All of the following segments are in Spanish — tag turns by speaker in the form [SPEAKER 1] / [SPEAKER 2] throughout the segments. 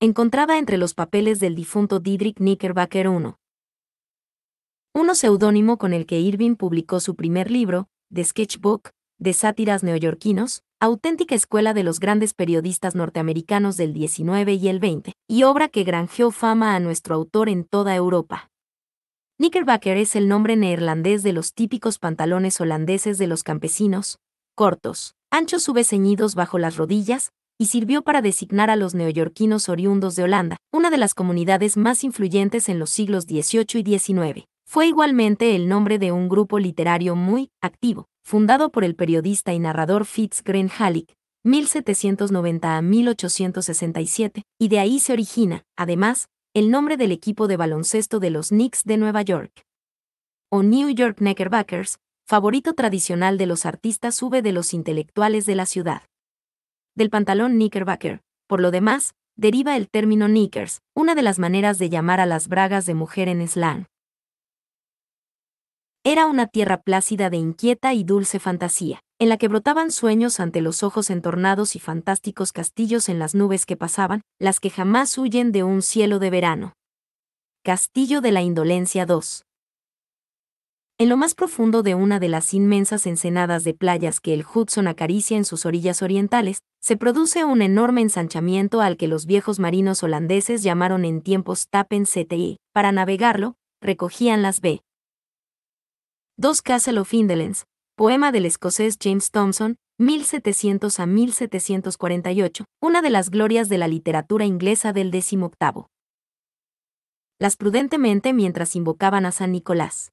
[SPEAKER 1] encontraba entre los papeles del difunto Diedrich Knickerbocker uno. Uno seudónimo con el que Irving publicó su primer libro, The Sketchbook, de sátiras neoyorquinos, auténtica escuela de los grandes periodistas norteamericanos del 19 y el 20, y obra que granjeó fama a nuestro autor en toda Europa. Knickerbocker es el nombre neerlandés de los típicos pantalones holandeses de los campesinos, cortos, anchos sube ceñidos bajo las rodillas, y sirvió para designar a los neoyorquinos oriundos de Holanda, una de las comunidades más influyentes en los siglos XVIII y XIX. Fue igualmente el nombre de un grupo literario muy activo, fundado por el periodista y narrador Fitz Hallig, 1790 a 1867, y de ahí se origina, además, el nombre del equipo de baloncesto de los Knicks de Nueva York. O New York Knickerbockers, favorito tradicional de los artistas V de los intelectuales de la ciudad del pantalón knickerbacker. Por lo demás, deriva el término knickers, una de las maneras de llamar a las bragas de mujer en slang. Era una tierra plácida de inquieta y dulce fantasía, en la que brotaban sueños ante los ojos entornados y fantásticos castillos en las nubes que pasaban, las que jamás huyen de un cielo de verano. Castillo de la Indolencia 2 en lo más profundo de una de las inmensas ensenadas de playas que el Hudson acaricia en sus orillas orientales, se produce un enorme ensanchamiento al que los viejos marinos holandeses llamaron en tiempos Tappen CTI. Para navegarlo, recogían las B. Dos Castle of Indolence, poema del escocés James Thomson, 1700 a 1748, una de las glorias de la literatura inglesa del XVIII. Las prudentemente mientras invocaban a San Nicolás.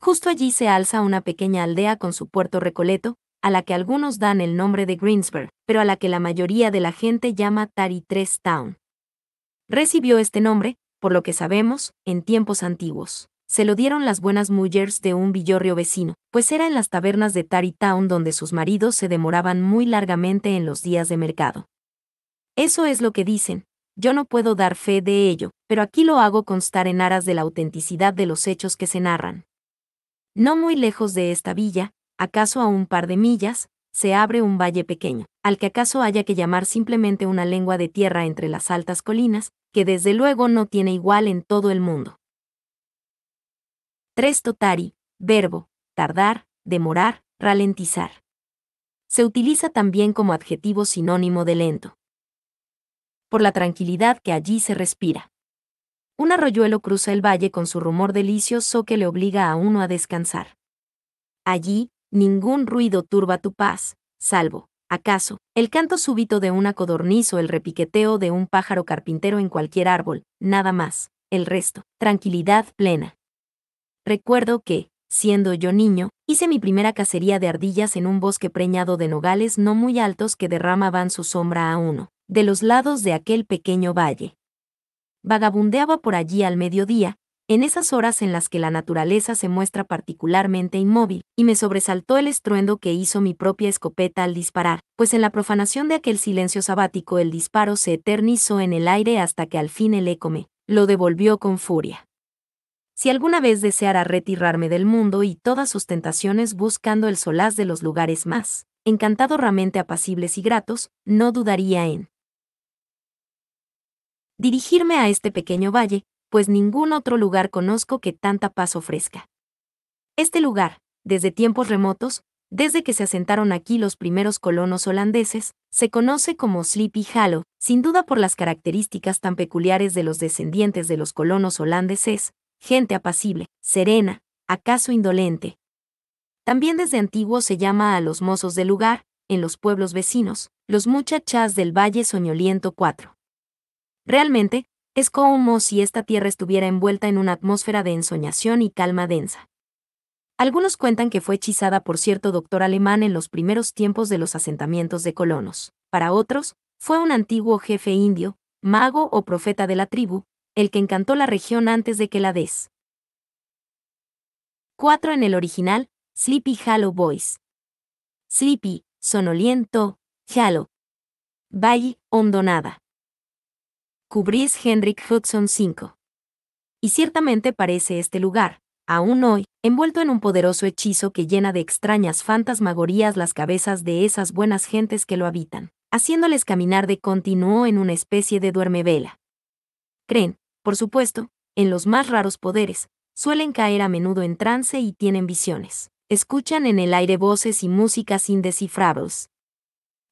[SPEAKER 1] Justo allí se alza una pequeña aldea con su puerto recoleto, a la que algunos dan el nombre de Greensburg, pero a la que la mayoría de la gente llama Tari Tres Town. Recibió este nombre, por lo que sabemos, en tiempos antiguos. Se lo dieron las buenas mujeres de un villorrio vecino, pues era en las tabernas de Tari Town donde sus maridos se demoraban muy largamente en los días de mercado. Eso es lo que dicen, yo no puedo dar fe de ello, pero aquí lo hago constar en aras de la autenticidad de los hechos que se narran. No muy lejos de esta villa, acaso a un par de millas, se abre un valle pequeño, al que acaso haya que llamar simplemente una lengua de tierra entre las altas colinas, que desde luego no tiene igual en todo el mundo. Tres Totari, verbo, tardar, demorar, ralentizar. Se utiliza también como adjetivo sinónimo de lento. Por la tranquilidad que allí se respira. Un arroyuelo cruza el valle con su rumor delicioso que le obliga a uno a descansar. Allí, ningún ruido turba tu paz, salvo, acaso, el canto súbito de una codorniz o el repiqueteo de un pájaro carpintero en cualquier árbol, nada más, el resto, tranquilidad plena. Recuerdo que, siendo yo niño, hice mi primera cacería de ardillas en un bosque preñado de nogales no muy altos que derramaban su sombra a uno, de los lados de aquel pequeño valle vagabundeaba por allí al mediodía, en esas horas en las que la naturaleza se muestra particularmente inmóvil, y me sobresaltó el estruendo que hizo mi propia escopeta al disparar, pues en la profanación de aquel silencio sabático el disparo se eternizó en el aire hasta que al fin el eco me lo devolvió con furia. Si alguna vez deseara retirarme del mundo y todas sus tentaciones buscando el solaz de los lugares más encantadoramente apacibles y gratos, no dudaría en dirigirme a este pequeño valle, pues ningún otro lugar conozco que tanta paz ofrezca. Este lugar, desde tiempos remotos, desde que se asentaron aquí los primeros colonos holandeses, se conoce como Sleepy Hollow, sin duda por las características tan peculiares de los descendientes de los colonos holandeses, gente apacible, serena, acaso indolente. También desde antiguo se llama a los mozos del lugar, en los pueblos vecinos, los muchachas del Valle Soñoliento 4. Realmente, es como si esta tierra estuviera envuelta en una atmósfera de ensoñación y calma densa. Algunos cuentan que fue hechizada por cierto doctor alemán en los primeros tiempos de los asentamientos de colonos. Para otros, fue un antiguo jefe indio, mago o profeta de la tribu, el que encantó la región antes de que la des. 4. En el original, Sleepy Hollow Boys. Sleepy, sonoliento, Hollow. Valle, hondonada. Cubrís Hendrik Hudson V. Y ciertamente parece este lugar, aún hoy, envuelto en un poderoso hechizo que llena de extrañas fantasmagorías las cabezas de esas buenas gentes que lo habitan, haciéndoles caminar de continuo en una especie de duermevela. Creen, por supuesto, en los más raros poderes, suelen caer a menudo en trance y tienen visiones. Escuchan en el aire voces y músicas indescifrables,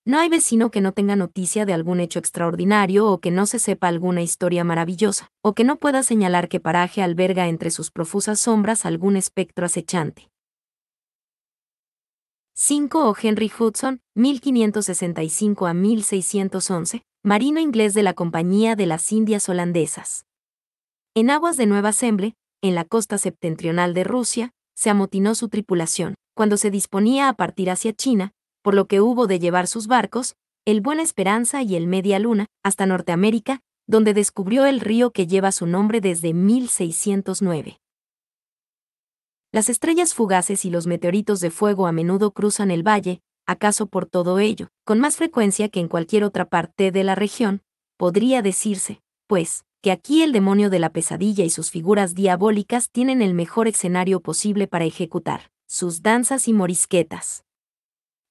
[SPEAKER 1] no hay vecino que no tenga noticia de algún hecho extraordinario o que no se sepa alguna historia maravillosa, o que no pueda señalar que paraje alberga entre sus profusas sombras algún espectro acechante. 5. O. Henry Hudson, 1565 a 1611, marino inglés de la Compañía de las Indias Holandesas. En aguas de Nueva Semble, en la costa septentrional de Rusia, se amotinó su tripulación, cuando se disponía a partir hacia China, por lo que hubo de llevar sus barcos, el Buena Esperanza y el Media Luna, hasta Norteamérica, donde descubrió el río que lleva su nombre desde 1609. Las estrellas fugaces y los meteoritos de fuego a menudo cruzan el valle, acaso por todo ello, con más frecuencia que en cualquier otra parte de la región, podría decirse, pues, que aquí el demonio de la pesadilla y sus figuras diabólicas tienen el mejor escenario posible para ejecutar sus danzas y morisquetas.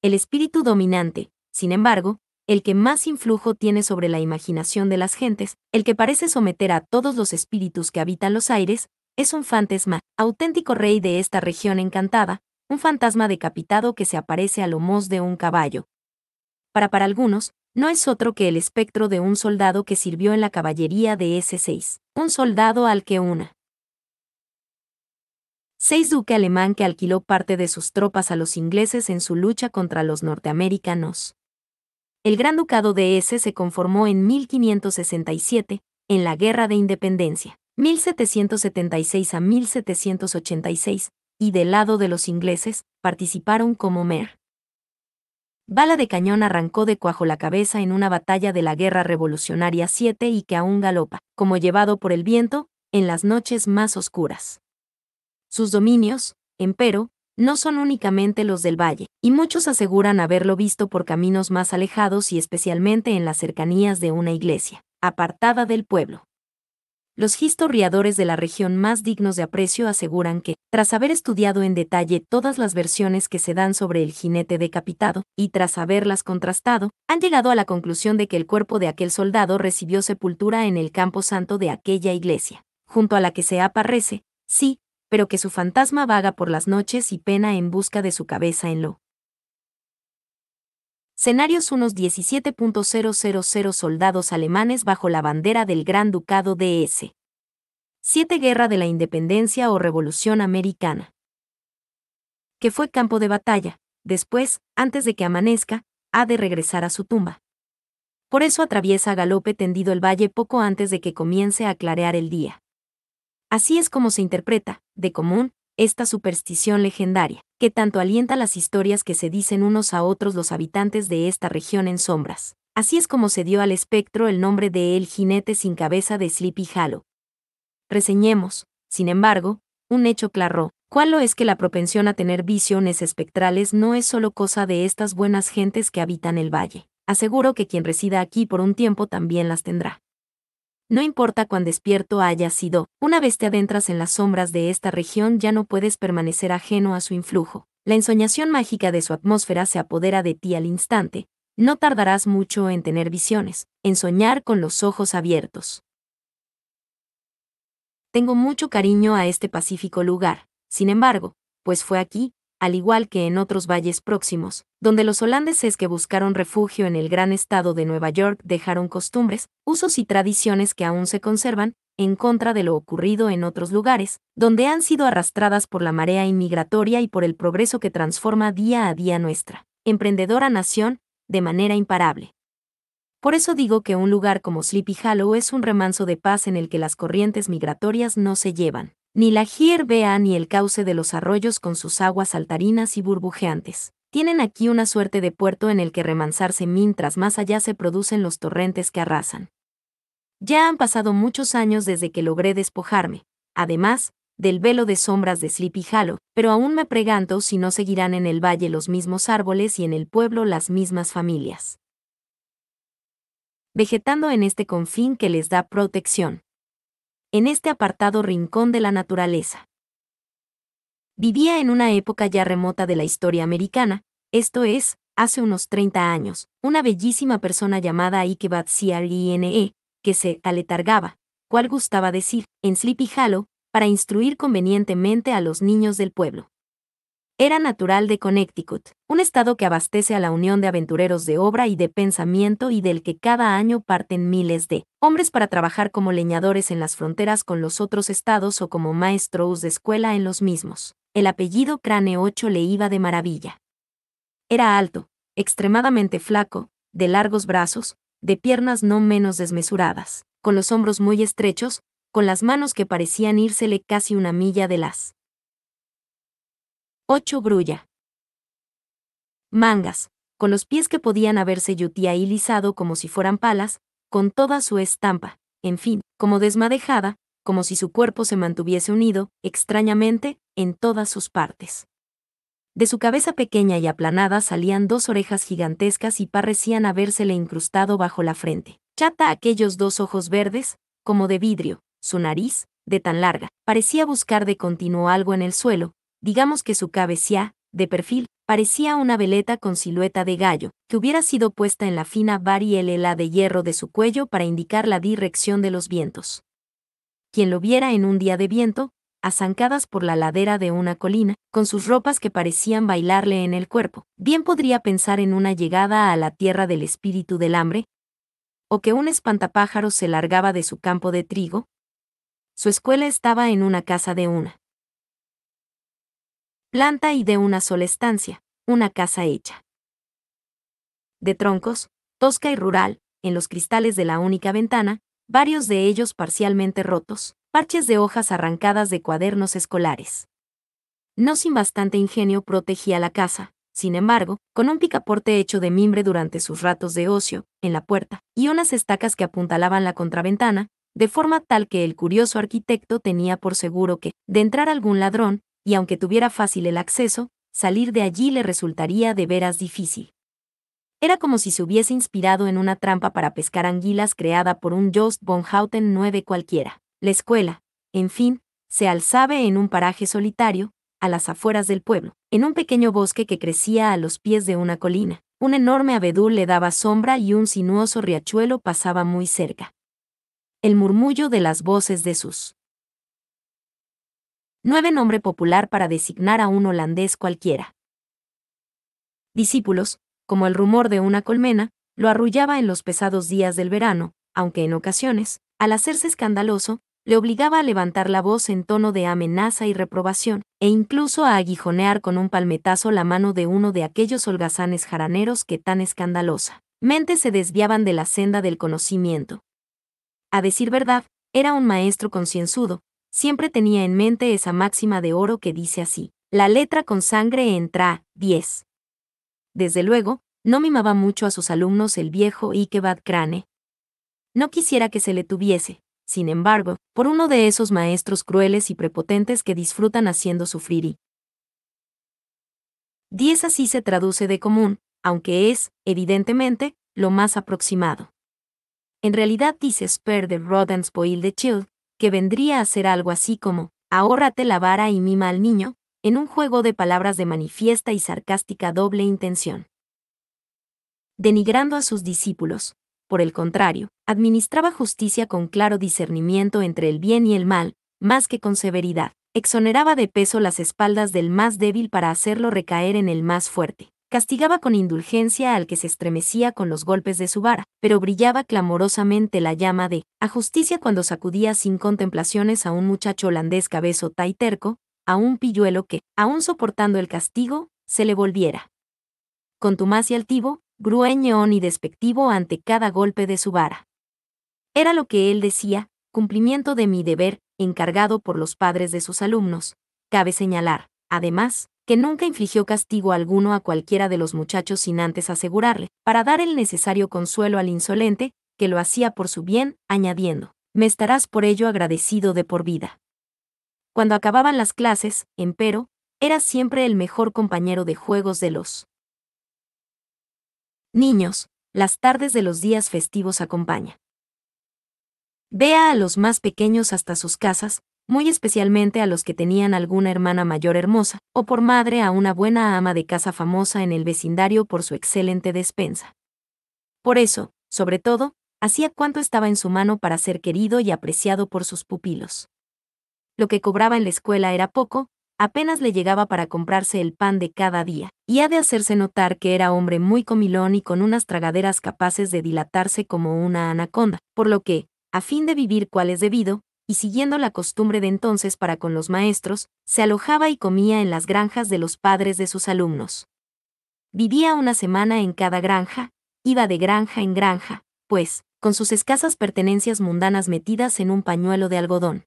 [SPEAKER 1] El espíritu dominante, sin embargo, el que más influjo tiene sobre la imaginación de las gentes, el que parece someter a todos los espíritus que habitan los aires, es un fantasma, auténtico rey de esta región encantada, un fantasma decapitado que se aparece a lo de un caballo. Para para algunos, no es otro que el espectro de un soldado que sirvió en la caballería de S6, un soldado al que una seis duque alemán que alquiló parte de sus tropas a los ingleses en su lucha contra los norteamericanos. El Gran Ducado de S. se conformó en 1567, en la Guerra de Independencia, 1776 a 1786, y del lado de los ingleses, participaron como mer. Bala de cañón arrancó de cuajo la cabeza en una batalla de la Guerra Revolucionaria 7 y que aún galopa, como llevado por el viento, en las noches más oscuras. Sus dominios, empero, no son únicamente los del valle, y muchos aseguran haberlo visto por caminos más alejados y especialmente en las cercanías de una iglesia, apartada del pueblo. Los historiadores de la región más dignos de aprecio aseguran que, tras haber estudiado en detalle todas las versiones que se dan sobre el jinete decapitado, y tras haberlas contrastado, han llegado a la conclusión de que el cuerpo de aquel soldado recibió sepultura en el campo santo de aquella iglesia, junto a la que se aparece, sí, pero que su fantasma vaga por las noches y pena en busca de su cabeza en lo. Escenarios unos 17.000 soldados alemanes bajo la bandera del Gran Ducado de S. 7 Guerra de la Independencia o Revolución Americana. Que fue campo de batalla. Después, antes de que amanezca, ha de regresar a su tumba. Por eso atraviesa a galope tendido el valle poco antes de que comience a clarear el día. Así es como se interpreta, de común, esta superstición legendaria, que tanto alienta las historias que se dicen unos a otros los habitantes de esta región en sombras. Así es como se dio al espectro el nombre de El jinete sin cabeza de Sleepy Hollow. Reseñemos, sin embargo, un hecho claro, cuál lo es que la propensión a tener visiones espectrales no es solo cosa de estas buenas gentes que habitan el valle. Aseguro que quien resida aquí por un tiempo también las tendrá. No importa cuán despierto haya sido, una vez te adentras en las sombras de esta región ya no puedes permanecer ajeno a su influjo. La ensoñación mágica de su atmósfera se apodera de ti al instante. No tardarás mucho en tener visiones, en soñar con los ojos abiertos. Tengo mucho cariño a este pacífico lugar, sin embargo, pues fue aquí, al igual que en otros valles próximos, donde los holandeses que buscaron refugio en el gran estado de Nueva York dejaron costumbres, usos y tradiciones que aún se conservan, en contra de lo ocurrido en otros lugares, donde han sido arrastradas por la marea inmigratoria y por el progreso que transforma día a día nuestra emprendedora nación, de manera imparable. Por eso digo que un lugar como Sleepy Hollow es un remanso de paz en el que las corrientes migratorias no se llevan. Ni la hierbea ni el cauce de los arroyos con sus aguas saltarinas y burbujeantes. Tienen aquí una suerte de puerto en el que remansarse mientras más allá se producen los torrentes que arrasan. Ya han pasado muchos años desde que logré despojarme, además, del velo de sombras de Sleepy Hollow, pero aún me pregunto si no seguirán en el valle los mismos árboles y en el pueblo las mismas familias. Vegetando en este confín que les da protección, en este apartado rincón de la naturaleza. Vivía en una época ya remota de la historia americana, esto es, hace unos 30 años, una bellísima persona llamada Ike Batsialine, que se aletargaba, cual gustaba decir, en Sleepy Hollow, para instruir convenientemente a los niños del pueblo era natural de Connecticut, un estado que abastece a la unión de aventureros de obra y de pensamiento y del que cada año parten miles de hombres para trabajar como leñadores en las fronteras con los otros estados o como maestros de escuela en los mismos. El apellido Crane 8 le iba de maravilla. Era alto, extremadamente flaco, de largos brazos, de piernas no menos desmesuradas, con los hombros muy estrechos, con las manos que parecían írsele casi una milla de las Ocho brulla. Mangas, con los pies que podían haberse yutía y lisado como si fueran palas, con toda su estampa, en fin, como desmadejada, como si su cuerpo se mantuviese unido, extrañamente, en todas sus partes. De su cabeza pequeña y aplanada salían dos orejas gigantescas y parecían habérsele incrustado bajo la frente. Chata aquellos dos ojos verdes, como de vidrio, su nariz, de tan larga, parecía buscar de continuo algo en el suelo, digamos que su cabecía, de perfil, parecía una veleta con silueta de gallo, que hubiera sido puesta en la fina varielela de hierro de su cuello para indicar la dirección de los vientos. Quien lo viera en un día de viento, azancadas por la ladera de una colina, con sus ropas que parecían bailarle en el cuerpo, bien podría pensar en una llegada a la tierra del espíritu del hambre, o que un espantapájaro se largaba de su campo de trigo. Su escuela estaba en una casa de una planta y de una sola estancia, una casa hecha. De troncos, tosca y rural, en los cristales de la única ventana, varios de ellos parcialmente rotos, parches de hojas arrancadas de cuadernos escolares. No sin bastante ingenio protegía la casa, sin embargo, con un picaporte hecho de mimbre durante sus ratos de ocio, en la puerta, y unas estacas que apuntalaban la contraventana, de forma tal que el curioso arquitecto tenía por seguro que, de entrar algún ladrón, y aunque tuviera fácil el acceso, salir de allí le resultaría de veras difícil. Era como si se hubiese inspirado en una trampa para pescar anguilas creada por un Jost von Houten 9 cualquiera. La escuela, en fin, se alzaba en un paraje solitario, a las afueras del pueblo, en un pequeño bosque que crecía a los pies de una colina. Un enorme abedul le daba sombra y un sinuoso riachuelo pasaba muy cerca. El murmullo de las voces de sus nueve Nombre popular para designar a un holandés cualquiera. Discípulos, como el rumor de una colmena, lo arrullaba en los pesados días del verano, aunque en ocasiones, al hacerse escandaloso, le obligaba a levantar la voz en tono de amenaza y reprobación, e incluso a aguijonear con un palmetazo la mano de uno de aquellos holgazanes jaraneros que tan escandalosa mentes se desviaban de la senda del conocimiento. A decir verdad, era un maestro concienzudo, siempre tenía en mente esa máxima de oro que dice así, la letra con sangre entra, 10. Desde luego, no mimaba mucho a sus alumnos el viejo Ikebad Crane. No quisiera que se le tuviese, sin embargo, por uno de esos maestros crueles y prepotentes que disfrutan haciendo sufrir y 10 así se traduce de común, aunque es, evidentemente, lo más aproximado. En realidad dice Sper de Rodenspoil de Child, que vendría a ser algo así como, ahórrate la vara y mima al niño, en un juego de palabras de manifiesta y sarcástica doble intención. Denigrando a sus discípulos, por el contrario, administraba justicia con claro discernimiento entre el bien y el mal, más que con severidad, exoneraba de peso las espaldas del más débil para hacerlo recaer en el más fuerte castigaba con indulgencia al que se estremecía con los golpes de su vara, pero brillaba clamorosamente la llama de a justicia cuando sacudía sin contemplaciones a un muchacho holandés cabezota y terco, a un pilluelo que, aún soportando el castigo, se le volviera. Contumaz y altivo, grueñón y despectivo ante cada golpe de su vara. Era lo que él decía, cumplimiento de mi deber, encargado por los padres de sus alumnos. Cabe señalar, además, que nunca infligió castigo alguno a cualquiera de los muchachos sin antes asegurarle, para dar el necesario consuelo al insolente, que lo hacía por su bien, añadiendo, me estarás por ello agradecido de por vida. Cuando acababan las clases, empero, era siempre el mejor compañero de juegos de los niños, las tardes de los días festivos acompaña. Vea a los más pequeños hasta sus casas, muy especialmente a los que tenían alguna hermana mayor hermosa, o por madre a una buena ama de casa famosa en el vecindario por su excelente despensa. Por eso, sobre todo, hacía cuanto estaba en su mano para ser querido y apreciado por sus pupilos. Lo que cobraba en la escuela era poco, apenas le llegaba para comprarse el pan de cada día, y ha de hacerse notar que era hombre muy comilón y con unas tragaderas capaces de dilatarse como una anaconda, por lo que, a fin de vivir cual es debido, y siguiendo la costumbre de entonces para con los maestros, se alojaba y comía en las granjas de los padres de sus alumnos. Vivía una semana en cada granja, iba de granja en granja, pues, con sus escasas pertenencias mundanas metidas en un pañuelo de algodón.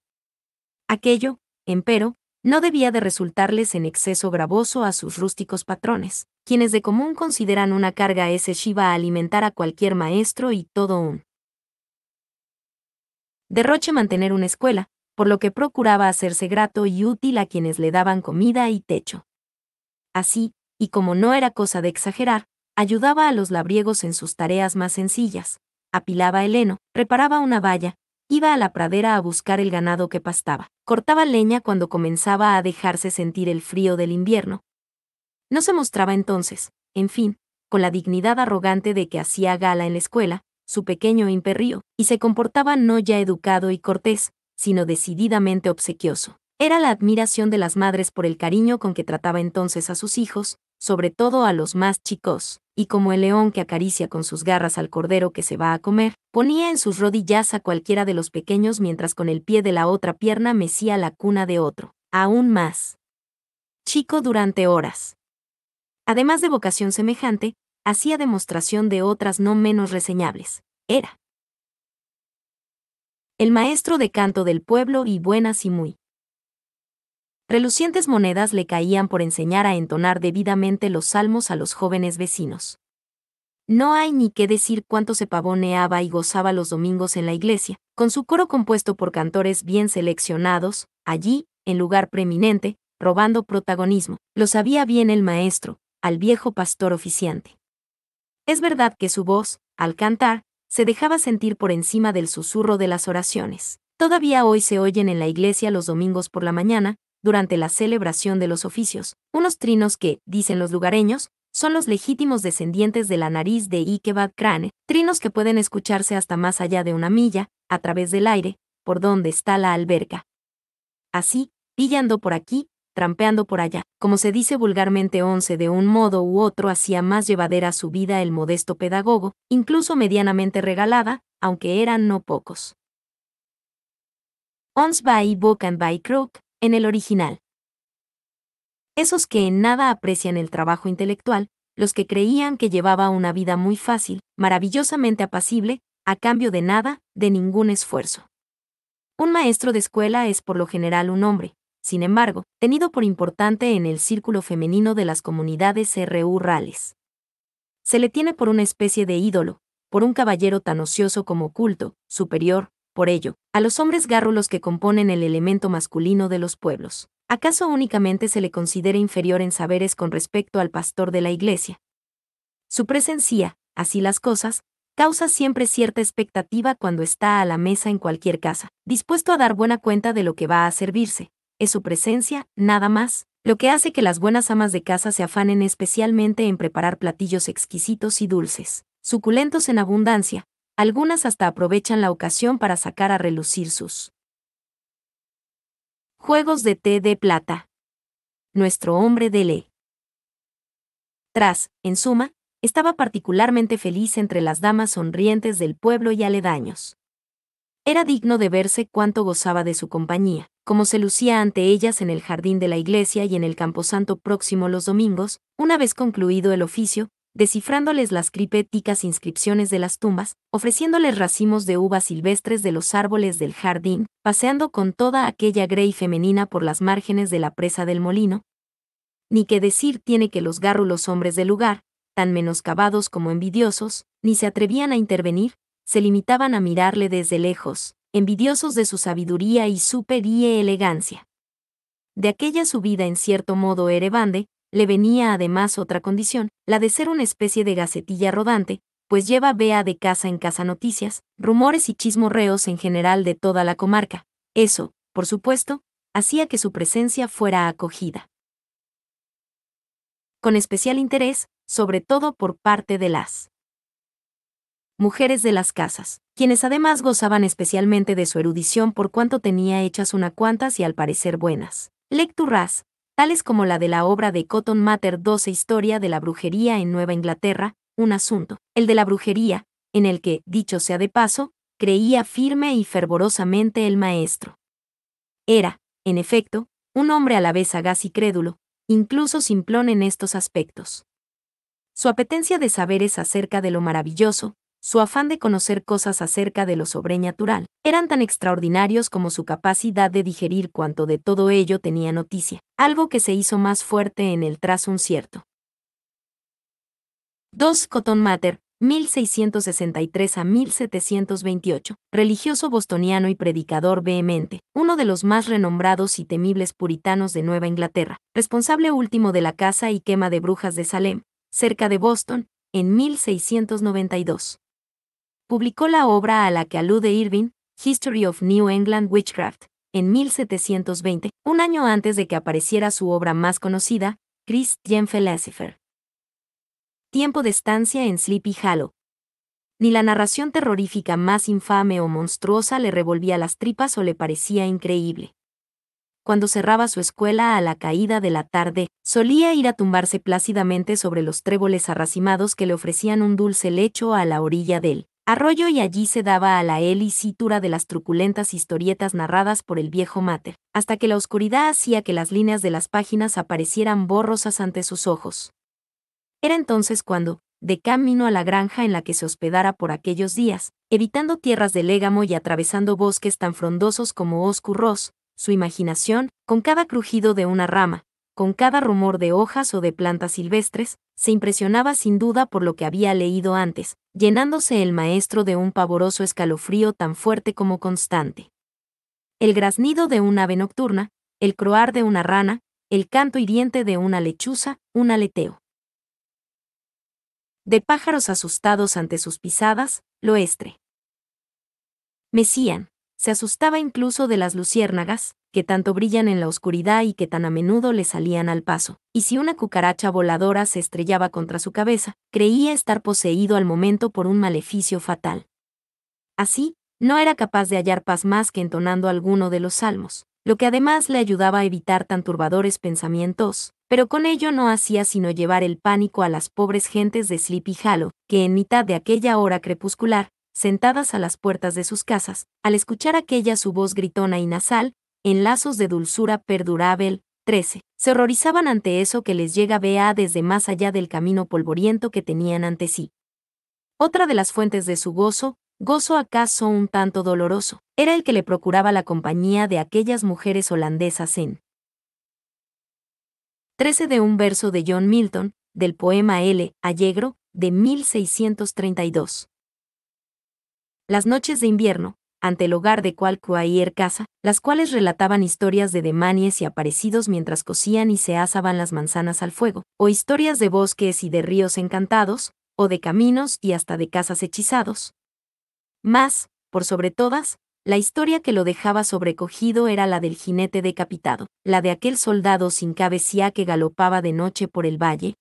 [SPEAKER 1] Aquello, empero, no debía de resultarles en exceso gravoso a sus rústicos patrones, quienes de común consideran una carga ese a alimentar a cualquier maestro y todo un derroche mantener una escuela, por lo que procuraba hacerse grato y útil a quienes le daban comida y techo. Así, y como no era cosa de exagerar, ayudaba a los labriegos en sus tareas más sencillas, apilaba el heno, preparaba una valla, iba a la pradera a buscar el ganado que pastaba, cortaba leña cuando comenzaba a dejarse sentir el frío del invierno. No se mostraba entonces, en fin, con la dignidad arrogante de que hacía gala en la escuela, su pequeño imperrío, y se comportaba no ya educado y cortés, sino decididamente obsequioso. Era la admiración de las madres por el cariño con que trataba entonces a sus hijos, sobre todo a los más chicos, y como el león que acaricia con sus garras al cordero que se va a comer, ponía en sus rodillas a cualquiera de los pequeños mientras con el pie de la otra pierna mecía la cuna de otro, aún más chico durante horas. Además de vocación semejante, hacía demostración de otras no menos reseñables. Era el maestro de canto del pueblo y buenas y muy relucientes monedas le caían por enseñar a entonar debidamente los salmos a los jóvenes vecinos. No hay ni qué decir cuánto se pavoneaba y gozaba los domingos en la iglesia, con su coro compuesto por cantores bien seleccionados, allí, en lugar preeminente, robando protagonismo, lo sabía bien el maestro, al viejo pastor oficiante. Es verdad que su voz, al cantar, se dejaba sentir por encima del susurro de las oraciones. Todavía hoy se oyen en la iglesia los domingos por la mañana, durante la celebración de los oficios, unos trinos que, dicen los lugareños, son los legítimos descendientes de la nariz de Ikebad Crane, trinos que pueden escucharse hasta más allá de una milla, a través del aire, por donde está la alberca. Así, pillando por aquí, trampeando por allá, como se dice vulgarmente once de un modo u otro hacía más llevadera su vida el modesto pedagogo, incluso medianamente regalada, aunque eran no pocos. Once by Book and by Crook, en el original. Esos que en nada aprecian el trabajo intelectual, los que creían que llevaba una vida muy fácil, maravillosamente apacible, a cambio de nada, de ningún esfuerzo. Un maestro de escuela es por lo general un hombre, sin embargo, tenido por importante en el círculo femenino de las comunidades rurales. Se le tiene por una especie de ídolo, por un caballero tan ocioso como culto, superior, por ello, a los hombres gárrulos que componen el elemento masculino de los pueblos. ¿Acaso únicamente se le considera inferior en saberes con respecto al pastor de la iglesia? Su presencia, así las cosas, causa siempre cierta expectativa cuando está a la mesa en cualquier casa, dispuesto a dar buena cuenta de lo que va a servirse, es su presencia, nada más, lo que hace que las buenas amas de casa se afanen especialmente en preparar platillos exquisitos y dulces, suculentos en abundancia, algunas hasta aprovechan la ocasión para sacar a relucir sus juegos de té de plata. Nuestro hombre de le. Tras, en suma, estaba particularmente feliz entre las damas sonrientes del pueblo y aledaños. Era digno de verse cuánto gozaba de su compañía como se lucía ante ellas en el jardín de la iglesia y en el camposanto próximo los domingos, una vez concluido el oficio, descifrándoles las cripéticas inscripciones de las tumbas, ofreciéndoles racimos de uvas silvestres de los árboles del jardín, paseando con toda aquella grey femenina por las márgenes de la presa del molino. Ni que decir tiene que los gárrulos hombres del lugar, tan menoscabados como envidiosos, ni se atrevían a intervenir, se limitaban a mirarle desde lejos, envidiosos de su sabiduría y superie elegancia. De aquella subida en cierto modo Erebande, le venía además otra condición, la de ser una especie de gacetilla rodante, pues lleva vea de casa en casa noticias, rumores y chismorreos en general de toda la comarca. Eso, por supuesto, hacía que su presencia fuera acogida. Con especial interés, sobre todo por parte de las mujeres de las casas, quienes además gozaban especialmente de su erudición por cuanto tenía hechas una cuantas y al parecer buenas. Lecturas, tales como la de la obra de Cotton Matter 12 Historia de la brujería en Nueva Inglaterra, un asunto, el de la brujería, en el que, dicho sea de paso, creía firme y fervorosamente el maestro. Era, en efecto, un hombre a la vez sagaz y crédulo, incluso simplón en estos aspectos. Su apetencia de saberes acerca de lo maravilloso, su afán de conocer cosas acerca de lo sobrenatural, eran tan extraordinarios como su capacidad de digerir cuanto de todo ello tenía noticia, algo que se hizo más fuerte en el un cierto. 2. Cotton Mather, 1663 a 1728, religioso bostoniano y predicador vehemente, uno de los más renombrados y temibles puritanos de Nueva Inglaterra, responsable último de la caza y quema de brujas de Salem, cerca de Boston, en 1692 publicó la obra a la que alude Irving, History of New England Witchcraft, en 1720, un año antes de que apareciera su obra más conocida, Christian Philosopher. Tiempo de estancia en Sleepy Hollow. Ni la narración terrorífica más infame o monstruosa le revolvía las tripas o le parecía increíble. Cuando cerraba su escuela a la caída de la tarde, solía ir a tumbarse plácidamente sobre los tréboles arracimados que le ofrecían un dulce lecho a la orilla del Arroyo y allí se daba a la helicitura de las truculentas historietas narradas por el viejo Mater, hasta que la oscuridad hacía que las líneas de las páginas aparecieran borrosas ante sus ojos. Era entonces cuando, de camino a la granja en la que se hospedara por aquellos días, evitando tierras de légamo y atravesando bosques tan frondosos como Oscurros, su imaginación, con cada crujido de una rama, con cada rumor de hojas o de plantas silvestres, se impresionaba sin duda por lo que había leído antes, llenándose el maestro de un pavoroso escalofrío tan fuerte como constante. El graznido de un ave nocturna, el croar de una rana, el canto hiriente de una lechuza, un aleteo. De pájaros asustados ante sus pisadas, loestre. Mesían, se asustaba incluso de las luciérnagas, que tanto brillan en la oscuridad y que tan a menudo le salían al paso, y si una cucaracha voladora se estrellaba contra su cabeza, creía estar poseído al momento por un maleficio fatal. Así, no era capaz de hallar paz más que entonando alguno de los salmos, lo que además le ayudaba a evitar tan turbadores pensamientos, pero con ello no hacía sino llevar el pánico a las pobres gentes de Sleepy Hollow, que en mitad de aquella hora crepuscular, sentadas a las puertas de sus casas, al escuchar aquella su voz gritona y nasal, en lazos de dulzura perdurable, 13. Se horrorizaban ante eso que les llega vea desde más allá del camino polvoriento que tenían ante sí. Otra de las fuentes de su gozo, gozo acaso un tanto doloroso, era el que le procuraba la compañía de aquellas mujeres holandesas en 13 de un verso de John Milton, del poema L. Allegro, de 1632. Las noches de invierno, ante el hogar de cualquier casa, las cuales relataban historias de demanies y aparecidos mientras cocían y se asaban las manzanas al fuego, o historias de bosques y de ríos encantados, o de caminos y hasta de casas hechizados. Más, por sobre todas, la historia que lo dejaba sobrecogido era la del jinete decapitado, la de aquel soldado sin cabecía que galopaba de noche por el valle.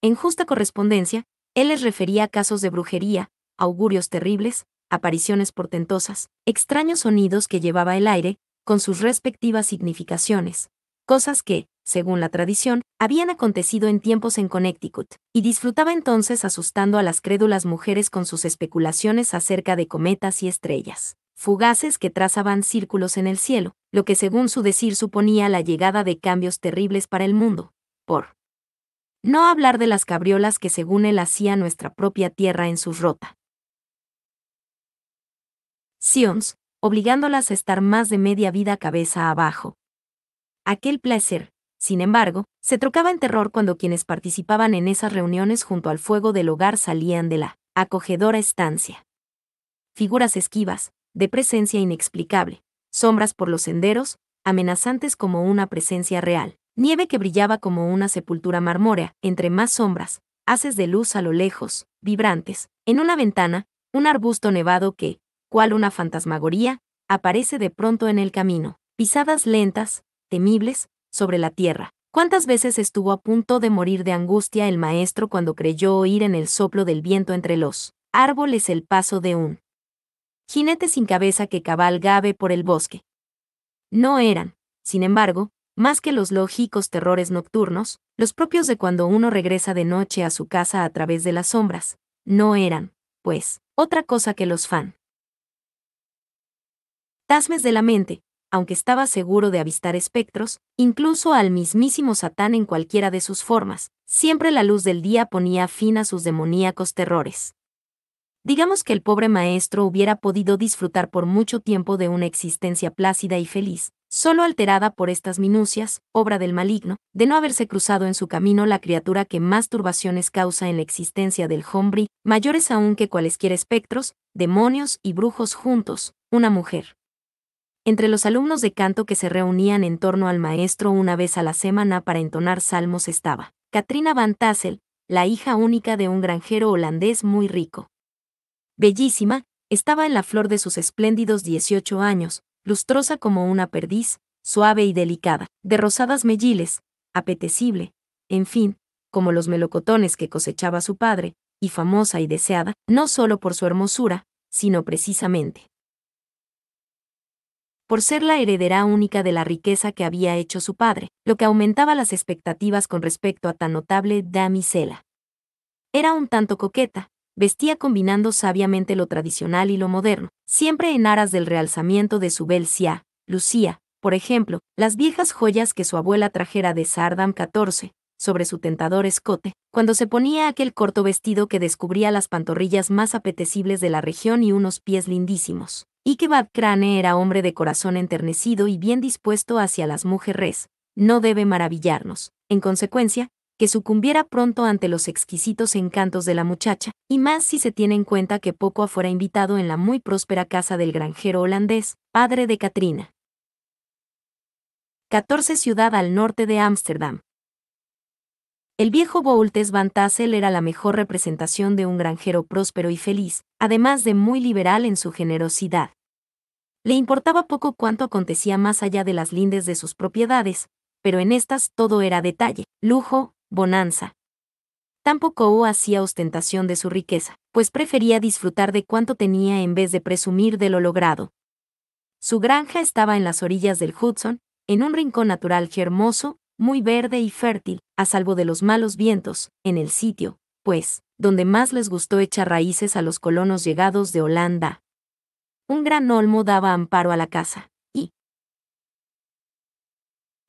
[SPEAKER 1] En justa correspondencia, él les refería casos de brujería, augurios terribles, apariciones portentosas, extraños sonidos que llevaba el aire, con sus respectivas significaciones, cosas que, según la tradición, habían acontecido en tiempos en Connecticut, y disfrutaba entonces asustando a las crédulas mujeres con sus especulaciones acerca de cometas y estrellas, fugaces que trazaban círculos en el cielo, lo que según su decir suponía la llegada de cambios terribles para el mundo, por no hablar de las cabriolas que según él hacía nuestra propia tierra en su rota, Sions, obligándolas a estar más de media vida cabeza abajo. Aquel placer, sin embargo, se trocaba en terror cuando quienes participaban en esas reuniones junto al fuego del hogar salían de la acogedora estancia. Figuras esquivas, de presencia inexplicable, sombras por los senderos, amenazantes como una presencia real, nieve que brillaba como una sepultura marmórea, entre más sombras, haces de luz a lo lejos, vibrantes, en una ventana, un arbusto nevado que, cual una fantasmagoría, aparece de pronto en el camino. Pisadas lentas, temibles, sobre la tierra. ¿Cuántas veces estuvo a punto de morir de angustia el maestro cuando creyó oír en el soplo del viento entre los árboles el paso de un jinete sin cabeza que cabalgaba por el bosque? No eran, sin embargo, más que los lógicos terrores nocturnos, los propios de cuando uno regresa de noche a su casa a través de las sombras, no eran, pues, otra cosa que los fan Tasmes de la mente, aunque estaba seguro de avistar espectros, incluso al mismísimo Satán en cualquiera de sus formas, siempre la luz del día ponía fin a sus demoníacos terrores. Digamos que el pobre maestro hubiera podido disfrutar por mucho tiempo de una existencia plácida y feliz, solo alterada por estas minucias, obra del maligno, de no haberse cruzado en su camino la criatura que más turbaciones causa en la existencia del hombre, mayores aún que cualesquiera espectros, demonios y brujos juntos, una mujer entre los alumnos de canto que se reunían en torno al maestro una vez a la semana para entonar salmos estaba Katrina Van Tassel, la hija única de un granjero holandés muy rico. Bellísima, estaba en la flor de sus espléndidos 18 años, lustrosa como una perdiz, suave y delicada, de rosadas melliles, apetecible, en fin, como los melocotones que cosechaba su padre, y famosa y deseada, no solo por su hermosura, sino precisamente por ser la heredera única de la riqueza que había hecho su padre, lo que aumentaba las expectativas con respecto a tan notable damisela. Era un tanto coqueta, vestía combinando sabiamente lo tradicional y lo moderno, siempre en aras del realzamiento de su Belcia, Lucía, por ejemplo, las viejas joyas que su abuela trajera de Sardam XIV, sobre su tentador escote, cuando se ponía aquel corto vestido que descubría las pantorrillas más apetecibles de la región y unos pies lindísimos que Crane era hombre de corazón enternecido y bien dispuesto hacia las mujeres. No debe maravillarnos, en consecuencia, que sucumbiera pronto ante los exquisitos encantos de la muchacha, y más si se tiene en cuenta que poco fuera invitado en la muy próspera casa del granjero holandés, padre de Katrina. 14 Ciudad al norte de Ámsterdam, el viejo Boultes Van Tassel era la mejor representación de un granjero próspero y feliz, además de muy liberal en su generosidad. Le importaba poco cuánto acontecía más allá de las lindes de sus propiedades, pero en estas todo era detalle, lujo, bonanza. Tampoco o hacía ostentación de su riqueza, pues prefería disfrutar de cuanto tenía en vez de presumir de lo logrado. Su granja estaba en las orillas del Hudson, en un rincón natural y muy verde y fértil, a salvo de los malos vientos, en el sitio, pues, donde más les gustó echar raíces a los colonos llegados de Holanda. Un gran olmo daba amparo a la casa, y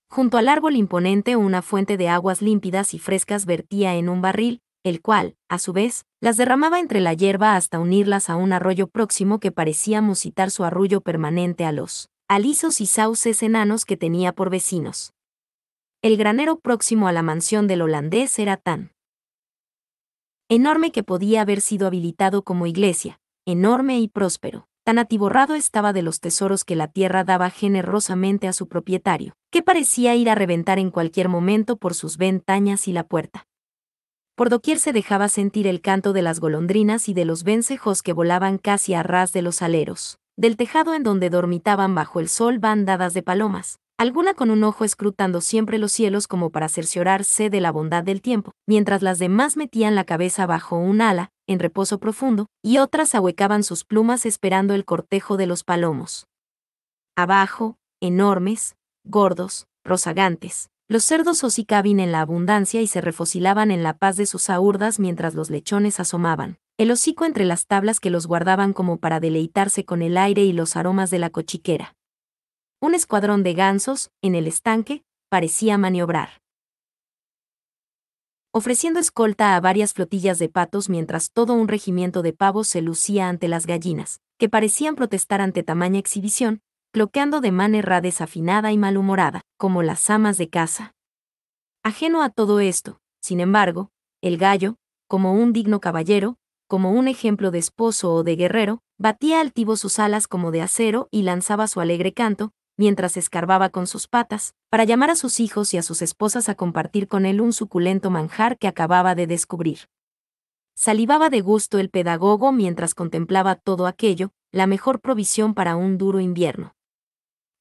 [SPEAKER 1] junto al árbol imponente una fuente de aguas límpidas y frescas vertía en un barril, el cual, a su vez, las derramaba entre la hierba hasta unirlas a un arroyo próximo que parecía musitar su arrullo permanente a los alisos y sauces enanos que tenía por vecinos el granero próximo a la mansión del holandés era tan enorme que podía haber sido habilitado como iglesia, enorme y próspero. Tan atiborrado estaba de los tesoros que la tierra daba generosamente a su propietario, que parecía ir a reventar en cualquier momento por sus ventañas y la puerta. Por doquier se dejaba sentir el canto de las golondrinas y de los vencejos que volaban casi a ras de los aleros, del tejado en donde dormitaban bajo el sol bandadas de palomas, alguna con un ojo escrutando siempre los cielos como para cerciorarse de la bondad del tiempo, mientras las demás metían la cabeza bajo un ala, en reposo profundo, y otras ahuecaban sus plumas esperando el cortejo de los palomos. Abajo, enormes, gordos, rozagantes, los cerdos hocicaban en la abundancia y se refocilaban en la paz de sus aurdas mientras los lechones asomaban, el hocico entre las tablas que los guardaban como para deleitarse con el aire y los aromas de la cochiquera un escuadrón de gansos, en el estanque, parecía maniobrar. Ofreciendo escolta a varias flotillas de patos mientras todo un regimiento de pavos se lucía ante las gallinas, que parecían protestar ante tamaña exhibición, cloqueando de manera desafinada y malhumorada, como las amas de casa. Ajeno a todo esto, sin embargo, el gallo, como un digno caballero, como un ejemplo de esposo o de guerrero, batía altivo sus alas como de acero y lanzaba su alegre canto, mientras escarbaba con sus patas, para llamar a sus hijos y a sus esposas a compartir con él un suculento manjar que acababa de descubrir. Salivaba de gusto el pedagogo mientras contemplaba todo aquello, la mejor provisión para un duro invierno.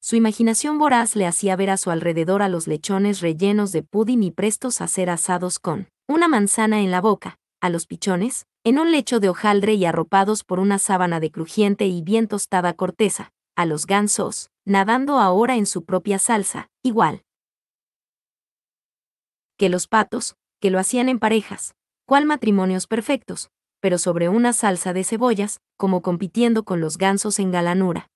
[SPEAKER 1] Su imaginación voraz le hacía ver a su alrededor a los lechones rellenos de pudin y prestos a ser asados con una manzana en la boca, a los pichones, en un lecho de hojaldre y arropados por una sábana de crujiente y bien tostada corteza, a los gansos, nadando ahora en su propia salsa, igual. Que los patos, que lo hacían en parejas, cual matrimonios perfectos, pero sobre una salsa de cebollas, como compitiendo con los gansos en galanura.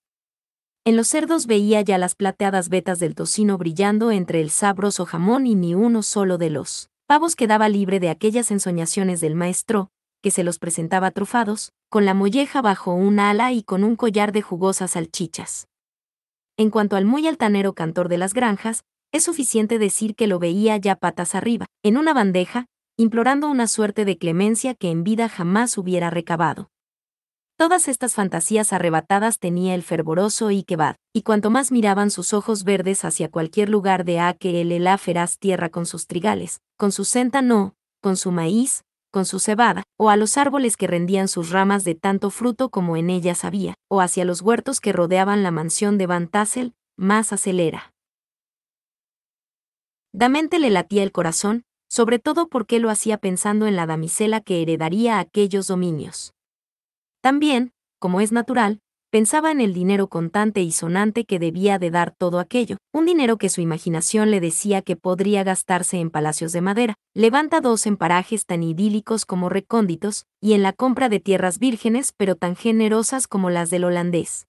[SPEAKER 1] En los cerdos veía ya las plateadas vetas del tocino brillando entre el sabroso jamón y ni uno solo de los pavos quedaba libre de aquellas ensoñaciones del maestro, que se los presentaba trufados, con la molleja bajo un ala y con un collar de jugosas salchichas. En cuanto al muy altanero cantor de las granjas, es suficiente decir que lo veía ya patas arriba, en una bandeja, implorando una suerte de clemencia que en vida jamás hubiera recabado. Todas estas fantasías arrebatadas tenía el fervoroso Ikebad, y cuanto más miraban sus ojos verdes hacia cualquier lugar de aquel la feraz tierra con sus trigales, con su no, con su maíz, con su cebada, o a los árboles que rendían sus ramas de tanto fruto como en ellas había, o hacia los huertos que rodeaban la mansión de Van Tassel, más acelera. Damente le latía el corazón, sobre todo porque lo hacía pensando en la damisela que heredaría aquellos dominios. También, como es natural, pensaba en el dinero contante y sonante que debía de dar todo aquello, un dinero que su imaginación le decía que podría gastarse en palacios de madera, levanta dos en parajes tan idílicos como recónditos, y en la compra de tierras vírgenes pero tan generosas como las del holandés.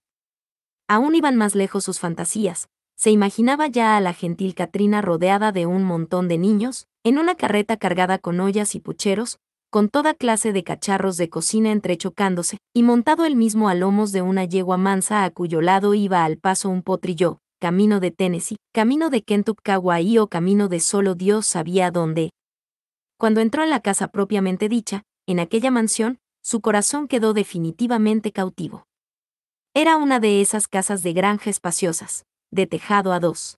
[SPEAKER 1] Aún iban más lejos sus fantasías, se imaginaba ya a la gentil Catrina rodeada de un montón de niños, en una carreta cargada con ollas y pucheros, con toda clase de cacharros de cocina entrechocándose, y montado él mismo a lomos de una yegua mansa a cuyo lado iba al paso un potrillo, camino de Tennessee, camino de Kentucky o camino de solo Dios sabía dónde. Cuando entró en la casa propiamente dicha, en aquella mansión, su corazón quedó definitivamente cautivo. Era una de esas casas de granja espaciosas, de tejado a dos.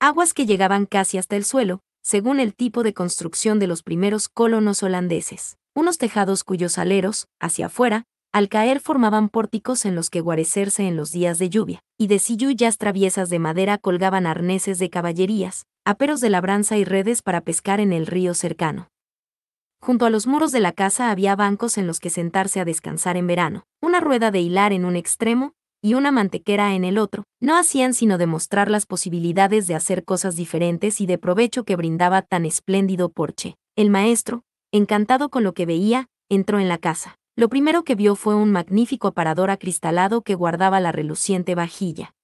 [SPEAKER 1] Aguas que llegaban casi hasta el suelo, según el tipo de construcción de los primeros colonos holandeses, unos tejados cuyos aleros, hacia afuera, al caer formaban pórticos en los que guarecerse en los días de lluvia, y de sillullas traviesas de madera colgaban arneses de caballerías, aperos de labranza y redes para pescar en el río cercano. Junto a los muros de la casa había bancos en los que sentarse a descansar en verano, una rueda de hilar en un extremo y una mantequera en el otro, no hacían sino demostrar las posibilidades de hacer cosas diferentes y de provecho que brindaba tan espléndido porche. El maestro, encantado con lo que veía, entró en la casa. Lo primero que vio fue un magnífico aparador acristalado que guardaba la reluciente vajilla.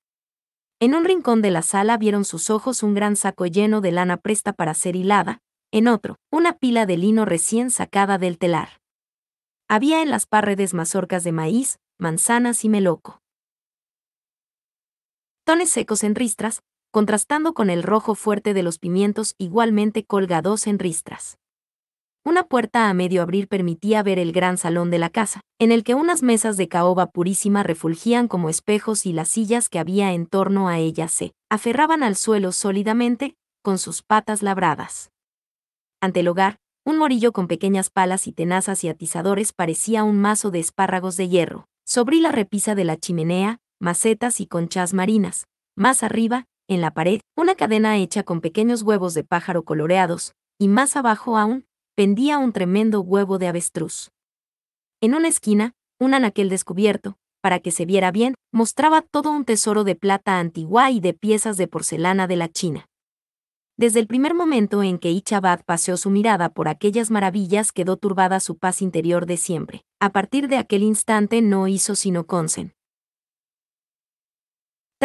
[SPEAKER 1] En un rincón de la sala vieron sus ojos un gran saco lleno de lana presta para ser hilada, en otro, una pila de lino recién sacada del telar. Había en las paredes mazorcas de maíz, manzanas y meloco tones secos en ristras, contrastando con el rojo fuerte de los pimientos igualmente colgados en ristras. Una puerta a medio abrir permitía ver el gran salón de la casa, en el que unas mesas de caoba purísima refulgían como espejos y las sillas que había en torno a ellas se aferraban al suelo sólidamente, con sus patas labradas. Ante el hogar, un morillo con pequeñas palas y tenazas y atizadores parecía un mazo de espárragos de hierro. Sobrí la repisa de la chimenea, macetas y conchas marinas. Más arriba, en la pared, una cadena hecha con pequeños huevos de pájaro coloreados, y más abajo aún, pendía un tremendo huevo de avestruz. En una esquina, un anaquel descubierto, para que se viera bien, mostraba todo un tesoro de plata antigua y de piezas de porcelana de la China. Desde el primer momento en que Ichabad paseó su mirada por aquellas maravillas quedó turbada su paz interior de siempre. A partir de aquel instante no hizo sino consen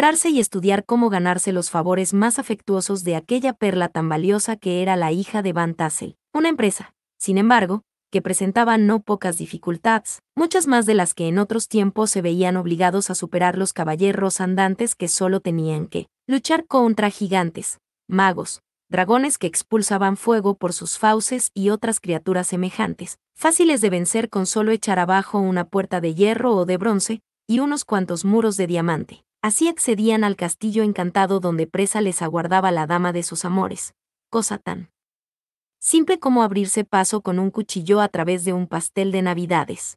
[SPEAKER 1] Entrarse y estudiar cómo ganarse los favores más afectuosos de aquella perla tan valiosa que era la hija de Van Tassel, una empresa, sin embargo, que presentaba no pocas dificultades, muchas más de las que en otros tiempos se veían obligados a superar los caballeros andantes que solo tenían que luchar contra gigantes, magos, dragones que expulsaban fuego por sus fauces y otras criaturas semejantes, fáciles de vencer con solo echar abajo una puerta de hierro o de bronce y unos cuantos muros de diamante. Así accedían al castillo encantado donde presa les aguardaba la dama de sus amores, cosa tan simple como abrirse paso con un cuchillo a través de un pastel de navidades.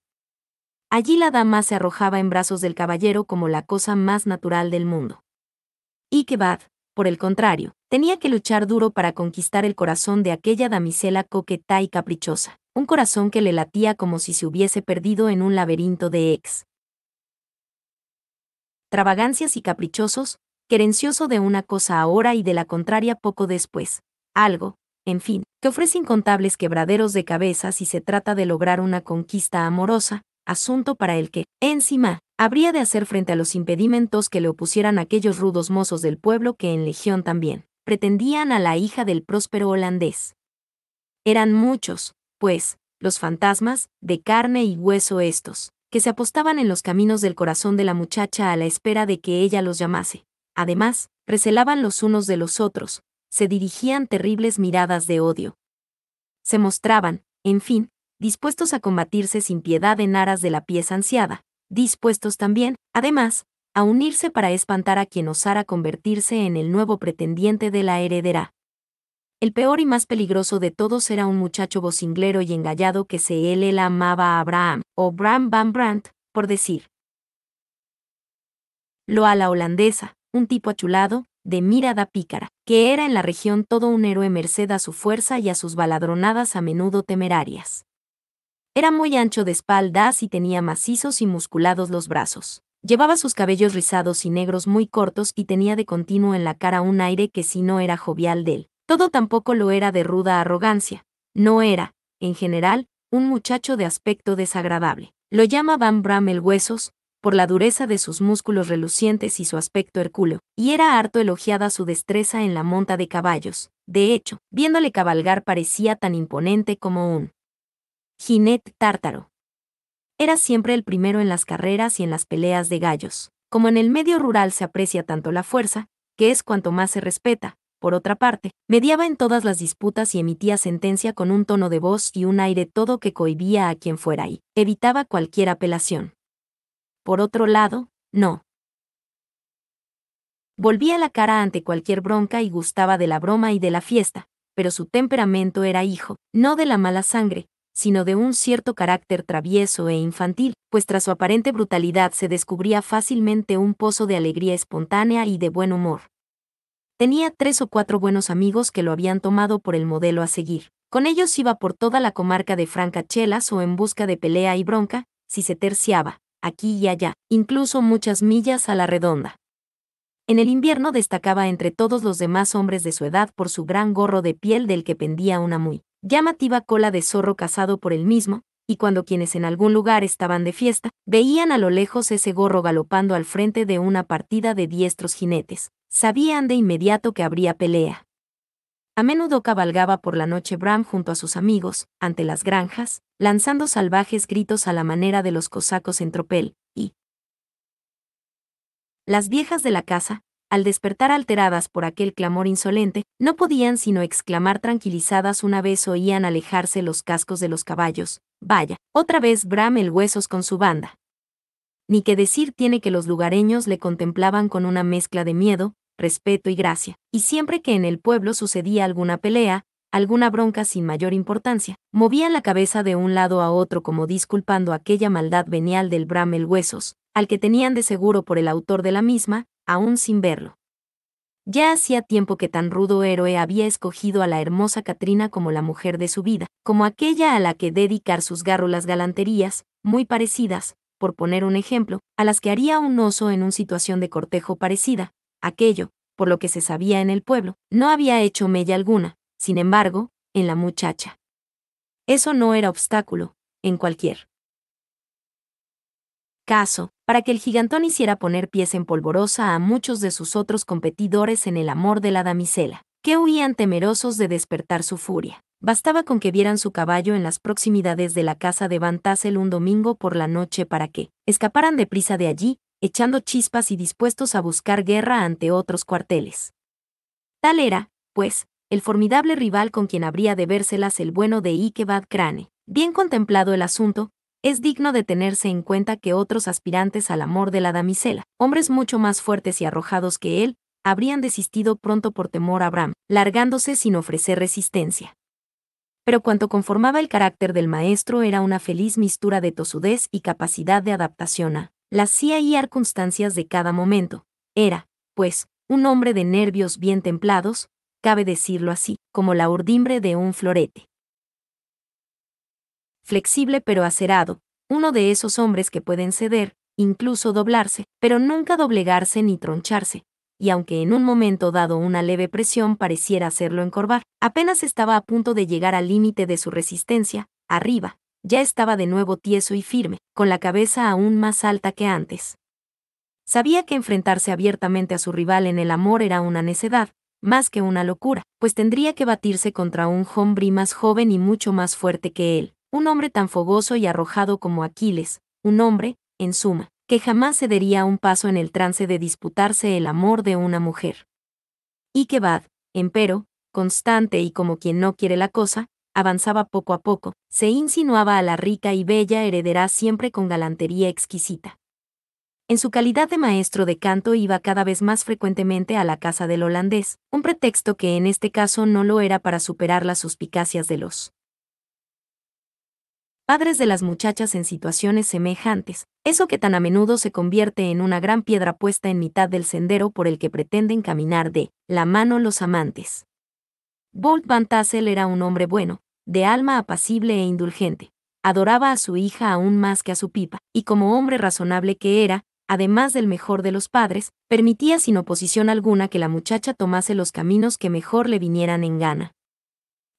[SPEAKER 1] Allí la dama se arrojaba en brazos del caballero como la cosa más natural del mundo. Y que por el contrario, tenía que luchar duro para conquistar el corazón de aquella damisela coqueta y caprichosa, un corazón que le latía como si se hubiese perdido en un laberinto de ex travagancias y caprichosos, querencioso de una cosa ahora y de la contraria poco después. Algo, en fin, que ofrece incontables quebraderos de cabeza si se trata de lograr una conquista amorosa, asunto para el que, encima, habría de hacer frente a los impedimentos que le opusieran aquellos rudos mozos del pueblo que en Legión también pretendían a la hija del próspero holandés. Eran muchos, pues, los fantasmas, de carne y hueso estos, que se apostaban en los caminos del corazón de la muchacha a la espera de que ella los llamase. Además, recelaban los unos de los otros, se dirigían terribles miradas de odio. Se mostraban, en fin, dispuestos a combatirse sin piedad en aras de la pieza ansiada, dispuestos también, además, a unirse para espantar a quien osara convertirse en el nuevo pretendiente de la heredera. El peor y más peligroso de todos era un muchacho vocinglero y engallado que se él, él amaba a Abraham, o Bram Van Brandt, por decir. Lo a la holandesa, un tipo achulado, de mirada pícara, que era en la región todo un héroe merced a su fuerza y a sus baladronadas a menudo temerarias. Era muy ancho de espaldas y tenía macizos y musculados los brazos. Llevaba sus cabellos rizados y negros muy cortos y tenía de continuo en la cara un aire que si no era jovial de él, todo tampoco lo era de ruda arrogancia. No era, en general, un muchacho de aspecto desagradable. Lo llamaban Bram el Huesos, por la dureza de sus músculos relucientes y su aspecto hercúleo, y era harto elogiada su destreza en la monta de caballos. De hecho, viéndole cabalgar parecía tan imponente como un jinete tártaro. Era siempre el primero en las carreras y en las peleas de gallos. Como en el medio rural se aprecia tanto la fuerza, que es cuanto más se respeta, por otra parte, mediaba en todas las disputas y emitía sentencia con un tono de voz y un aire todo que cohibía a quien fuera y evitaba cualquier apelación. Por otro lado, no. Volvía la cara ante cualquier bronca y gustaba de la broma y de la fiesta, pero su temperamento era hijo, no de la mala sangre, sino de un cierto carácter travieso e infantil, pues tras su aparente brutalidad se descubría fácilmente un pozo de alegría espontánea y de buen humor, Tenía tres o cuatro buenos amigos que lo habían tomado por el modelo a seguir. Con ellos iba por toda la comarca de Francachelas o en busca de pelea y bronca, si se terciaba, aquí y allá, incluso muchas millas a la redonda. En el invierno destacaba entre todos los demás hombres de su edad por su gran gorro de piel del que pendía una muy llamativa cola de zorro cazado por él mismo, y cuando quienes en algún lugar estaban de fiesta, veían a lo lejos ese gorro galopando al frente de una partida de diestros jinetes, Sabían de inmediato que habría pelea. A menudo cabalgaba por la noche Bram junto a sus amigos, ante las granjas, lanzando salvajes gritos a la manera de los cosacos en tropel, y las viejas de la casa, al despertar alteradas por aquel clamor insolente, no podían sino exclamar tranquilizadas una vez oían alejarse los cascos de los caballos. Vaya, otra vez Bram el Huesos con su banda. Ni que decir tiene que los lugareños le contemplaban con una mezcla de miedo, respeto y gracia, y siempre que en el pueblo sucedía alguna pelea, alguna bronca sin mayor importancia, movían la cabeza de un lado a otro como disculpando aquella maldad venial del Bramel Huesos, al que tenían de seguro por el autor de la misma, aún sin verlo. Ya hacía tiempo que tan rudo héroe había escogido a la hermosa Catrina como la mujer de su vida, como aquella a la que dedicar sus gárrulas galanterías, muy parecidas, por poner un ejemplo, a las que haría un oso en una situación de cortejo parecida, Aquello, por lo que se sabía en el pueblo, no había hecho mella alguna, sin embargo, en la muchacha. Eso no era obstáculo, en cualquier caso, para que el gigantón hiciera poner pies en polvorosa a muchos de sus otros competidores en el amor de la damisela, que huían temerosos de despertar su furia. Bastaba con que vieran su caballo en las proximidades de la casa de Van Tassel un domingo por la noche para que escaparan deprisa de allí echando chispas y dispuestos a buscar guerra ante otros cuarteles. Tal era, pues, el formidable rival con quien habría de vérselas el bueno de Ikebad Crane. Bien contemplado el asunto, es digno de tenerse en cuenta que otros aspirantes al amor de la damisela, hombres mucho más fuertes y arrojados que él, habrían desistido pronto por temor a Bram, largándose sin ofrecer resistencia. Pero cuanto conformaba el carácter del maestro era una feliz mistura de tosudez y capacidad de adaptación a la CIA y circunstancias de cada momento. Era, pues, un hombre de nervios bien templados, cabe decirlo así, como la urdimbre de un florete. Flexible pero acerado, uno de esos hombres que pueden ceder, incluso doblarse, pero nunca doblegarse ni troncharse, y aunque en un momento dado una leve presión pareciera hacerlo encorvar, apenas estaba a punto de llegar al límite de su resistencia, arriba, ya estaba de nuevo tieso y firme, con la cabeza aún más alta que antes. Sabía que enfrentarse abiertamente a su rival en el amor era una necedad, más que una locura, pues tendría que batirse contra un hombre más joven y mucho más fuerte que él, un hombre tan fogoso y arrojado como Aquiles, un hombre, en suma, que jamás cedería un paso en el trance de disputarse el amor de una mujer. Y que Bad, empero, constante y como quien no quiere la cosa, avanzaba poco a poco, se insinuaba a la rica y bella heredera siempre con galantería exquisita. En su calidad de maestro de canto iba cada vez más frecuentemente a la casa del holandés, un pretexto que en este caso no lo era para superar las suspicacias de los padres de las muchachas en situaciones semejantes, eso que tan a menudo se convierte en una gran piedra puesta en mitad del sendero por el que pretenden caminar de la mano los amantes. Bolt Van Tassel era un hombre bueno, de alma apacible e indulgente. Adoraba a su hija aún más que a su pipa, y como hombre razonable que era, además del mejor de los padres, permitía sin oposición alguna que la muchacha tomase los caminos que mejor le vinieran en gana.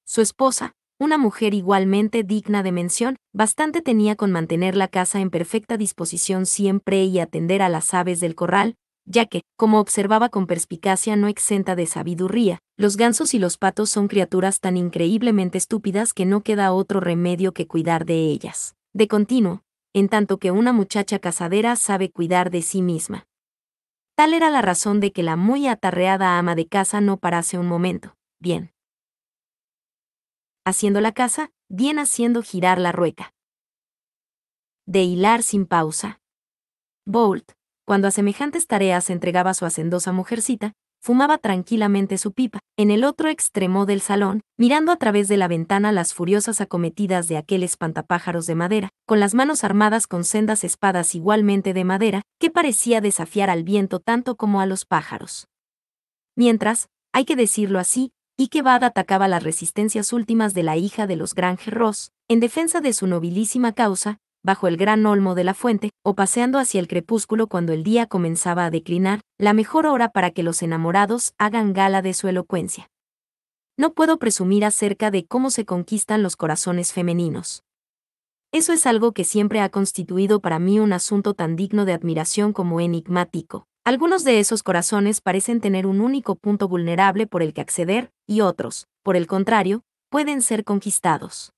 [SPEAKER 1] Su esposa, una mujer igualmente digna de mención, bastante tenía con mantener la casa en perfecta disposición siempre y atender a las aves del corral, ya que, como observaba con perspicacia no exenta de sabiduría, los gansos y los patos son criaturas tan increíblemente estúpidas que no queda otro remedio que cuidar de ellas. De continuo, en tanto que una muchacha cazadera sabe cuidar de sí misma. Tal era la razón de que la muy atarreada ama de casa no parase un momento. Bien. Haciendo la casa, bien haciendo girar la rueca. De hilar sin pausa. Bolt, cuando a semejantes tareas entregaba su hacendosa mujercita, fumaba tranquilamente su pipa, en el otro extremo del salón, mirando a través de la ventana las furiosas acometidas de aquel espantapájaros de madera, con las manos armadas con sendas espadas igualmente de madera, que parecía desafiar al viento tanto como a los pájaros. Mientras, hay que decirlo así, y que Ikebad atacaba las resistencias últimas de la hija de los Granjeros, en defensa de su nobilísima causa, bajo el gran olmo de la fuente, o paseando hacia el crepúsculo cuando el día comenzaba a declinar, la mejor hora para que los enamorados hagan gala de su elocuencia. No puedo presumir acerca de cómo se conquistan los corazones femeninos. Eso es algo que siempre ha constituido para mí un asunto tan digno de admiración como enigmático. Algunos de esos corazones parecen tener un único punto vulnerable por el que acceder, y otros, por el contrario, pueden ser conquistados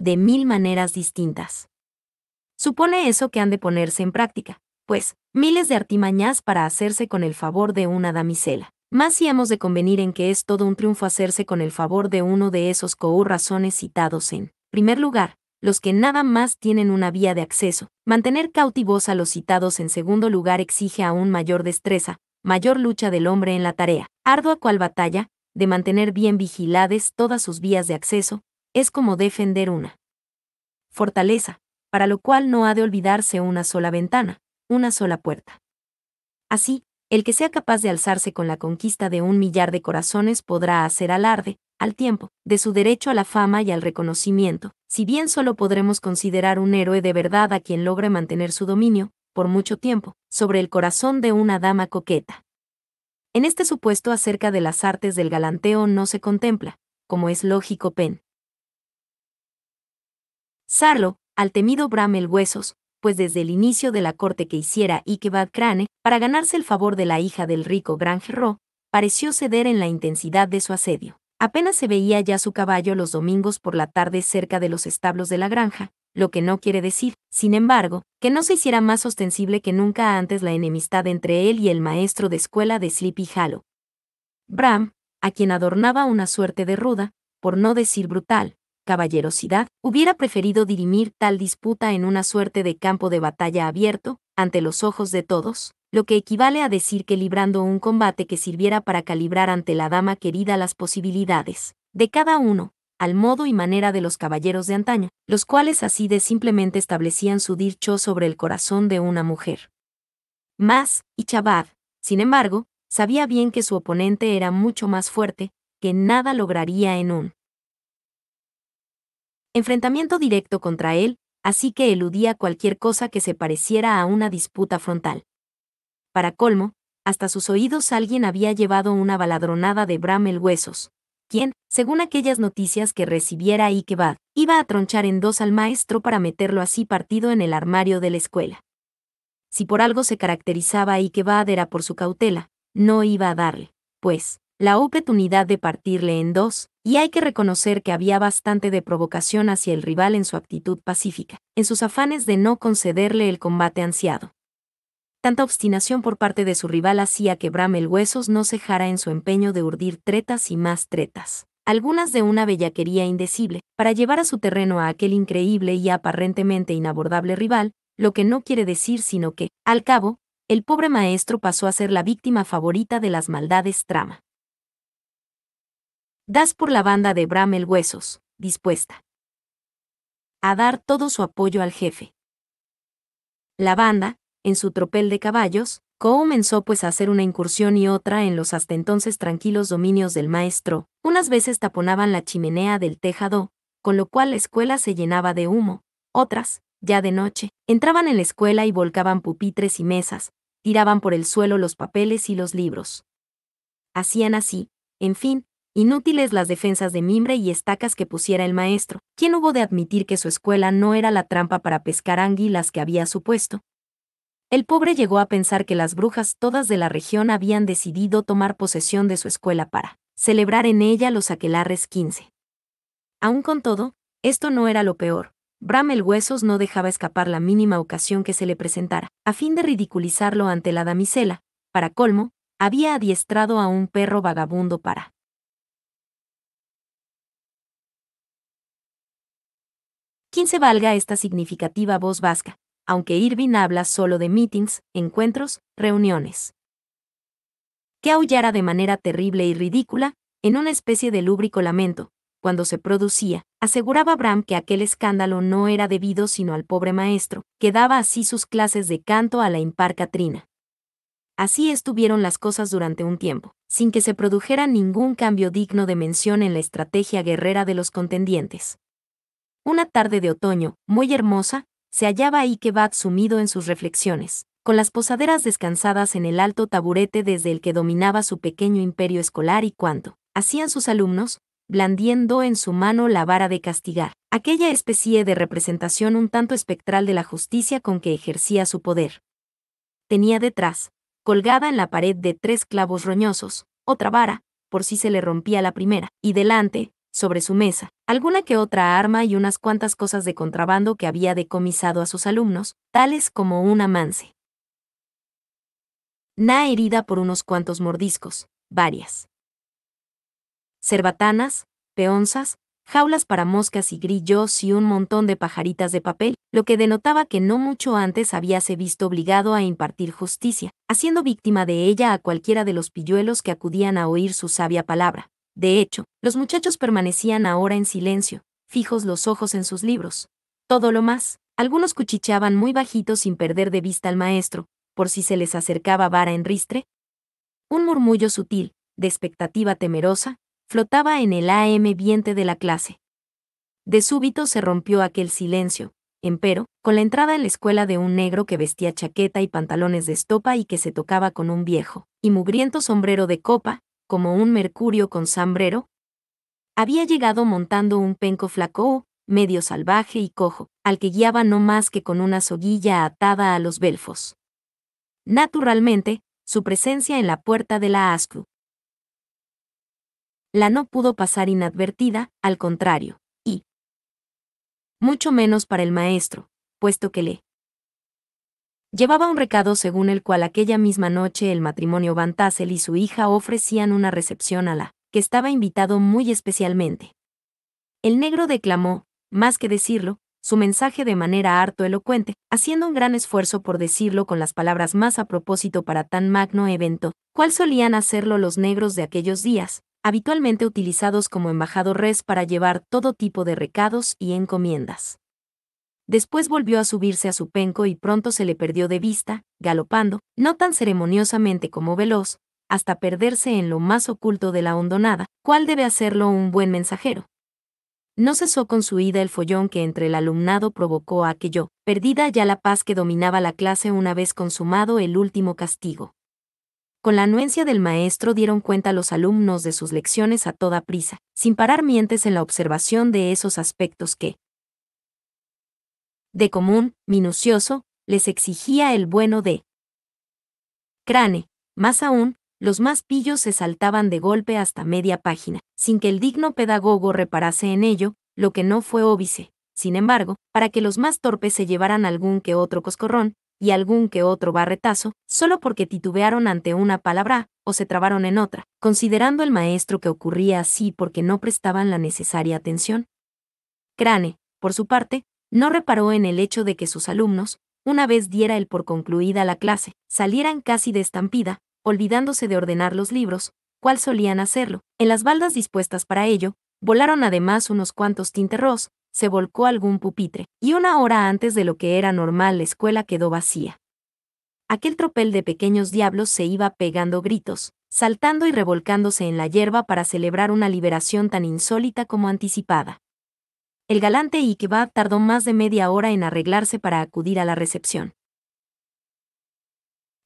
[SPEAKER 1] de mil maneras distintas. Supone eso que han de ponerse en práctica, pues, miles de artimañas para hacerse con el favor de una damisela. Más si hemos de convenir en que es todo un triunfo hacerse con el favor de uno de esos co-razones citados en primer lugar, los que nada más tienen una vía de acceso. Mantener cautivos a los citados en segundo lugar exige aún mayor destreza, mayor lucha del hombre en la tarea, ardua cual batalla, de mantener bien vigiladas todas sus vías de acceso, es como defender una fortaleza, para lo cual no ha de olvidarse una sola ventana, una sola puerta. Así, el que sea capaz de alzarse con la conquista de un millar de corazones podrá hacer alarde, al tiempo, de su derecho a la fama y al reconocimiento, si bien solo podremos considerar un héroe de verdad a quien logre mantener su dominio, por mucho tiempo, sobre el corazón de una dama coqueta. En este supuesto acerca de las artes del galanteo no se contempla, como es lógico Penn, Sarlo, al temido Bram el Huesos, pues desde el inicio de la corte que hiciera Ikebad Crane, para ganarse el favor de la hija del rico Ro, pareció ceder en la intensidad de su asedio. Apenas se veía ya su caballo los domingos por la tarde cerca de los establos de la granja, lo que no quiere decir, sin embargo, que no se hiciera más ostensible que nunca antes la enemistad entre él y el maestro de escuela de Sleepy Hollow. Bram, a quien adornaba una suerte de ruda, por no decir brutal, caballerosidad, hubiera preferido dirimir tal disputa en una suerte de campo de batalla abierto, ante los ojos de todos, lo que equivale a decir que librando un combate que sirviera para calibrar ante la dama querida las posibilidades de cada uno, al modo y manera de los caballeros de antaño, los cuales así de simplemente establecían su dicho sobre el corazón de una mujer. Mas, y Chabad, sin embargo, sabía bien que su oponente era mucho más fuerte, que nada lograría en un enfrentamiento directo contra él, así que eludía cualquier cosa que se pareciera a una disputa frontal. Para colmo, hasta sus oídos alguien había llevado una baladronada de Bram el Huesos, quien, según aquellas noticias que recibiera Ikebad, iba a tronchar en dos al maestro para meterlo así partido en el armario de la escuela. Si por algo se caracterizaba Ikebad era por su cautela, no iba a darle, pues, la oportunidad de partirle en dos, y hay que reconocer que había bastante de provocación hacia el rival en su actitud pacífica, en sus afanes de no concederle el combate ansiado. Tanta obstinación por parte de su rival hacía que Bram el Huesos no cejara en su empeño de urdir tretas y más tretas, algunas de una bellaquería indecible, para llevar a su terreno a aquel increíble y aparentemente inabordable rival, lo que no quiere decir sino que, al cabo, el pobre maestro pasó a ser la víctima favorita de las maldades trama das por la banda de Bram el Huesos, dispuesta a dar todo su apoyo al jefe. La banda, en su tropel de caballos, comenzó pues a hacer una incursión y otra en los hasta entonces tranquilos dominios del maestro, unas veces taponaban la chimenea del tejado, con lo cual la escuela se llenaba de humo, otras, ya de noche, entraban en la escuela y volcaban pupitres y mesas, tiraban por el suelo los papeles y los libros. Hacían así, en fin, Inútiles las defensas de mimbre y estacas que pusiera el maestro, quien hubo de admitir que su escuela no era la trampa para pescar anguilas que había supuesto. El pobre llegó a pensar que las brujas todas de la región habían decidido tomar posesión de su escuela para celebrar en ella los aquelarres 15. Aún con todo, esto no era lo peor. Bram el Huesos no dejaba escapar la mínima ocasión que se le presentara, a fin de ridiculizarlo ante la damisela. Para colmo, había adiestrado a un perro vagabundo para Quién se valga esta significativa voz vasca, aunque Irving habla solo de meetings, encuentros, reuniones. Que aullara de manera terrible y ridícula, en una especie de lúbrico lamento, cuando se producía, aseguraba Bram que aquel escándalo no era debido sino al pobre maestro, que daba así sus clases de canto a la impar Catrina. Así estuvieron las cosas durante un tiempo, sin que se produjera ningún cambio digno de mención en la estrategia guerrera de los contendientes. Una tarde de otoño, muy hermosa, se hallaba Ikebat sumido en sus reflexiones, con las posaderas descansadas en el alto taburete desde el que dominaba su pequeño imperio escolar y cuanto hacían sus alumnos, blandiendo en su mano la vara de castigar, aquella especie de representación un tanto espectral de la justicia con que ejercía su poder. Tenía detrás, colgada en la pared de tres clavos roñosos, otra vara, por si se le rompía la primera, y delante, sobre su mesa, alguna que otra arma y unas cuantas cosas de contrabando que había decomisado a sus alumnos, tales como un amance. Na herida por unos cuantos mordiscos, varias. Cerbatanas, peonzas, jaulas para moscas y grillos y un montón de pajaritas de papel, lo que denotaba que no mucho antes habíase visto obligado a impartir justicia, haciendo víctima de ella a cualquiera de los pilluelos que acudían a oír su sabia palabra, de hecho, los muchachos permanecían ahora en silencio, fijos los ojos en sus libros. Todo lo más, algunos cuchicheaban muy bajitos sin perder de vista al maestro, por si se les acercaba vara en ristre. Un murmullo sutil, de expectativa temerosa, flotaba en el AM viente de la clase. De súbito se rompió aquel silencio, empero, con la entrada en la escuela de un negro que vestía chaqueta y pantalones de estopa y que se tocaba con un viejo y mugriento sombrero de copa, como un mercurio con sombrero? Había llegado montando un penco flaco, medio salvaje y cojo, al que guiaba no más que con una soguilla atada a los belfos. Naturalmente, su presencia en la puerta de la ASCU. La no pudo pasar inadvertida, al contrario, y mucho menos para el maestro, puesto que le Llevaba un recado según el cual aquella misma noche el matrimonio Van y su hija ofrecían una recepción a la que estaba invitado muy especialmente. El negro declamó, más que decirlo, su mensaje de manera harto elocuente, haciendo un gran esfuerzo por decirlo con las palabras más a propósito para tan magno evento, cual solían hacerlo los negros de aquellos días, habitualmente utilizados como embajadores para llevar todo tipo de recados y encomiendas. Después volvió a subirse a su penco y pronto se le perdió de vista, galopando, no tan ceremoniosamente como veloz, hasta perderse en lo más oculto de la hondonada, ¿Cuál debe hacerlo un buen mensajero. No cesó con su ida el follón que entre el alumnado provocó aquello, perdida ya la paz que dominaba la clase una vez consumado el último castigo. Con la anuencia del maestro dieron cuenta los alumnos de sus lecciones a toda prisa, sin parar mientes en la observación de esos aspectos que, de común, minucioso, les exigía el bueno de crane. Más aún, los más pillos se saltaban de golpe hasta media página, sin que el digno pedagogo reparase en ello, lo que no fue óbice. Sin embargo, para que los más torpes se llevaran algún que otro coscorrón, y algún que otro barretazo, solo porque titubearon ante una palabra, o se trabaron en otra, considerando el maestro que ocurría así porque no prestaban la necesaria atención. Crane, por su parte, no reparó en el hecho de que sus alumnos, una vez diera el por concluida la clase, salieran casi de estampida, olvidándose de ordenar los libros, cual solían hacerlo. En las baldas dispuestas para ello, volaron además unos cuantos tinteros, se volcó algún pupitre, y una hora antes de lo que era normal la escuela quedó vacía. Aquel tropel de pequeños diablos se iba pegando gritos, saltando y revolcándose en la hierba para celebrar una liberación tan insólita como anticipada el galante va tardó más de media hora en arreglarse para acudir a la recepción.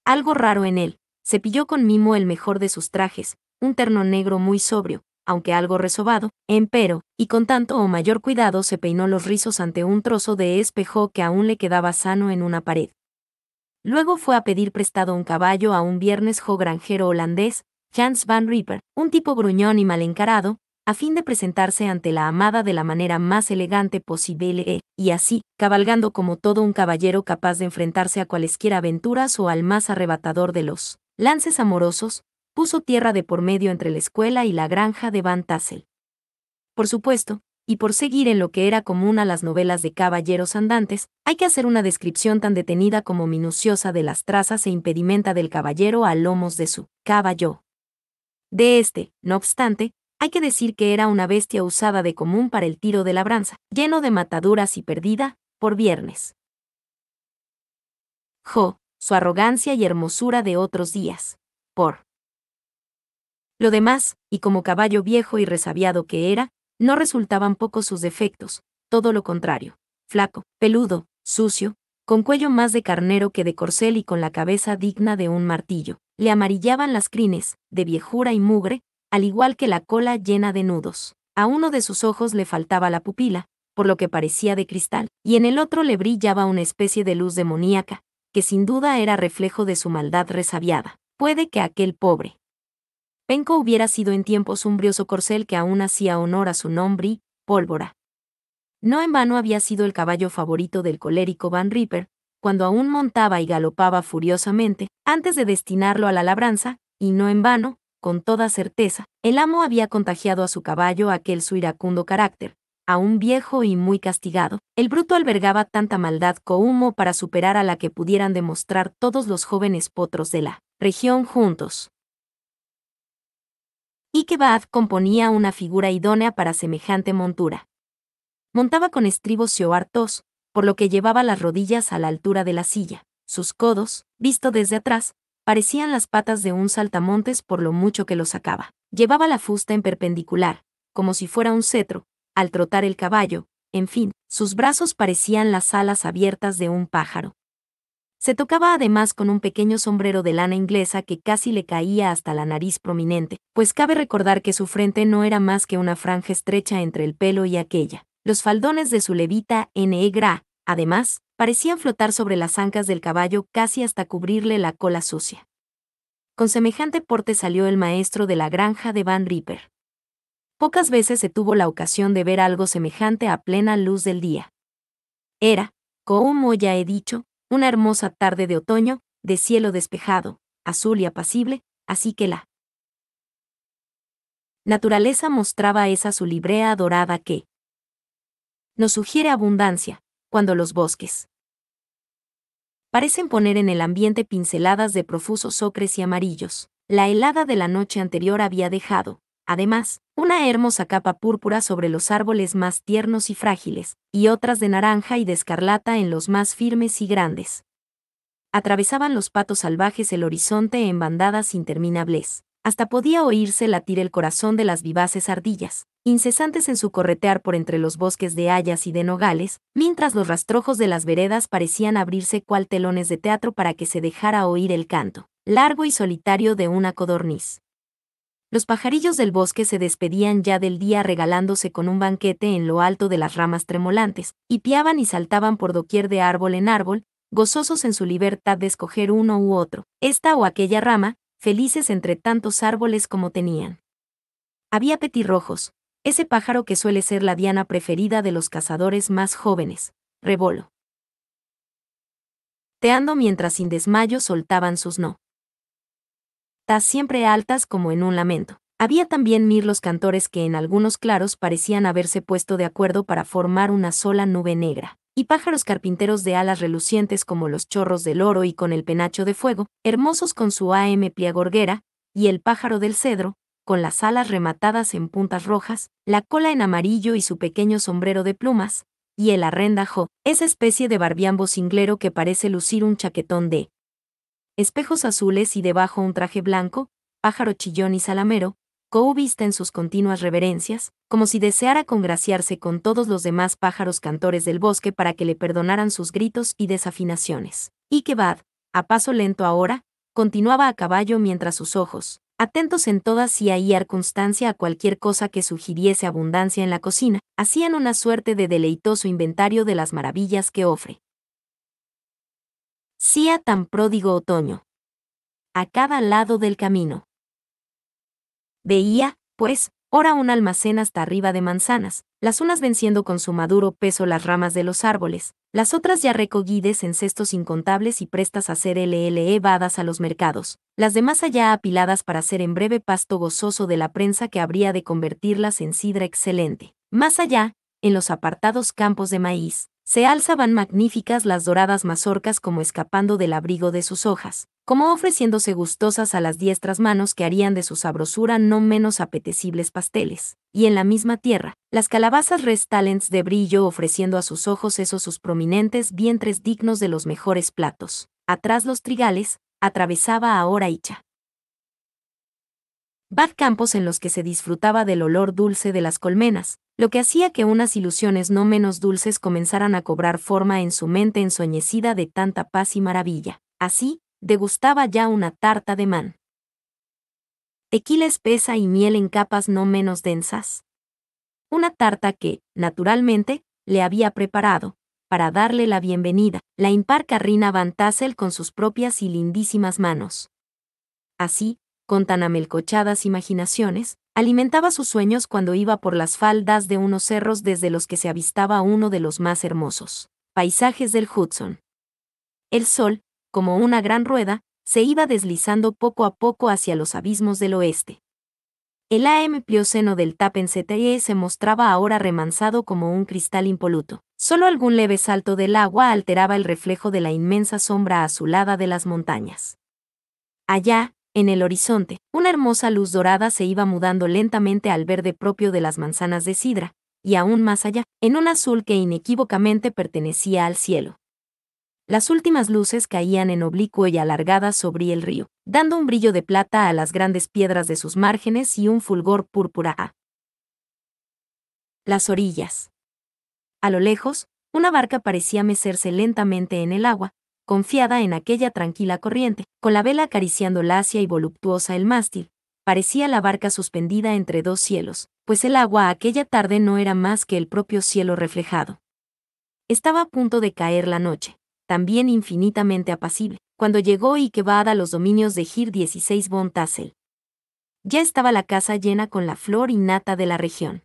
[SPEAKER 1] Algo raro en él, se pilló con mimo el mejor de sus trajes, un terno negro muy sobrio, aunque algo resobado, empero, y con tanto o mayor cuidado se peinó los rizos ante un trozo de espejo que aún le quedaba sano en una pared. Luego fue a pedir prestado un caballo a un viernes granjero holandés, Hans van Rieper, un tipo gruñón y mal encarado, a fin de presentarse ante la amada de la manera más elegante posible, y así, cabalgando como todo un caballero capaz de enfrentarse a cualesquiera aventuras o al más arrebatador de los lances amorosos, puso tierra de por medio entre la escuela y la granja de Van Tassel. Por supuesto, y por seguir en lo que era común a las novelas de caballeros andantes, hay que hacer una descripción tan detenida como minuciosa de las trazas e impedimenta del caballero a lomos de su caballo. De este, no obstante, hay que decir que era una bestia usada de común para el tiro de labranza, lleno de mataduras y perdida, por viernes. Jo, su arrogancia y hermosura de otros días. Por. Lo demás, y como caballo viejo y resabiado que era, no resultaban pocos sus defectos, todo lo contrario. Flaco, peludo, sucio, con cuello más de carnero que de corcel y con la cabeza digna de un martillo. Le amarillaban las crines, de viejura y mugre, al igual que la cola llena de nudos. A uno de sus ojos le faltaba la pupila, por lo que parecía de cristal, y en el otro le brillaba una especie de luz demoníaca, que sin duda era reflejo de su maldad resabiada. Puede que aquel pobre Penco hubiera sido en tiempos un brioso corcel que aún hacía honor a su nombre, y pólvora. No en vano había sido el caballo favorito del colérico Van Ripper, cuando aún montaba y galopaba furiosamente, antes de destinarlo a la labranza, y no en vano, con toda certeza, el amo había contagiado a su caballo aquel su iracundo carácter. Aún viejo y muy castigado, el bruto albergaba tanta maldad como para superar a la que pudieran demostrar todos los jóvenes potros de la región juntos. Y componía una figura idónea para semejante montura. Montaba con estribos y por lo que llevaba las rodillas a la altura de la silla. Sus codos, visto desde atrás, parecían las patas de un saltamontes por lo mucho que lo sacaba. Llevaba la fusta en perpendicular, como si fuera un cetro, al trotar el caballo, en fin, sus brazos parecían las alas abiertas de un pájaro. Se tocaba además con un pequeño sombrero de lana inglesa que casi le caía hasta la nariz prominente, pues cabe recordar que su frente no era más que una franja estrecha entre el pelo y aquella. Los faldones de su levita negra, además, parecían flotar sobre las ancas del caballo casi hasta cubrirle la cola sucia. Con semejante porte salió el maestro de la granja de Van Ripper. Pocas veces se tuvo la ocasión de ver algo semejante a plena luz del día. Era, como ya he dicho, una hermosa tarde de otoño, de cielo despejado, azul y apacible, así que la naturaleza mostraba esa su librea dorada que nos sugiere abundancia, cuando los bosques parecen poner en el ambiente pinceladas de profusos ocres y amarillos. La helada de la noche anterior había dejado, además, una hermosa capa púrpura sobre los árboles más tiernos y frágiles, y otras de naranja y de escarlata en los más firmes y grandes. Atravesaban los patos salvajes el horizonte en bandadas interminables, hasta podía oírse latir el corazón de las vivaces ardillas, incesantes en su corretear por entre los bosques de hayas y de nogales, mientras los rastrojos de las veredas parecían abrirse cual telones de teatro para que se dejara oír el canto, largo y solitario de una codorniz. Los pajarillos del bosque se despedían ya del día regalándose con un banquete en lo alto de las ramas tremolantes, y piaban y saltaban por doquier de árbol en árbol, gozosos en su libertad de escoger uno u otro, esta o aquella rama, felices entre tantos árboles como tenían. Había petirrojos, ese pájaro que suele ser la diana preferida de los cazadores más jóvenes, Revolo, Teando mientras sin desmayo soltaban sus no. Tas siempre altas como en un lamento. Había también mirlos cantores que en algunos claros parecían haberse puesto de acuerdo para formar una sola nube negra y pájaros carpinteros de alas relucientes como los chorros del oro y con el penacho de fuego, hermosos con su AM Gorguera, y el pájaro del cedro, con las alas rematadas en puntas rojas, la cola en amarillo y su pequeño sombrero de plumas, y el arrendajo, esa especie de barbiambo cinglero que parece lucir un chaquetón de espejos azules y debajo un traje blanco, pájaro chillón y salamero, vista en sus continuas reverencias, como si deseara congraciarse con todos los demás pájaros cantores del bosque para que le perdonaran sus gritos y desafinaciones. Y que Bad, a paso lento ahora, continuaba a caballo mientras sus ojos, atentos en todas y ahí circunstancia a cualquier cosa que sugiriese abundancia en la cocina, hacían una suerte de deleitoso inventario de las maravillas que ofre. Sía tan pródigo otoño. A cada lado del camino. Veía, pues, Ora un almacén hasta arriba de manzanas, las unas venciendo con su maduro peso las ramas de los árboles, las otras ya recogidas en cestos incontables y prestas a ser LLE vadas a los mercados, las demás allá apiladas para ser en breve pasto gozoso de la prensa que habría de convertirlas en sidra excelente. Más allá, en los apartados campos de maíz, se alzaban magníficas las doradas mazorcas como escapando del abrigo de sus hojas, como ofreciéndose gustosas a las diestras manos que harían de su sabrosura no menos apetecibles pasteles. Y en la misma tierra, las calabazas restalens de brillo ofreciendo a sus ojos esos sus prominentes vientres dignos de los mejores platos. Atrás los trigales, atravesaba ahora Icha. Bad campos en los que se disfrutaba del olor dulce de las colmenas, lo que hacía que unas ilusiones no menos dulces comenzaran a cobrar forma en su mente ensoñecida de tanta paz y maravilla. Así, degustaba ya una tarta de man. Tequila espesa y miel en capas no menos densas. Una tarta que, naturalmente, le había preparado, para darle la bienvenida, la impar Carrina Van Tassel con sus propias y lindísimas manos. Así, con tan amelcochadas imaginaciones, alimentaba sus sueños cuando iba por las faldas de unos cerros desde los que se avistaba uno de los más hermosos paisajes del Hudson. El sol, como una gran rueda, se iba deslizando poco a poco hacia los abismos del oeste. El AM plioceno del tapen se mostraba ahora remansado como un cristal impoluto. Solo algún leve salto del agua alteraba el reflejo de la inmensa sombra azulada de las montañas. Allá, en el horizonte, una hermosa luz dorada se iba mudando lentamente al verde propio de las manzanas de sidra, y aún más allá, en un azul que inequívocamente pertenecía al cielo. Las últimas luces caían en oblicuo y alargadas sobre el río, dando un brillo de plata a las grandes piedras de sus márgenes y un fulgor púrpura a las orillas. A lo lejos, una barca parecía mecerse lentamente en el agua, confiada en aquella tranquila corriente, con la vela acariciando lacia y voluptuosa el mástil, parecía la barca suspendida entre dos cielos, pues el agua aquella tarde no era más que el propio cielo reflejado. Estaba a punto de caer la noche, también infinitamente apacible, cuando llegó y a los dominios de Gir 16 von Tassel. Ya estaba la casa llena con la flor y nata de la región.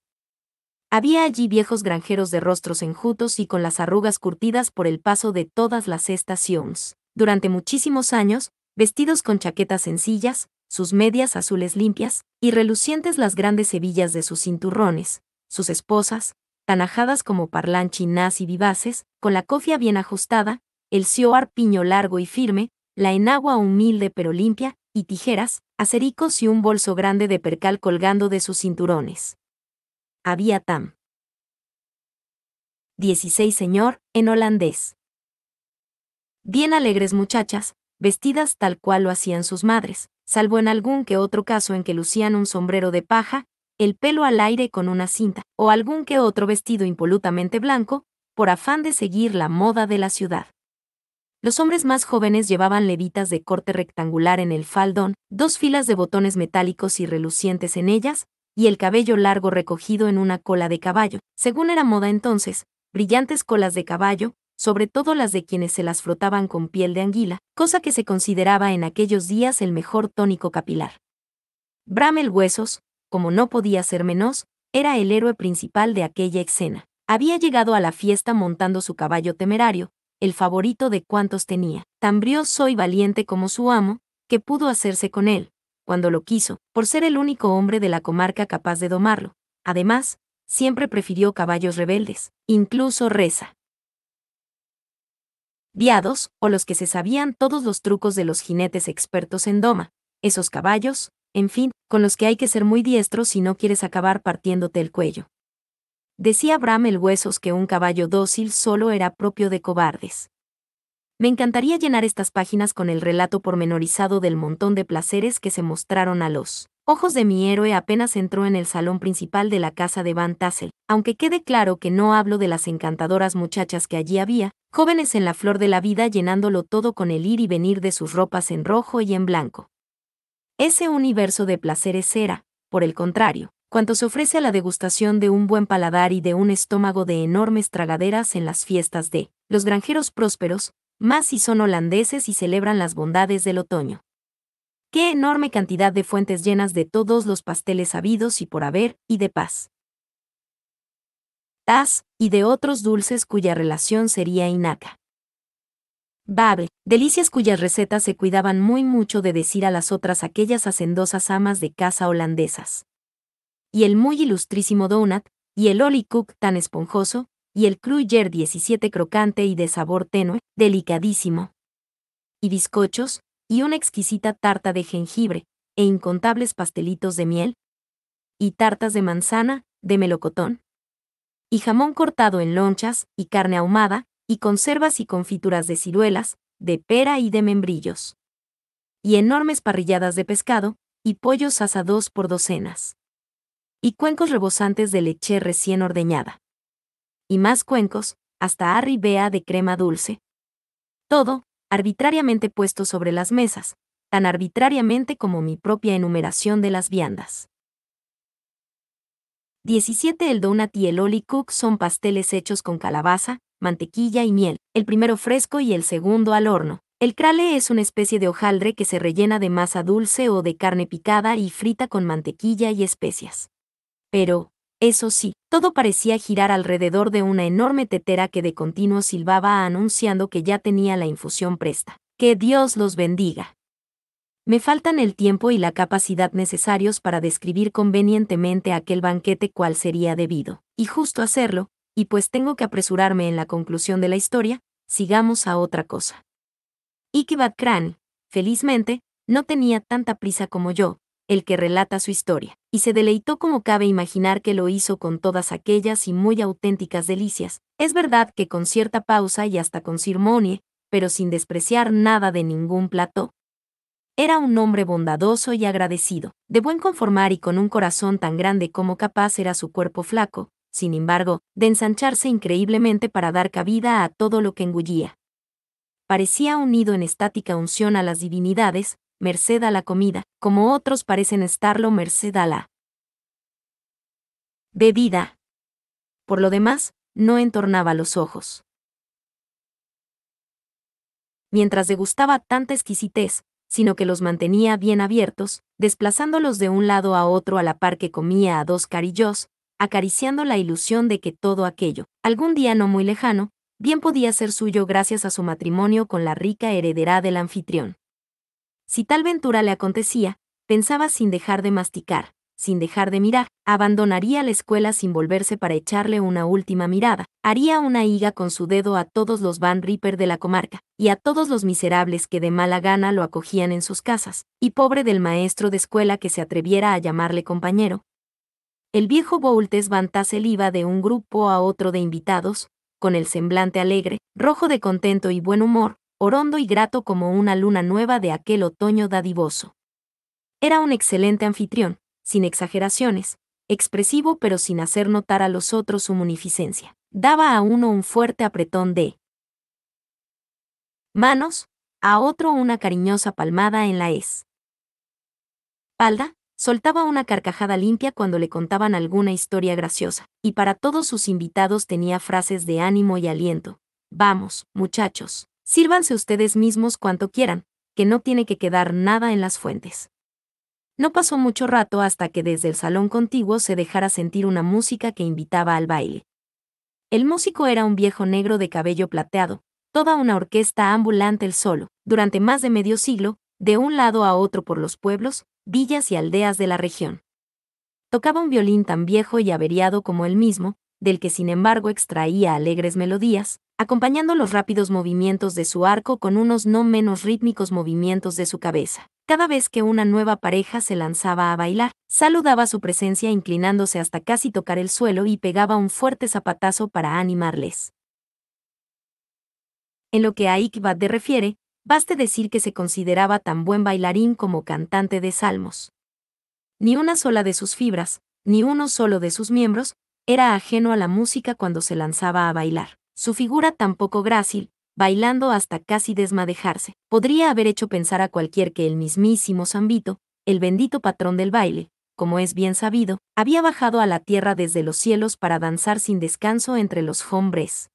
[SPEAKER 1] Había allí viejos granjeros de rostros enjutos y con las arrugas curtidas por el paso de todas las estaciones. Durante muchísimos años, vestidos con chaquetas sencillas, sus medias azules limpias, y relucientes las grandes hebillas de sus cinturrones, sus esposas, tan ajadas como parlanchinas y vivaces, con la cofia bien ajustada, el cioar piño largo y firme, la enagua humilde pero limpia, y tijeras, acericos y un bolso grande de percal colgando de sus cinturones. Había tam. 16 señor, en holandés. Bien alegres muchachas, vestidas tal cual lo hacían sus madres, salvo en algún que otro caso en que lucían un sombrero de paja, el pelo al aire con una cinta, o algún que otro vestido impolutamente blanco, por afán de seguir la moda de la ciudad. Los hombres más jóvenes llevaban levitas de corte rectangular en el faldón, dos filas de botones metálicos y relucientes en ellas, y el cabello largo recogido en una cola de caballo, según era moda entonces, brillantes colas de caballo, sobre todo las de quienes se las frotaban con piel de anguila, cosa que se consideraba en aquellos días el mejor tónico capilar. Bramel Huesos, como no podía ser menos, era el héroe principal de aquella escena. Había llegado a la fiesta montando su caballo temerario, el favorito de cuantos tenía, tan brioso y valiente como su amo, que pudo hacerse con él, cuando lo quiso, por ser el único hombre de la comarca capaz de domarlo. Además, siempre prefirió caballos rebeldes, incluso reza. Viados, o los que se sabían todos los trucos de los jinetes expertos en doma, esos caballos, en fin, con los que hay que ser muy diestro si no quieres acabar partiéndote el cuello. Decía Bram el Huesos que un caballo dócil solo era propio de cobardes. Me encantaría llenar estas páginas con el relato pormenorizado del montón de placeres que se mostraron a los ojos de mi héroe apenas entró en el salón principal de la casa de Van Tassel, aunque quede claro que no hablo de las encantadoras muchachas que allí había, jóvenes en la flor de la vida llenándolo todo con el ir y venir de sus ropas en rojo y en blanco. Ese universo de placeres era, por el contrario, cuanto se ofrece a la degustación de un buen paladar y de un estómago de enormes tragaderas en las fiestas de los granjeros prósperos, más si son holandeses y celebran las bondades del otoño. Qué enorme cantidad de fuentes llenas de todos los pasteles sabidos y por haber, y de paz. Taz y de otros dulces cuya relación sería inaca. Babe, delicias cuyas recetas se cuidaban muy mucho de decir a las otras aquellas hacendosas amas de casa holandesas y el muy ilustrísimo donut, y el Oli Cook tan esponjoso, y el Cruyer 17 crocante y de sabor tenue, delicadísimo. Y bizcochos, y una exquisita tarta de jengibre, e incontables pastelitos de miel, y tartas de manzana, de melocotón, y jamón cortado en lonchas, y carne ahumada, y conservas y confituras de ciruelas, de pera y de membrillos. Y enormes parrilladas de pescado, y pollos asados por docenas y cuencos rebosantes de leche recién ordeñada. Y más cuencos, hasta arribea de crema dulce. Todo, arbitrariamente puesto sobre las mesas, tan arbitrariamente como mi propia enumeración de las viandas. 17. El donut y el Oli Cook son pasteles hechos con calabaza, mantequilla y miel, el primero fresco y el segundo al horno. El crale es una especie de hojaldre que se rellena de masa dulce o de carne picada y frita con mantequilla y especias. Pero, eso sí, todo parecía girar alrededor de una enorme tetera que de continuo silbaba anunciando que ya tenía la infusión presta. Que Dios los bendiga. Me faltan el tiempo y la capacidad necesarios para describir convenientemente aquel banquete cual sería debido, y justo hacerlo, y pues tengo que apresurarme en la conclusión de la historia, sigamos a otra cosa. que Kran, felizmente, no tenía tanta prisa como yo, el que relata su historia, y se deleitó como cabe imaginar que lo hizo con todas aquellas y muy auténticas delicias, es verdad que con cierta pausa y hasta con sirmonie, pero sin despreciar nada de ningún plató. Era un hombre bondadoso y agradecido, de buen conformar y con un corazón tan grande como capaz era su cuerpo flaco, sin embargo, de ensancharse increíblemente para dar cabida a todo lo que engullía. Parecía unido en estática unción a las divinidades, merced a la comida, como otros parecen estarlo merced a la bebida. Por lo demás, no entornaba los ojos. Mientras degustaba tanta exquisitez, sino que los mantenía bien abiertos, desplazándolos de un lado a otro a la par que comía a dos carillos, acariciando la ilusión de que todo aquello, algún día no muy lejano, bien podía ser suyo gracias a su matrimonio con la rica heredera del anfitrión. Si tal ventura le acontecía, pensaba sin dejar de masticar, sin dejar de mirar, abandonaría la escuela sin volverse para echarle una última mirada, haría una higa con su dedo a todos los Van Ripper de la comarca, y a todos los miserables que de mala gana lo acogían en sus casas, y pobre del maestro de escuela que se atreviera a llamarle compañero. El viejo Boultes Van iba de un grupo a otro de invitados, con el semblante alegre, rojo de contento y buen humor, orondo y grato como una luna nueva de aquel otoño dadivoso. Era un excelente anfitrión, sin exageraciones, expresivo pero sin hacer notar a los otros su munificencia. Daba a uno un fuerte apretón de manos, a otro una cariñosa palmada en la es. Palda, soltaba una carcajada limpia cuando le contaban alguna historia graciosa, y para todos sus invitados tenía frases de ánimo y aliento. Vamos, muchachos. Sírvanse ustedes mismos cuanto quieran, que no tiene que quedar nada en las fuentes. No pasó mucho rato hasta que desde el salón contiguo se dejara sentir una música que invitaba al baile. El músico era un viejo negro de cabello plateado, toda una orquesta ambulante el solo, durante más de medio siglo, de un lado a otro por los pueblos, villas y aldeas de la región. Tocaba un violín tan viejo y averiado como él mismo, del que sin embargo extraía alegres melodías, acompañando los rápidos movimientos de su arco con unos no menos rítmicos movimientos de su cabeza. Cada vez que una nueva pareja se lanzaba a bailar, saludaba su presencia inclinándose hasta casi tocar el suelo y pegaba un fuerte zapatazo para animarles. En lo que a de refiere, baste decir que se consideraba tan buen bailarín como cantante de salmos. Ni una sola de sus fibras, ni uno solo de sus miembros, era ajeno a la música cuando se lanzaba a bailar. Su figura tan poco grácil, bailando hasta casi desmadejarse, podría haber hecho pensar a cualquier que el mismísimo Zambito, el bendito patrón del baile, como es bien sabido, había bajado a la tierra desde los cielos para danzar sin descanso entre los hombres.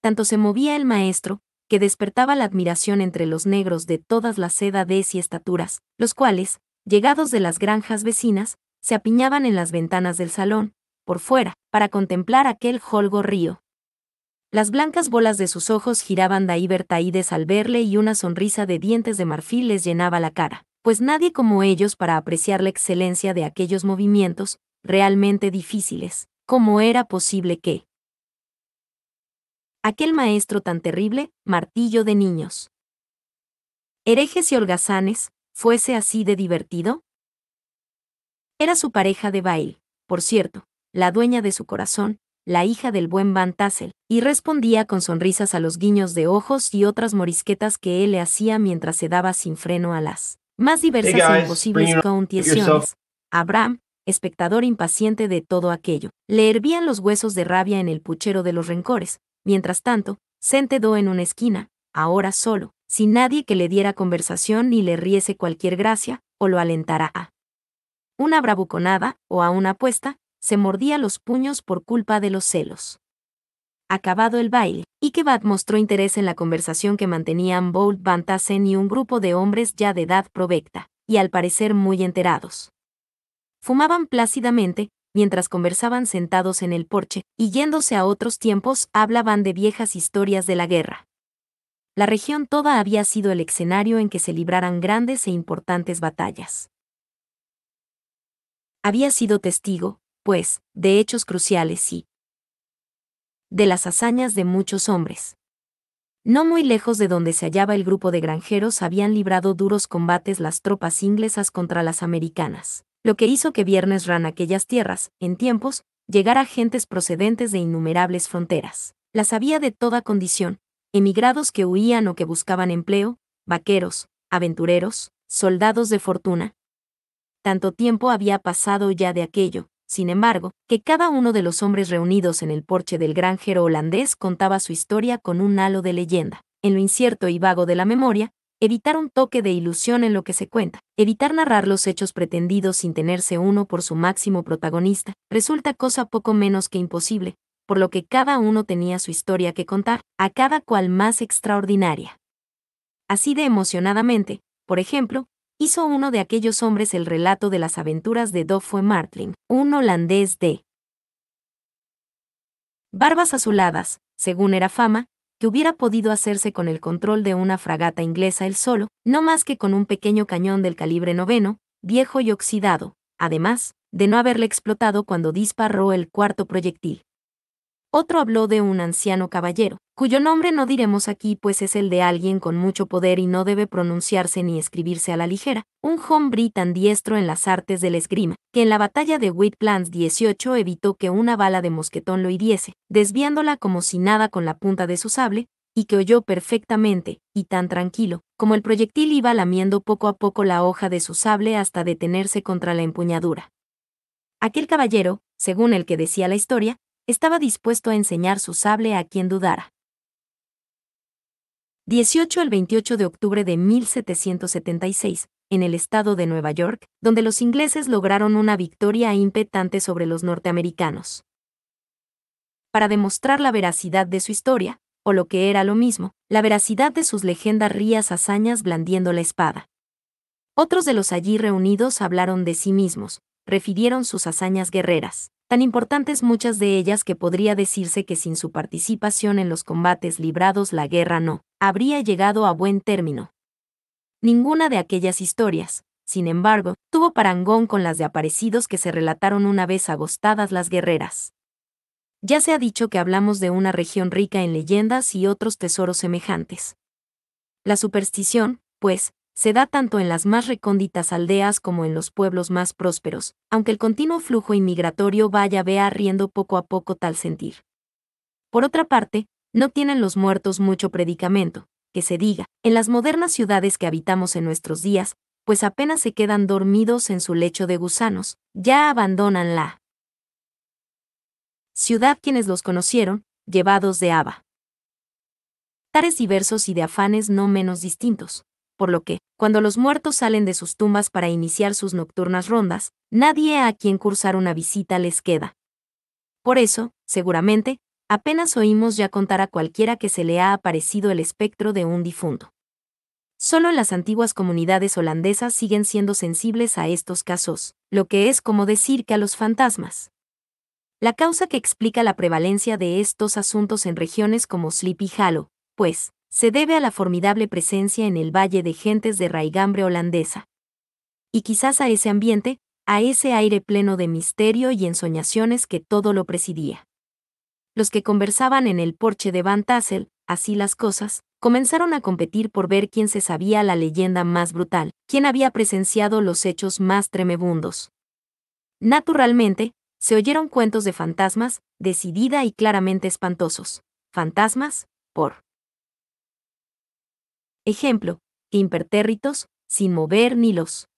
[SPEAKER 1] Tanto se movía el maestro, que despertaba la admiración entre los negros de todas las edades y estaturas, los cuales, llegados de las granjas vecinas, se apiñaban en las ventanas del salón, por fuera, para contemplar aquel holgo río. Las blancas bolas de sus ojos giraban de ibertaides al verle y una sonrisa de dientes de marfil les llenaba la cara, pues nadie como ellos para apreciar la excelencia de aquellos movimientos, realmente difíciles, ¿cómo era posible que aquel maestro tan terrible, martillo de niños. Herejes y holgazanes, fuese así de divertido. Era su pareja de baile, por cierto, la dueña de su corazón, la hija del buen Van Tassel, y respondía con sonrisas a los guiños de ojos y otras morisquetas que él le hacía mientras se daba sin freno a las más diversas e imposibles Abraham, espectador impaciente de todo aquello, le hervían los huesos de rabia en el puchero de los rencores. Mientras tanto, se entedó en una esquina, ahora solo, sin nadie que le diera conversación ni le riese cualquier gracia, o lo alentara a una bravuconada, o a una apuesta, se mordía los puños por culpa de los celos. Acabado el baile, Ikebat mostró interés en la conversación que mantenían bolt Van Tassen y un grupo de hombres ya de edad provecta, y al parecer muy enterados. Fumaban plácidamente, mientras conversaban sentados en el porche, y yéndose a otros tiempos hablaban de viejas historias de la guerra. La región toda había sido el escenario en que se libraran grandes e importantes batallas. Había sido testigo, pues, de hechos cruciales y de las hazañas de muchos hombres. No muy lejos de donde se hallaba el grupo de granjeros habían librado duros combates las tropas inglesas contra las americanas, lo que hizo que Viernes Ran aquellas tierras, en tiempos, llegara gentes procedentes de innumerables fronteras. Las había de toda condición, emigrados que huían o que buscaban empleo, vaqueros, aventureros, soldados de fortuna. Tanto tiempo había pasado ya de aquello, sin embargo, que cada uno de los hombres reunidos en el porche del granjero holandés contaba su historia con un halo de leyenda. En lo incierto y vago de la memoria, evitar un toque de ilusión en lo que se cuenta, evitar narrar los hechos pretendidos sin tenerse uno por su máximo protagonista, resulta cosa poco menos que imposible, por lo que cada uno tenía su historia que contar, a cada cual más extraordinaria. Así de emocionadamente, por ejemplo, hizo uno de aquellos hombres el relato de las aventuras de Dofue Martling, un holandés de barbas azuladas, según era fama, que hubiera podido hacerse con el control de una fragata inglesa él solo, no más que con un pequeño cañón del calibre noveno, viejo y oxidado, además, de no haberle explotado cuando disparó el cuarto proyectil. Otro habló de un anciano caballero, cuyo nombre no diremos aquí pues es el de alguien con mucho poder y no debe pronunciarse ni escribirse a la ligera, un hombre tan diestro en las artes del esgrima, que en la batalla de whitlands 18 evitó que una bala de mosquetón lo hiriese, desviándola como si nada con la punta de su sable, y que oyó perfectamente, y tan tranquilo, como el proyectil iba lamiendo poco a poco la hoja de su sable hasta detenerse contra la empuñadura. Aquel caballero, según el que decía la historia, estaba dispuesto a enseñar su sable a quien dudara. 18 al 28 de octubre de 1776, en el estado de Nueva York, donde los ingleses lograron una victoria impetante sobre los norteamericanos. Para demostrar la veracidad de su historia, o lo que era lo mismo, la veracidad de sus legendas rías hazañas blandiendo la espada. Otros de los allí reunidos hablaron de sí mismos, refirieron sus hazañas guerreras tan importantes muchas de ellas que podría decirse que sin su participación en los combates librados la guerra no habría llegado a buen término. Ninguna de aquellas historias, sin embargo, tuvo parangón con las de aparecidos que se relataron una vez agostadas las guerreras. Ya se ha dicho que hablamos de una región rica en leyendas y otros tesoros semejantes. La superstición, pues, se da tanto en las más recónditas aldeas como en los pueblos más prósperos, aunque el continuo flujo inmigratorio vaya vea riendo poco a poco tal sentir. Por otra parte, no tienen los muertos mucho predicamento, que se diga, en las modernas ciudades que habitamos en nuestros días, pues apenas se quedan dormidos en su lecho de gusanos, ya abandonan la ciudad quienes los conocieron, llevados de Ava. Tares diversos y de afanes no menos distintos por lo que, cuando los muertos salen de sus tumbas para iniciar sus nocturnas rondas, nadie a quien cursar una visita les queda. Por eso, seguramente, apenas oímos ya contar a cualquiera que se le ha aparecido el espectro de un difunto. Solo en las antiguas comunidades holandesas siguen siendo sensibles a estos casos, lo que es como decir que a los fantasmas. La causa que explica la prevalencia de estos asuntos en regiones como Sleepy Hollow, pues, se debe a la formidable presencia en el valle de gentes de raigambre holandesa. Y quizás a ese ambiente, a ese aire pleno de misterio y ensoñaciones que todo lo presidía. Los que conversaban en el porche de Van Tassel, así las cosas, comenzaron a competir por ver quién se sabía la leyenda más brutal, quién había presenciado los hechos más tremebundos. Naturalmente, se oyeron cuentos de fantasmas, decidida y claramente espantosos. Fantasmas, por Ejemplo, impertérritos, sin mover ni los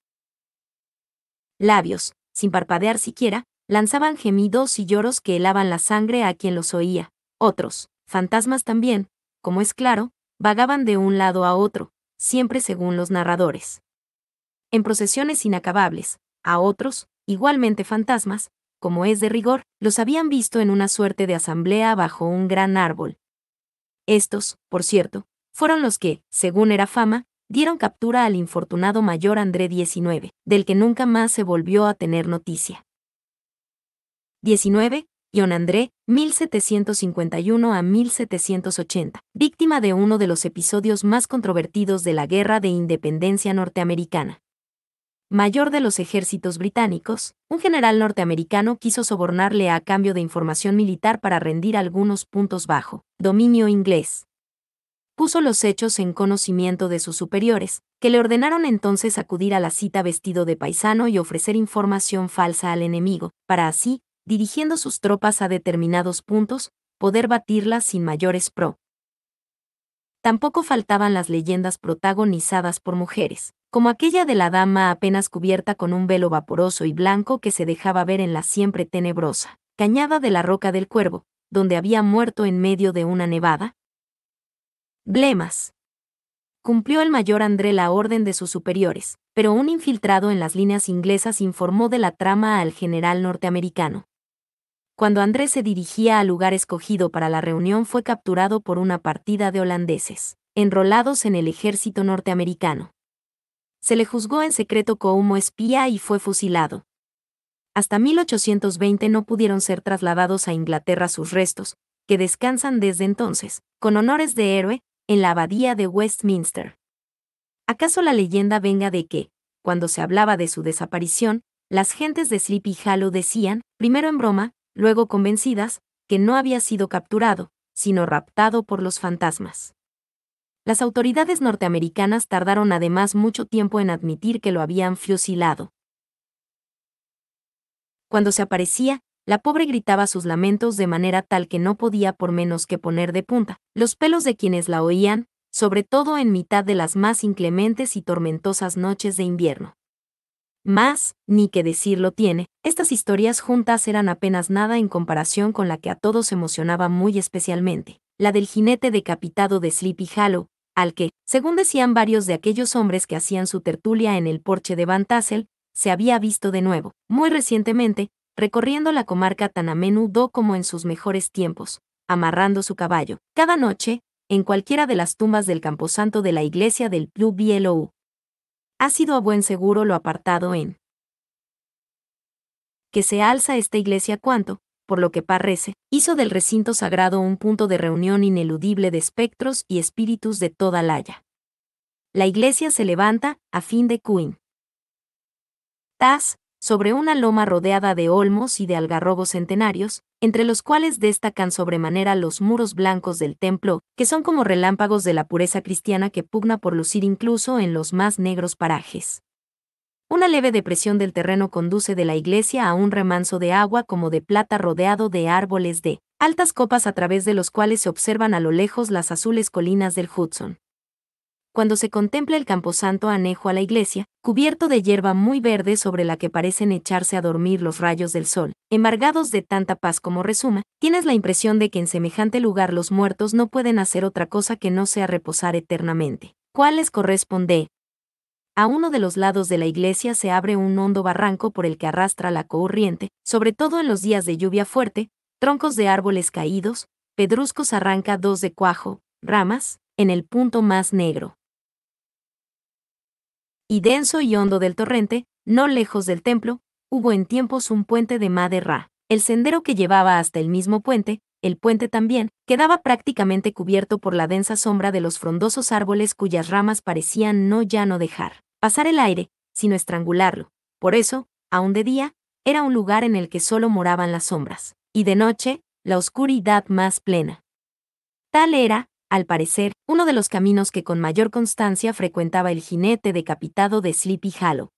[SPEAKER 1] labios, sin parpadear siquiera, lanzaban gemidos y lloros que helaban la sangre a quien los oía. Otros, fantasmas también, como es claro, vagaban de un lado a otro, siempre según los narradores. En procesiones inacabables, a otros, igualmente fantasmas, como es de rigor, los habían visto en una suerte de asamblea bajo un gran árbol. Estos, por cierto, fueron los que, según era fama, dieron captura al infortunado mayor André XIX, del que nunca más se volvió a tener noticia. 19. John André, 1751 a 1780, víctima de uno de los episodios más controvertidos de la Guerra de Independencia norteamericana. Mayor de los ejércitos británicos, un general norteamericano quiso sobornarle a cambio de información militar para rendir algunos puntos bajo dominio inglés puso los hechos en conocimiento de sus superiores, que le ordenaron entonces acudir a la cita vestido de paisano y ofrecer información falsa al enemigo, para así, dirigiendo sus tropas a determinados puntos, poder batirlas sin mayores pro. Tampoco faltaban las leyendas protagonizadas por mujeres, como aquella de la dama apenas cubierta con un velo vaporoso y blanco que se dejaba ver en la siempre tenebrosa cañada de la Roca del Cuervo, donde había muerto en medio de una nevada, Blemas. Cumplió el mayor André la orden de sus superiores, pero un infiltrado en las líneas inglesas informó de la trama al general norteamericano. Cuando André se dirigía al lugar escogido para la reunión fue capturado por una partida de holandeses, enrolados en el ejército norteamericano. Se le juzgó en secreto como espía y fue fusilado, hasta 1820 no pudieron ser trasladados a Inglaterra sus restos, que descansan desde entonces, con honores de héroe, en la abadía de Westminster. ¿Acaso la leyenda venga de que, cuando se hablaba de su desaparición, las gentes de Sleepy Hollow decían, primero en broma, luego convencidas, que no había sido capturado, sino raptado por los fantasmas? Las autoridades norteamericanas tardaron además mucho tiempo en admitir que lo habían fusilado. Cuando se aparecía, la pobre gritaba sus lamentos de manera tal que no podía por menos que poner de punta los pelos de quienes la oían, sobre todo en mitad de las más inclementes y tormentosas noches de invierno. Más, ni que decirlo tiene, estas historias juntas eran apenas nada en comparación con la que a todos emocionaba muy especialmente, la del jinete decapitado de Sleepy Hollow, al que, según decían varios de aquellos hombres que hacían su tertulia en el porche de Van Tassel, se había visto de nuevo, muy recientemente, recorriendo la comarca tan a menudo como en sus mejores tiempos, amarrando su caballo. Cada noche, en cualquiera de las tumbas del camposanto de la iglesia del Blue Bielou. Ha sido a buen seguro lo apartado en que se alza esta iglesia cuanto, por lo que parece, hizo del recinto sagrado un punto de reunión ineludible de espectros y espíritus de toda laya. La iglesia se levanta, a fin de Queen. Tas, sobre una loma rodeada de olmos y de algarrobos centenarios, entre los cuales destacan sobremanera los muros blancos del templo, que son como relámpagos de la pureza cristiana que pugna por lucir incluso en los más negros parajes. Una leve depresión del terreno conduce de la iglesia a un remanso de agua como de plata rodeado de árboles de altas copas a través de los cuales se observan a lo lejos las azules colinas del Hudson cuando se contempla el camposanto anejo a la iglesia, cubierto de hierba muy verde sobre la que parecen echarse a dormir los rayos del sol, embargados de tanta paz como resuma, tienes la impresión de que en semejante lugar los muertos no pueden hacer otra cosa que no sea reposar eternamente. ¿Cuál les corresponde? A uno de los lados de la iglesia se abre un hondo barranco por el que arrastra la corriente, sobre todo en los días de lluvia fuerte, troncos de árboles caídos, pedruscos arranca dos de cuajo, ramas, en el punto más negro y denso y hondo del torrente, no lejos del templo, hubo en tiempos un puente de madera. El sendero que llevaba hasta el mismo puente, el puente también, quedaba prácticamente cubierto por la densa sombra de los frondosos árboles cuyas ramas parecían no ya no dejar pasar el aire, sino estrangularlo. Por eso, aun de día, era un lugar en el que solo moraban las sombras, y de noche, la oscuridad más plena. Tal era, al parecer, uno de los caminos que con mayor constancia frecuentaba el jinete decapitado de Sleepy Hollow.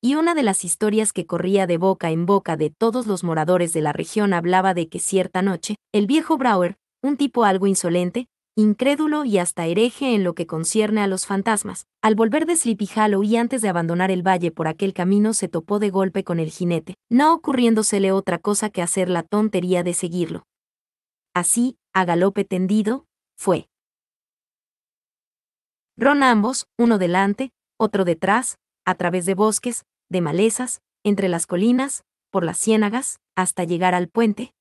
[SPEAKER 1] Y una de las historias que corría de boca en boca de todos los moradores de la región hablaba de que cierta noche, el viejo Brower, un tipo algo insolente, incrédulo y hasta hereje en lo que concierne a los fantasmas, al volver de Sleepy Hollow y antes de abandonar el valle por aquel camino se topó de golpe con el jinete, no ocurriéndosele otra cosa que hacer la tontería de seguirlo. Así, a galope tendido, fue. Ron ambos, uno delante, otro detrás, a través de bosques, de malezas, entre las colinas, por las ciénagas, hasta llegar al puente.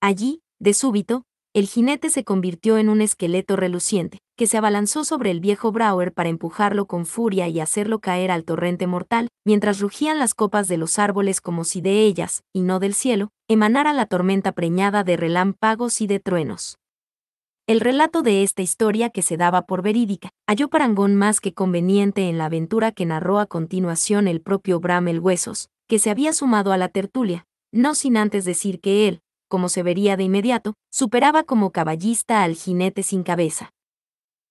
[SPEAKER 1] Allí, de súbito, el jinete se convirtió en un esqueleto reluciente, que se abalanzó sobre el viejo Brower para empujarlo con furia y hacerlo caer al torrente mortal, mientras rugían las copas de los árboles como si de ellas, y no del cielo, emanara la tormenta preñada de relámpagos y de truenos. El relato de esta historia que se daba por verídica halló parangón más que conveniente en la aventura que narró a continuación el propio Bram el Huesos, que se había sumado a la tertulia, no sin antes decir que él, como se vería de inmediato, superaba como caballista al jinete sin cabeza.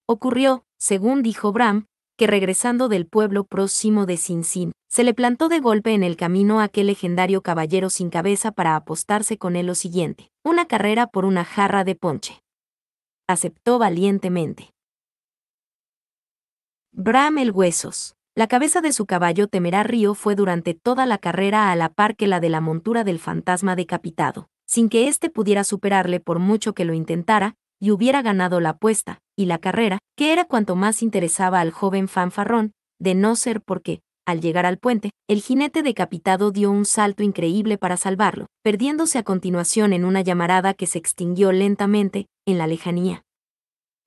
[SPEAKER 1] Ocurrió, según dijo Bram, que regresando del pueblo próximo de Sin, se le plantó de golpe en el camino a aquel legendario caballero sin cabeza para apostarse con él lo siguiente, una carrera por una jarra de ponche aceptó valientemente. Bram el Huesos. La cabeza de su caballo río fue durante toda la carrera a la par que la de la montura del fantasma decapitado, sin que éste pudiera superarle por mucho que lo intentara, y hubiera ganado la apuesta, y la carrera, que era cuanto más interesaba al joven fanfarrón, de no ser porque, al llegar al puente, el jinete decapitado dio un salto increíble para salvarlo, perdiéndose a continuación en una llamarada que se extinguió lentamente, en la lejanía.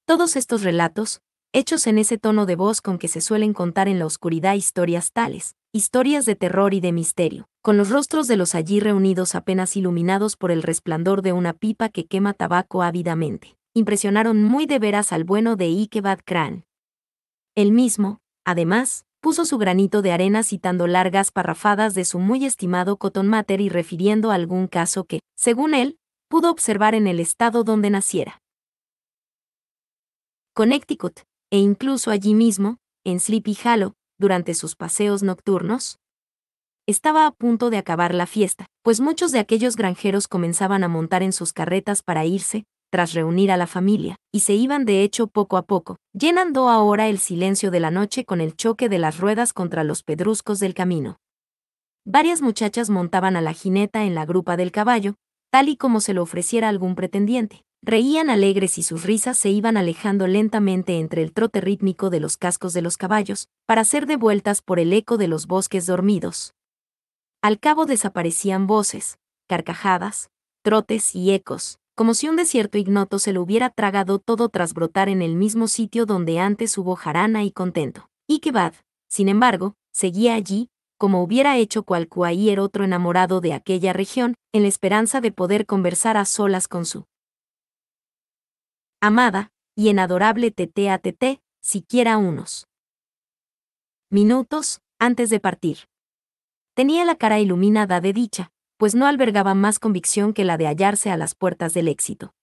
[SPEAKER 1] Todos estos relatos, hechos en ese tono de voz con que se suelen contar en la oscuridad historias tales, historias de terror y de misterio, con los rostros de los allí reunidos apenas iluminados por el resplandor de una pipa que quema tabaco ávidamente, impresionaron muy de veras al bueno de Ikebad Kran. El mismo, además, puso su granito de arena citando largas parrafadas de su muy estimado Cotton Mater y refiriendo a algún caso que, según él, pudo observar en el estado donde naciera. Connecticut, e incluso allí mismo, en Sleepy Hollow, durante sus paseos nocturnos, estaba a punto de acabar la fiesta, pues muchos de aquellos granjeros comenzaban a montar en sus carretas para irse, tras reunir a la familia, y se iban de hecho poco a poco, llenando ahora el silencio de la noche con el choque de las ruedas contra los pedruscos del camino. Varias muchachas montaban a la jineta en la grupa del caballo, tal y como se lo ofreciera algún pretendiente. Reían alegres y sus risas se iban alejando lentamente entre el trote rítmico de los cascos de los caballos, para ser devueltas por el eco de los bosques dormidos. Al cabo desaparecían voces, carcajadas, trotes y ecos, como si un desierto ignoto se lo hubiera tragado todo tras brotar en el mismo sitio donde antes hubo jarana y contento. Y sin embargo, seguía allí, como hubiera hecho cualquier otro enamorado de aquella región, en la esperanza de poder conversar a solas con su amada y en adorable tete a tete, siquiera unos minutos antes de partir. Tenía la cara iluminada de dicha, pues no albergaba más convicción que la de hallarse a las puertas del éxito.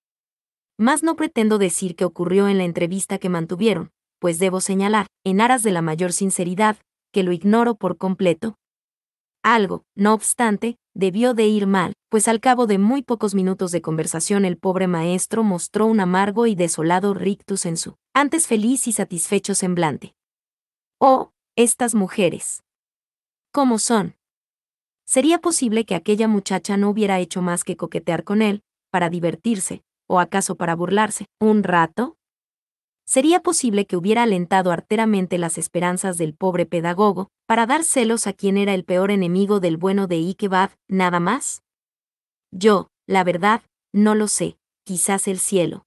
[SPEAKER 1] Más no pretendo decir qué ocurrió en la entrevista que mantuvieron, pues debo señalar, en aras de la mayor sinceridad, que lo ignoro por completo. Algo, no obstante, debió de ir mal, pues al cabo de muy pocos minutos de conversación el pobre maestro mostró un amargo y desolado rictus en su, antes feliz y satisfecho semblante. Oh, estas mujeres. ¿Cómo son? ¿Sería posible que aquella muchacha no hubiera hecho más que coquetear con él, para divertirse, o acaso para burlarse, un rato? sería posible que hubiera alentado arteramente las esperanzas del pobre pedagogo, para dar celos a quien era el peor enemigo del bueno de Ikebad, nada más? Yo, la verdad, no lo sé, quizás el cielo.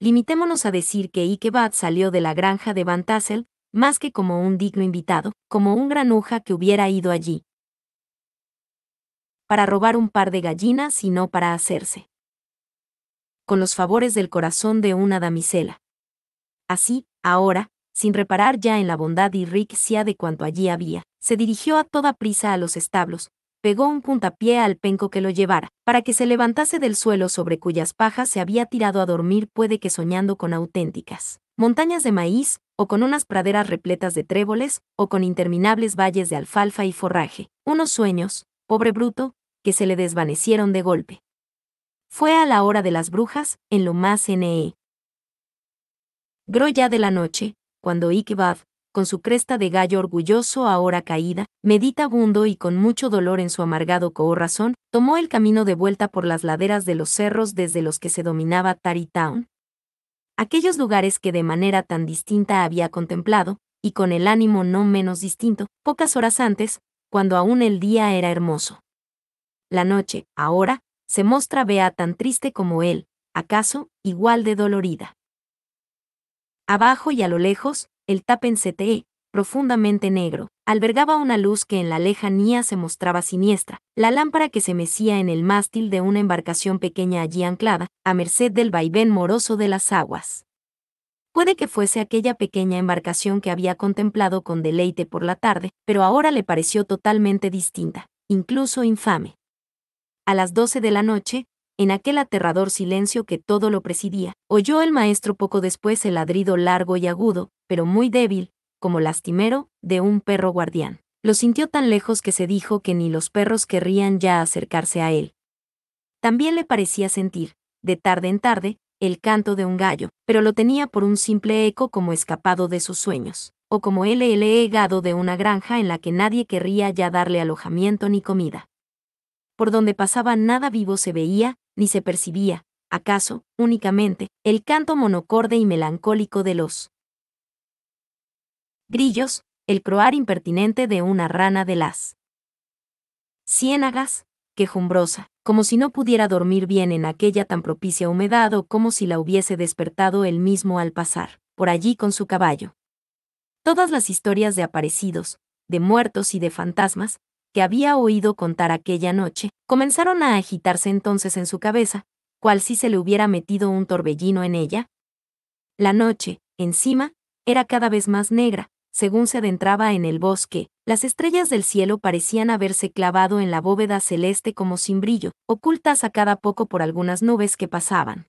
[SPEAKER 1] Limitémonos a decir que Ikebad salió de la granja de Van Tassel, más que como un digno invitado, como un granuja que hubiera ido allí. Para robar un par de gallinas y no para hacerse. Con los favores del corazón de una damisela. Así, ahora, sin reparar ya en la bondad y riqueza de cuanto allí había, se dirigió a toda prisa a los establos, pegó un puntapié al penco que lo llevara, para que se levantase del suelo sobre cuyas pajas se había tirado a dormir puede que soñando con auténticas montañas de maíz, o con unas praderas repletas de tréboles, o con interminables valles de alfalfa y forraje, unos sueños, pobre bruto, que se le desvanecieron de golpe. Fue a la hora de las brujas, en lo más NE, Gro ya de la noche, cuando ikebad con su cresta de gallo orgulloso ahora caída, meditabundo y con mucho dolor en su amargado corazón, tomó el camino de vuelta por las laderas de los cerros desde los que se dominaba Taritown. Aquellos lugares que de manera tan distinta había contemplado, y con el ánimo no menos distinto, pocas horas antes, cuando aún el día era hermoso. La noche, ahora, se mostra Bea tan triste como él, acaso, igual de dolorida. Abajo y a lo lejos, el Tapen CTE, profundamente negro, albergaba una luz que en la lejanía se mostraba siniestra, la lámpara que se mecía en el mástil de una embarcación pequeña allí anclada, a merced del vaivén moroso de las aguas. Puede que fuese aquella pequeña embarcación que había contemplado con deleite por la tarde, pero ahora le pareció totalmente distinta, incluso infame. A las doce de la noche, en aquel aterrador silencio que todo lo presidía, oyó el maestro poco después el ladrido largo y agudo, pero muy débil, como lastimero, de un perro guardián. Lo sintió tan lejos que se dijo que ni los perros querrían ya acercarse a él. También le parecía sentir, de tarde en tarde, el canto de un gallo, pero lo tenía por un simple eco como escapado de sus sueños, o como el e gado de una granja en la que nadie querría ya darle alojamiento ni comida. Por donde pasaba nada vivo se veía, ni se percibía, acaso, únicamente, el canto monocorde y melancólico de los grillos, el croar impertinente de una rana de las ciénagas, quejumbrosa, como si no pudiera dormir bien en aquella tan propicia humedad o como si la hubiese despertado él mismo al pasar, por allí con su caballo. Todas las historias de aparecidos, de muertos y de fantasmas, que había oído contar aquella noche, comenzaron a agitarse entonces en su cabeza, cual si se le hubiera metido un torbellino en ella. La noche, encima, era cada vez más negra, según se adentraba en el bosque, las estrellas del cielo parecían haberse clavado en la bóveda celeste como sin brillo, ocultas a cada poco por algunas nubes que pasaban.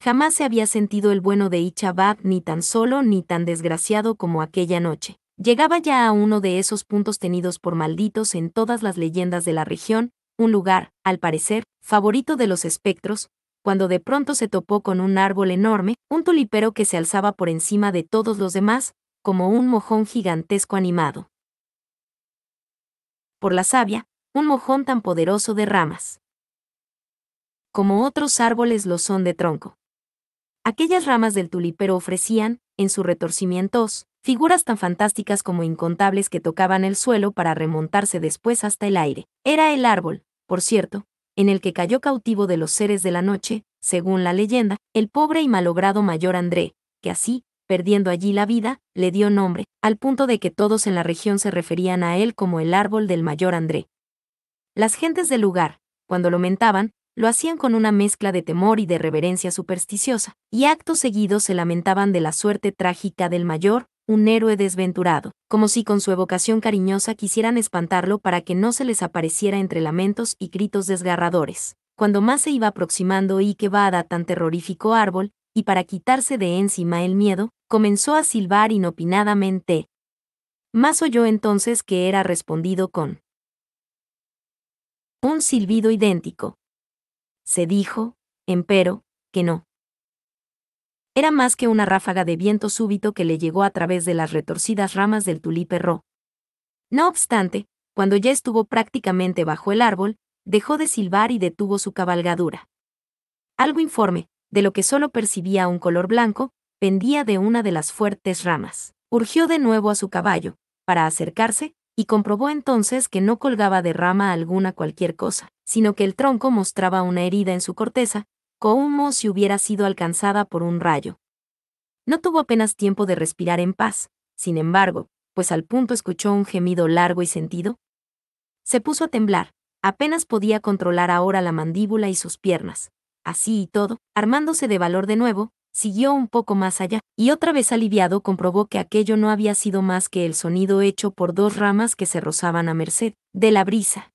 [SPEAKER 1] Jamás se había sentido el bueno de Ichabad ni tan solo ni tan desgraciado como aquella noche. Llegaba ya a uno de esos puntos tenidos por malditos en todas las leyendas de la región, un lugar, al parecer, favorito de los espectros, cuando de pronto se topó con un árbol enorme, un tulipero que se alzaba por encima de todos los demás, como un mojón gigantesco animado. Por la savia, un mojón tan poderoso de ramas. Como otros árboles lo son de tronco. Aquellas ramas del tulipero ofrecían, en su retorcimientos, figuras tan fantásticas como incontables que tocaban el suelo para remontarse después hasta el aire. Era el árbol, por cierto, en el que cayó cautivo de los seres de la noche, según la leyenda, el pobre y malogrado mayor André, que así, perdiendo allí la vida, le dio nombre, al punto de que todos en la región se referían a él como el árbol del mayor André. Las gentes del lugar, cuando lo mentaban, lo hacían con una mezcla de temor y de reverencia supersticiosa, y acto seguido se lamentaban de la suerte trágica del mayor, un héroe desventurado, como si con su evocación cariñosa quisieran espantarlo para que no se les apareciera entre lamentos y gritos desgarradores. Cuando más se iba aproximando y que tan terrorífico árbol, y para quitarse de encima el miedo, comenzó a silbar inopinadamente. Más oyó entonces que era respondido con un silbido idéntico. Se dijo, empero, que no. Era más que una ráfaga de viento súbito que le llegó a través de las retorcidas ramas del tulipe ro. No obstante, cuando ya estuvo prácticamente bajo el árbol, dejó de silbar y detuvo su cabalgadura. Algo informe, de lo que solo percibía un color blanco, pendía de una de las fuertes ramas. Urgió de nuevo a su caballo, para acercarse, y comprobó entonces que no colgaba de rama alguna cualquier cosa, sino que el tronco mostraba una herida en su corteza, como si hubiera sido alcanzada por un rayo. No tuvo apenas tiempo de respirar en paz, sin embargo, pues al punto escuchó un gemido largo y sentido. Se puso a temblar, apenas podía controlar ahora la mandíbula y sus piernas. Así y todo, armándose de valor de nuevo, siguió un poco más allá, y otra vez aliviado comprobó que aquello no había sido más que el sonido hecho por dos ramas que se rozaban a merced de la brisa.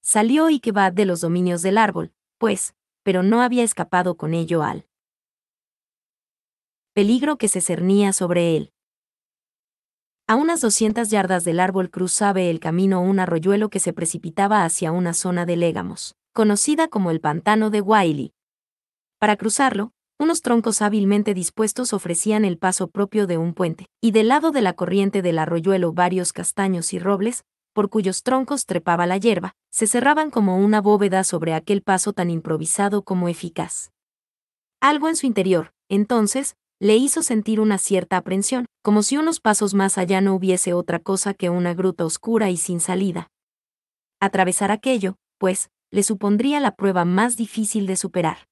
[SPEAKER 1] Salió y que va de los dominios del árbol, pues, pero no había escapado con ello al peligro que se cernía sobre él. A unas 200 yardas del árbol cruzaba el camino un arroyuelo que se precipitaba hacia una zona de légamos, conocida como el pantano de Wiley. Para cruzarlo, unos troncos hábilmente dispuestos ofrecían el paso propio de un puente, y del lado de la corriente del arroyuelo varios castaños y robles, por cuyos troncos trepaba la hierba, se cerraban como una bóveda sobre aquel paso tan improvisado como eficaz. Algo en su interior, entonces, le hizo sentir una cierta aprensión, como si unos pasos más allá no hubiese otra cosa que una gruta oscura y sin salida. Atravesar aquello, pues, le supondría la prueba más difícil de superar.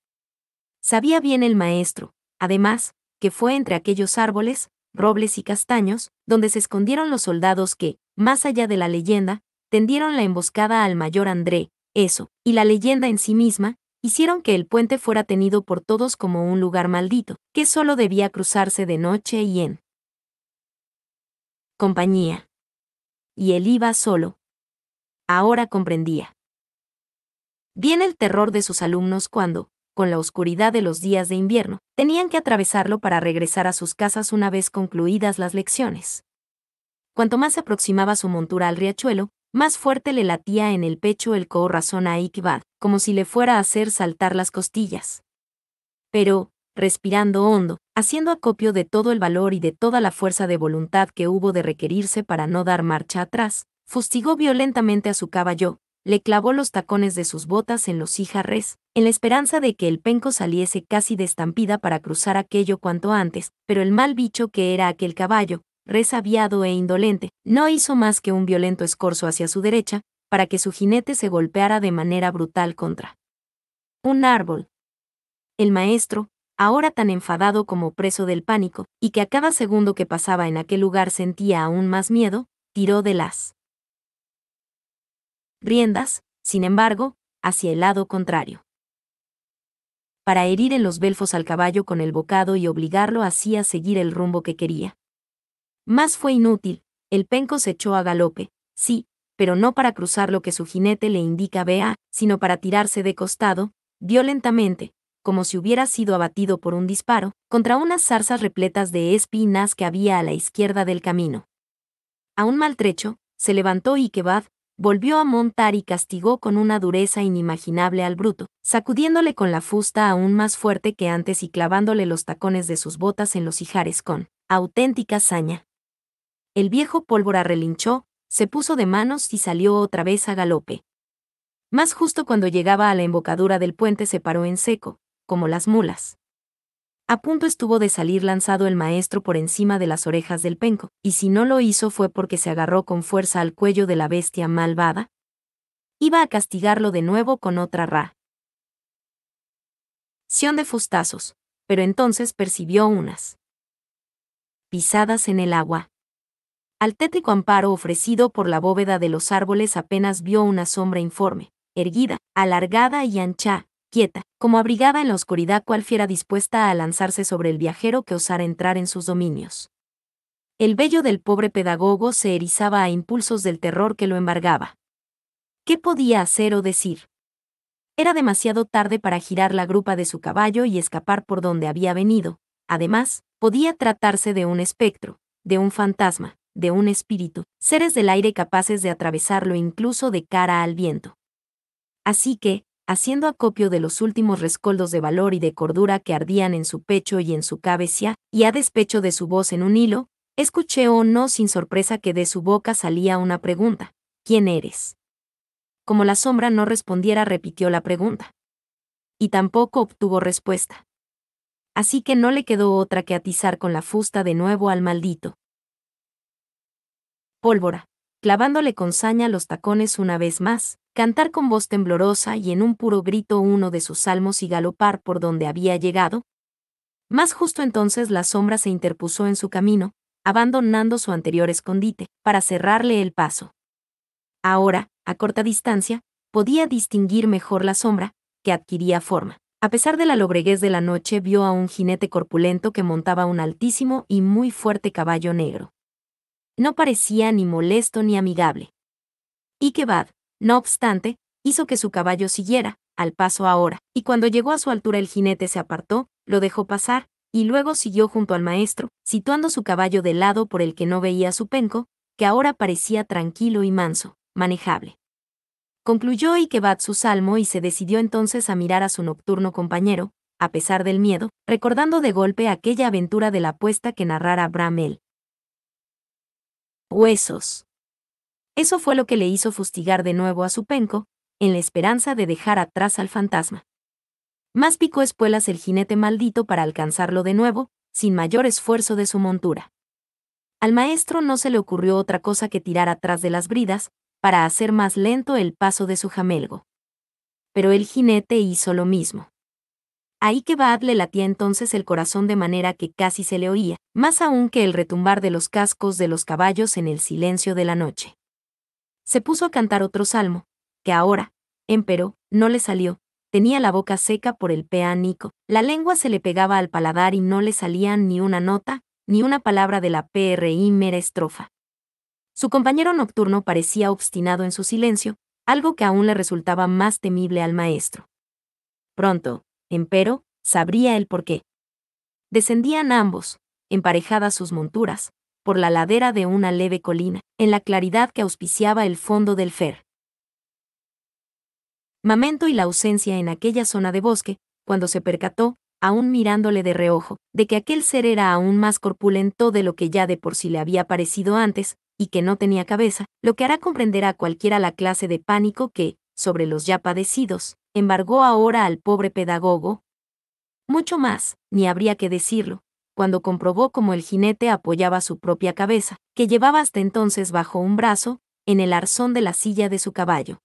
[SPEAKER 1] Sabía bien el maestro, además, que fue entre aquellos árboles, robles y castaños, donde se escondieron los soldados que, más allá de la leyenda, tendieron la emboscada al mayor André, eso, y la leyenda en sí misma, hicieron que el puente fuera tenido por todos como un lugar maldito, que solo debía cruzarse de noche y en compañía. Y él iba solo. Ahora comprendía. Viene el terror de sus alumnos cuando, con la oscuridad de los días de invierno, tenían que atravesarlo para regresar a sus casas una vez concluidas las lecciones. Cuanto más se aproximaba su montura al riachuelo, más fuerte le latía en el pecho el corazón a Iqbad, como si le fuera a hacer saltar las costillas. Pero, respirando hondo, haciendo acopio de todo el valor y de toda la fuerza de voluntad que hubo de requerirse para no dar marcha atrás, fustigó violentamente a su caballo, le clavó los tacones de sus botas en los hijarres, en la esperanza de que el penco saliese casi de estampida para cruzar aquello cuanto antes, pero el mal bicho que era aquel caballo, resabiado e indolente, no hizo más que un violento escorzo hacia su derecha, para que su jinete se golpeara de manera brutal contra un árbol. El maestro, ahora tan enfadado como preso del pánico, y que a cada segundo que pasaba en aquel lugar sentía aún más miedo, tiró de las riendas, sin embargo, hacia el lado contrario. Para herir en los belfos al caballo con el bocado y obligarlo así a seguir el rumbo que quería. Más fue inútil, el penco se echó a galope, sí, pero no para cruzar lo que su jinete le indica vea, sino para tirarse de costado, violentamente, como si hubiera sido abatido por un disparo, contra unas zarzas repletas de espinas que había a la izquierda del camino. A un maltrecho, se levantó Ikebad, volvió a montar y castigó con una dureza inimaginable al bruto, sacudiéndole con la fusta aún más fuerte que antes y clavándole los tacones de sus botas en los hijares con auténtica saña. El viejo pólvora relinchó, se puso de manos y salió otra vez a galope. Más justo cuando llegaba a la embocadura del puente se paró en seco, como las mulas. A punto estuvo de salir lanzado el maestro por encima de las orejas del penco, y si no lo hizo fue porque se agarró con fuerza al cuello de la bestia malvada. Iba a castigarlo de nuevo con otra ra. Sion de fustazos, pero entonces percibió unas pisadas en el agua. Al tétrico amparo ofrecido por la bóveda de los árboles apenas vio una sombra informe, erguida, alargada y ancha, quieta, como abrigada en la oscuridad cual fiera dispuesta a lanzarse sobre el viajero que osara entrar en sus dominios. El vello del pobre pedagogo se erizaba a impulsos del terror que lo embargaba. ¿Qué podía hacer o decir? Era demasiado tarde para girar la grupa de su caballo y escapar por donde había venido. Además, podía tratarse de un espectro, de un fantasma, de un espíritu, seres del aire capaces de atravesarlo incluso de cara al viento. Así que, haciendo acopio de los últimos rescoldos de valor y de cordura que ardían en su pecho y en su cabeza, y a despecho de su voz en un hilo, escuché o no sin sorpresa que de su boca salía una pregunta. ¿Quién eres? Como la sombra no respondiera, repitió la pregunta. Y tampoco obtuvo respuesta. Así que no le quedó otra que atizar con la fusta de nuevo al maldito. Pólvora, clavándole con saña los tacones una vez más, cantar con voz temblorosa y en un puro grito uno de sus salmos y galopar por donde había llegado? Más justo entonces la sombra se interpuso en su camino, abandonando su anterior escondite, para cerrarle el paso. Ahora, a corta distancia, podía distinguir mejor la sombra, que adquiría forma. A pesar de la lobreguez de la noche, vio a un jinete corpulento que montaba un altísimo y muy fuerte caballo negro. No parecía ni molesto ni amigable. ¿Y va? No obstante, hizo que su caballo siguiera, al paso ahora, y cuando llegó a su altura el jinete se apartó, lo dejó pasar, y luego siguió junto al maestro, situando su caballo del lado por el que no veía su penco, que ahora parecía tranquilo y manso, manejable. Concluyó Ikebat su salmo y se decidió entonces a mirar a su nocturno compañero, a pesar del miedo, recordando de golpe aquella aventura de la apuesta que narrara Bramel. Huesos. Eso fue lo que le hizo fustigar de nuevo a su penco, en la esperanza de dejar atrás al fantasma. Más picó espuelas el jinete maldito para alcanzarlo de nuevo, sin mayor esfuerzo de su montura. Al maestro no se le ocurrió otra cosa que tirar atrás de las bridas, para hacer más lento el paso de su jamelgo. Pero el jinete hizo lo mismo. Ahí que Bad le latía entonces el corazón de manera que casi se le oía, más aún que el retumbar de los cascos de los caballos en el silencio de la noche se puso a cantar otro salmo, que ahora, empero, no le salió. Tenía la boca seca por el peánico, la lengua se le pegaba al paladar y no le salían ni una nota, ni una palabra de la PRI mera estrofa. Su compañero nocturno parecía obstinado en su silencio, algo que aún le resultaba más temible al maestro. Pronto, empero, sabría el qué. Descendían ambos, emparejadas sus monturas, por la ladera de una leve colina, en la claridad que auspiciaba el fondo del Fer. Mamento y la ausencia en aquella zona de bosque, cuando se percató, aún mirándole de reojo, de que aquel ser era aún más corpulento de lo que ya de por sí le había parecido antes, y que no tenía cabeza, lo que hará comprender a cualquiera la clase de pánico que, sobre los ya padecidos, embargó ahora al pobre pedagogo. Mucho más, ni habría que decirlo, cuando comprobó cómo el jinete apoyaba su propia cabeza, que llevaba hasta entonces bajo un brazo, en el arzón de la silla de su caballo.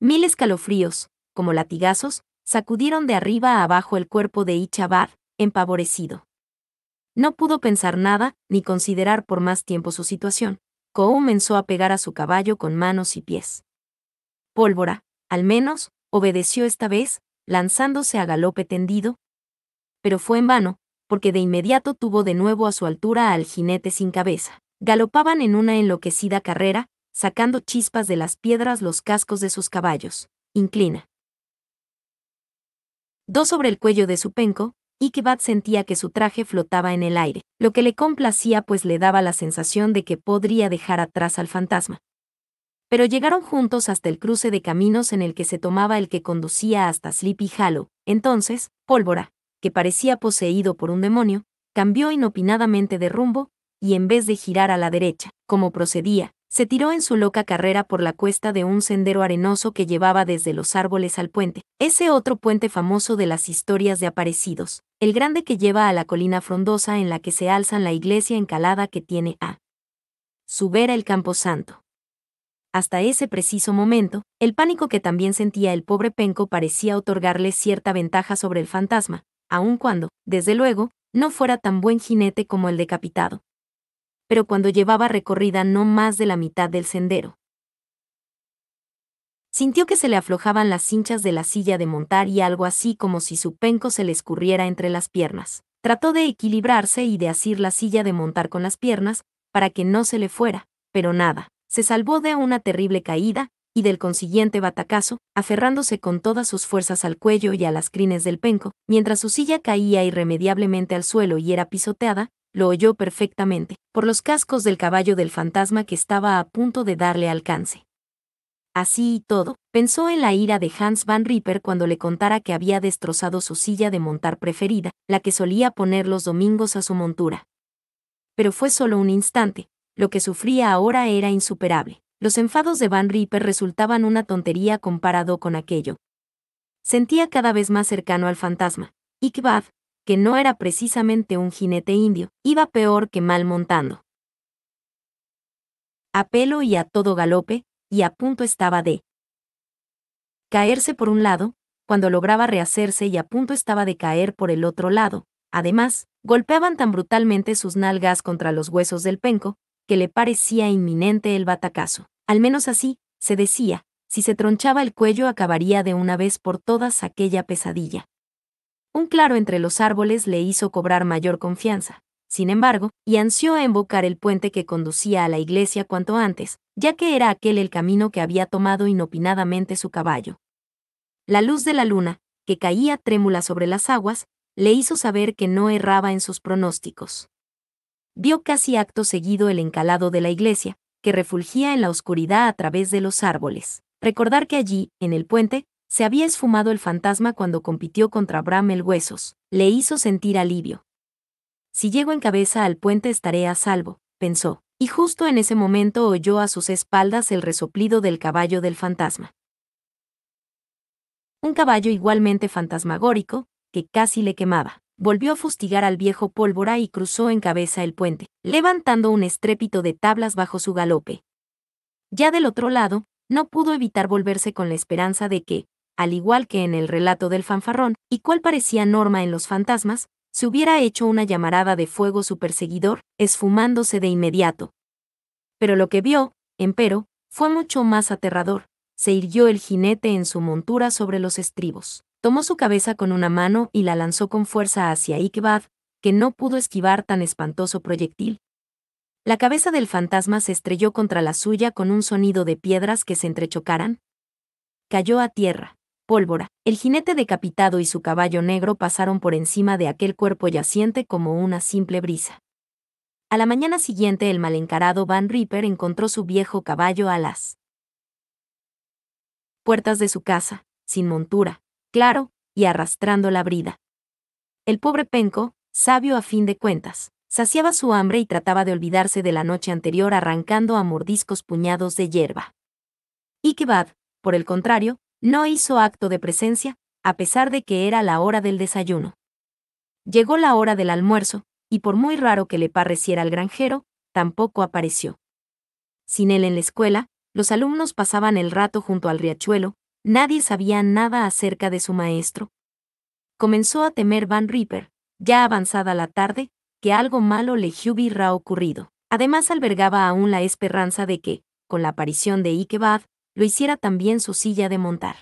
[SPEAKER 1] Mil escalofríos, como latigazos, sacudieron de arriba a abajo el cuerpo de Ichabar, empavorecido. No pudo pensar nada, ni considerar por más tiempo su situación. Kou comenzó a pegar a su caballo con manos y pies. Pólvora, al menos, obedeció esta vez, lanzándose a galope tendido. Pero fue en vano, porque de inmediato tuvo de nuevo a su altura al jinete sin cabeza. Galopaban en una enloquecida carrera, sacando chispas de las piedras los cascos de sus caballos. Inclina. Dos sobre el cuello de su penco, Ikebat sentía que su traje flotaba en el aire, lo que le complacía pues le daba la sensación de que podría dejar atrás al fantasma. Pero llegaron juntos hasta el cruce de caminos en el que se tomaba el que conducía hasta Sleepy Hollow, entonces, pólvora, que parecía poseído por un demonio, cambió inopinadamente de rumbo, y en vez de girar a la derecha, como procedía, se tiró en su loca carrera por la cuesta de un sendero arenoso que llevaba desde los árboles al puente, ese otro puente famoso de las historias de aparecidos, el grande que lleva a la colina frondosa en la que se alzan la iglesia encalada que tiene a su vera el santo. Hasta ese preciso momento, el pánico que también sentía el pobre Penco parecía otorgarle cierta ventaja sobre el fantasma, aun cuando, desde luego, no fuera tan buen jinete como el decapitado. Pero cuando llevaba recorrida no más de la mitad del sendero. Sintió que se le aflojaban las cinchas de la silla de montar y algo así como si su penco se le escurriera entre las piernas. Trató de equilibrarse y de asir la silla de montar con las piernas, para que no se le fuera, pero nada, se salvó de una terrible caída, y del consiguiente batacazo, aferrándose con todas sus fuerzas al cuello y a las crines del penco, mientras su silla caía irremediablemente al suelo y era pisoteada, lo oyó perfectamente, por los cascos del caballo del fantasma que estaba a punto de darle alcance. Así y todo, pensó en la ira de Hans van Ripper cuando le contara que había destrozado su silla de montar preferida, la que solía poner los domingos a su montura. Pero fue solo un instante, lo que sufría ahora era insuperable los enfados de Van Ripper resultaban una tontería comparado con aquello. Sentía cada vez más cercano al fantasma. Iqbad, que no era precisamente un jinete indio, iba peor que mal montando. A pelo y a todo galope, y a punto estaba de caerse por un lado, cuando lograba rehacerse y a punto estaba de caer por el otro lado. Además, golpeaban tan brutalmente sus nalgas contra los huesos del penco, que le parecía inminente el batacazo. Al menos así, se decía, si se tronchaba el cuello acabaría de una vez por todas aquella pesadilla. Un claro entre los árboles le hizo cobrar mayor confianza, sin embargo, y ansió a embocar el puente que conducía a la iglesia cuanto antes, ya que era aquel el camino que había tomado inopinadamente su caballo. La luz de la luna, que caía trémula sobre las aguas, le hizo saber que no erraba en sus pronósticos. Vio casi acto seguido el encalado de la iglesia, que refugía en la oscuridad a través de los árboles. Recordar que allí, en el puente, se había esfumado el fantasma cuando compitió contra Bram el Huesos, le hizo sentir alivio. Si llego en cabeza al puente estaré a salvo, pensó, y justo en ese momento oyó a sus espaldas el resoplido del caballo del fantasma. Un caballo igualmente fantasmagórico, que casi le quemaba volvió a fustigar al viejo pólvora y cruzó en cabeza el puente, levantando un estrépito de tablas bajo su galope. Ya del otro lado, no pudo evitar volverse con la esperanza de que, al igual que en el relato del fanfarrón, y cual parecía norma en los fantasmas, se hubiera hecho una llamarada de fuego su perseguidor, esfumándose de inmediato. Pero lo que vio, empero, fue mucho más aterrador. Se irguió el jinete en su montura sobre los estribos. Tomó su cabeza con una mano y la lanzó con fuerza hacia Ikbad, que no pudo esquivar tan espantoso proyectil. La cabeza del fantasma se estrelló contra la suya con un sonido de piedras que se entrechocaran. Cayó a tierra, pólvora. El jinete decapitado y su caballo negro pasaron por encima de aquel cuerpo yaciente como una simple brisa. A la mañana siguiente el malencarado Van Ripper encontró su viejo caballo a las puertas de su casa, sin montura, claro, y arrastrando la brida. El pobre penco, sabio a fin de cuentas, saciaba su hambre y trataba de olvidarse de la noche anterior arrancando a mordiscos puñados de hierba. Ikebad, por el contrario, no hizo acto de presencia, a pesar de que era la hora del desayuno. Llegó la hora del almuerzo, y por muy raro que le pareciera al granjero, tampoco apareció. Sin él en la escuela, los alumnos pasaban el rato junto al riachuelo, Nadie sabía nada acerca de su maestro. Comenzó a temer Van Ripper, ya avanzada la tarde, que algo malo le hubiera ocurrido. Además albergaba aún la esperanza de que, con la aparición de Ikebad, lo hiciera también su silla de montar.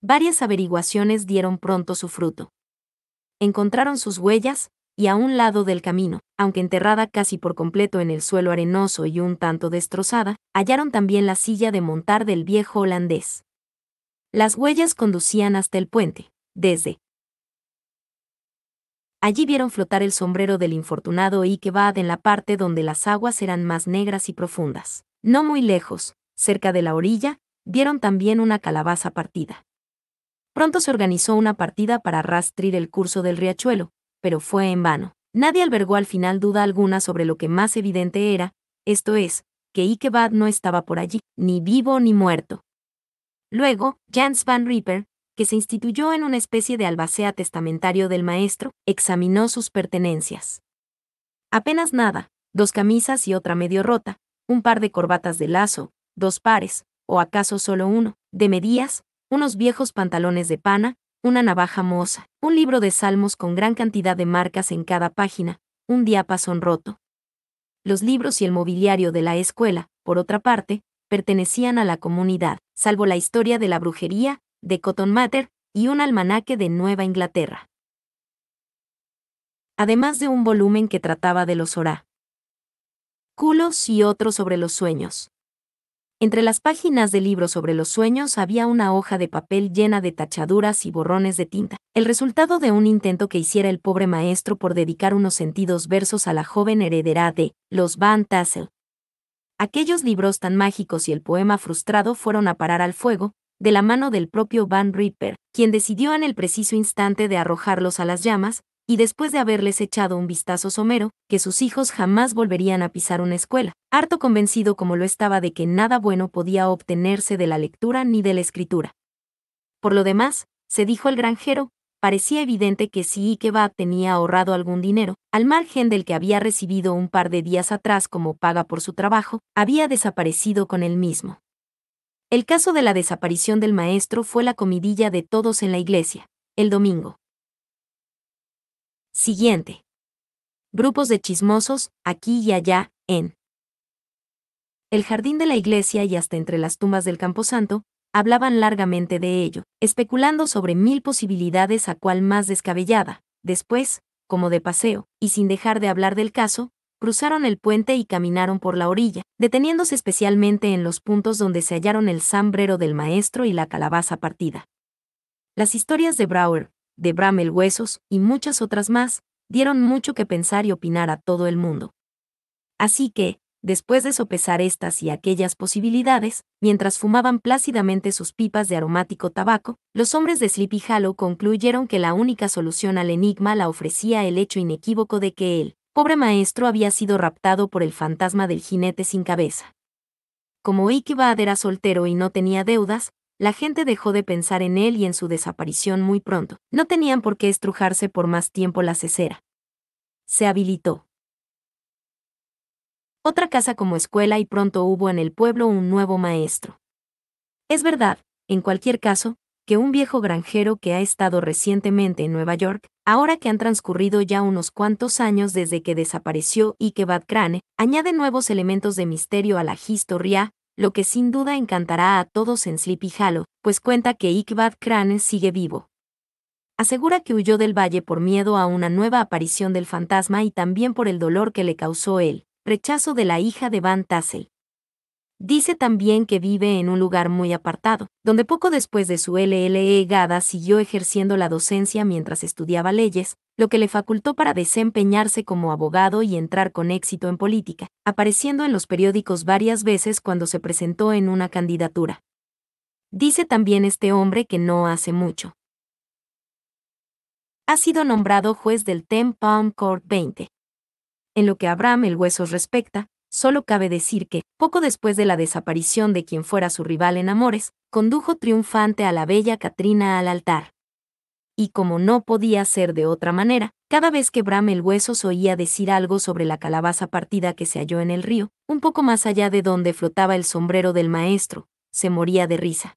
[SPEAKER 1] Varias averiguaciones dieron pronto su fruto. Encontraron sus huellas, y a un lado del camino, aunque enterrada casi por completo en el suelo arenoso y un tanto destrozada, hallaron también la silla de montar del viejo holandés. Las huellas conducían hasta el puente, desde. Allí vieron flotar el sombrero del infortunado Ikebad en la parte donde las aguas eran más negras y profundas. No muy lejos, cerca de la orilla, vieron también una calabaza partida. Pronto se organizó una partida para rastrir el curso del riachuelo, pero fue en vano. Nadie albergó al final duda alguna sobre lo que más evidente era, esto es, que Ikebad no estaba por allí, ni vivo ni muerto. Luego, Jans van Rieper, que se instituyó en una especie de albacea testamentario del maestro, examinó sus pertenencias. Apenas nada, dos camisas y otra medio rota, un par de corbatas de lazo, dos pares, o acaso solo uno, de medías, unos viejos pantalones de pana, una navaja moza, un libro de salmos con gran cantidad de marcas en cada página, un diapasón roto. Los libros y el mobiliario de la escuela, por otra parte, pertenecían a la comunidad salvo la historia de la brujería, de Cotton Mather, y un almanaque de Nueva Inglaterra. Además de un volumen que trataba de los oráculos y otro sobre los sueños. Entre las páginas del libro sobre los sueños había una hoja de papel llena de tachaduras y borrones de tinta, el resultado de un intento que hiciera el pobre maestro por dedicar unos sentidos versos a la joven heredera de los Van Tassel, Aquellos libros tan mágicos y el poema frustrado fueron a parar al fuego, de la mano del propio Van Ripper, quien decidió en el preciso instante de arrojarlos a las llamas, y después de haberles echado un vistazo somero, que sus hijos jamás volverían a pisar una escuela, harto convencido como lo estaba de que nada bueno podía obtenerse de la lectura ni de la escritura. Por lo demás, se dijo el granjero, parecía evidente que si Ikeba tenía ahorrado algún dinero, al margen del que había recibido un par de días atrás como paga por su trabajo, había desaparecido con él mismo. El caso de la desaparición del maestro fue la comidilla de todos en la iglesia, el domingo. Siguiente. Grupos de chismosos, aquí y allá, en el jardín de la iglesia y hasta entre las tumbas del camposanto, Hablaban largamente de ello, especulando sobre mil posibilidades a cual más descabellada. Después, como de paseo, y sin dejar de hablar del caso, cruzaron el puente y caminaron por la orilla, deteniéndose especialmente en los puntos donde se hallaron el sombrero del maestro y la calabaza partida. Las historias de Brower, de el Huesos y muchas otras más, dieron mucho que pensar y opinar a todo el mundo. Así que, después de sopesar estas y aquellas posibilidades, mientras fumaban plácidamente sus pipas de aromático tabaco, los hombres de Sleepy Hollow concluyeron que la única solución al enigma la ofrecía el hecho inequívoco de que él, pobre maestro, había sido raptado por el fantasma del jinete sin cabeza. Como Ikebad era soltero y no tenía deudas, la gente dejó de pensar en él y en su desaparición muy pronto. No tenían por qué estrujarse por más tiempo la cesera. Se habilitó otra casa como escuela y pronto hubo en el pueblo un nuevo maestro. Es verdad, en cualquier caso, que un viejo granjero que ha estado recientemente en Nueva York, ahora que han transcurrido ya unos cuantos años desde que desapareció y que Crane, añade nuevos elementos de misterio a la historia, lo que sin duda encantará a todos en Sleepy Hollow, pues cuenta que Ikebad Crane sigue vivo. Asegura que huyó del valle por miedo a una nueva aparición del fantasma y también por el dolor que le causó él rechazo de la hija de Van Tassel. Dice también que vive en un lugar muy apartado, donde poco después de su LLE Gada siguió ejerciendo la docencia mientras estudiaba leyes, lo que le facultó para desempeñarse como abogado y entrar con éxito en política, apareciendo en los periódicos varias veces cuando se presentó en una candidatura. Dice también este hombre que no hace mucho. Ha sido nombrado juez del Ten Court 20, en lo que a Abraham el Huesos respecta, solo cabe decir que, poco después de la desaparición de quien fuera su rival en amores, condujo triunfante a la bella Catrina al altar. Y como no podía ser de otra manera, cada vez que Bram el Huesos oía decir algo sobre la calabaza partida que se halló en el río, un poco más allá de donde flotaba el sombrero del maestro, se moría de risa.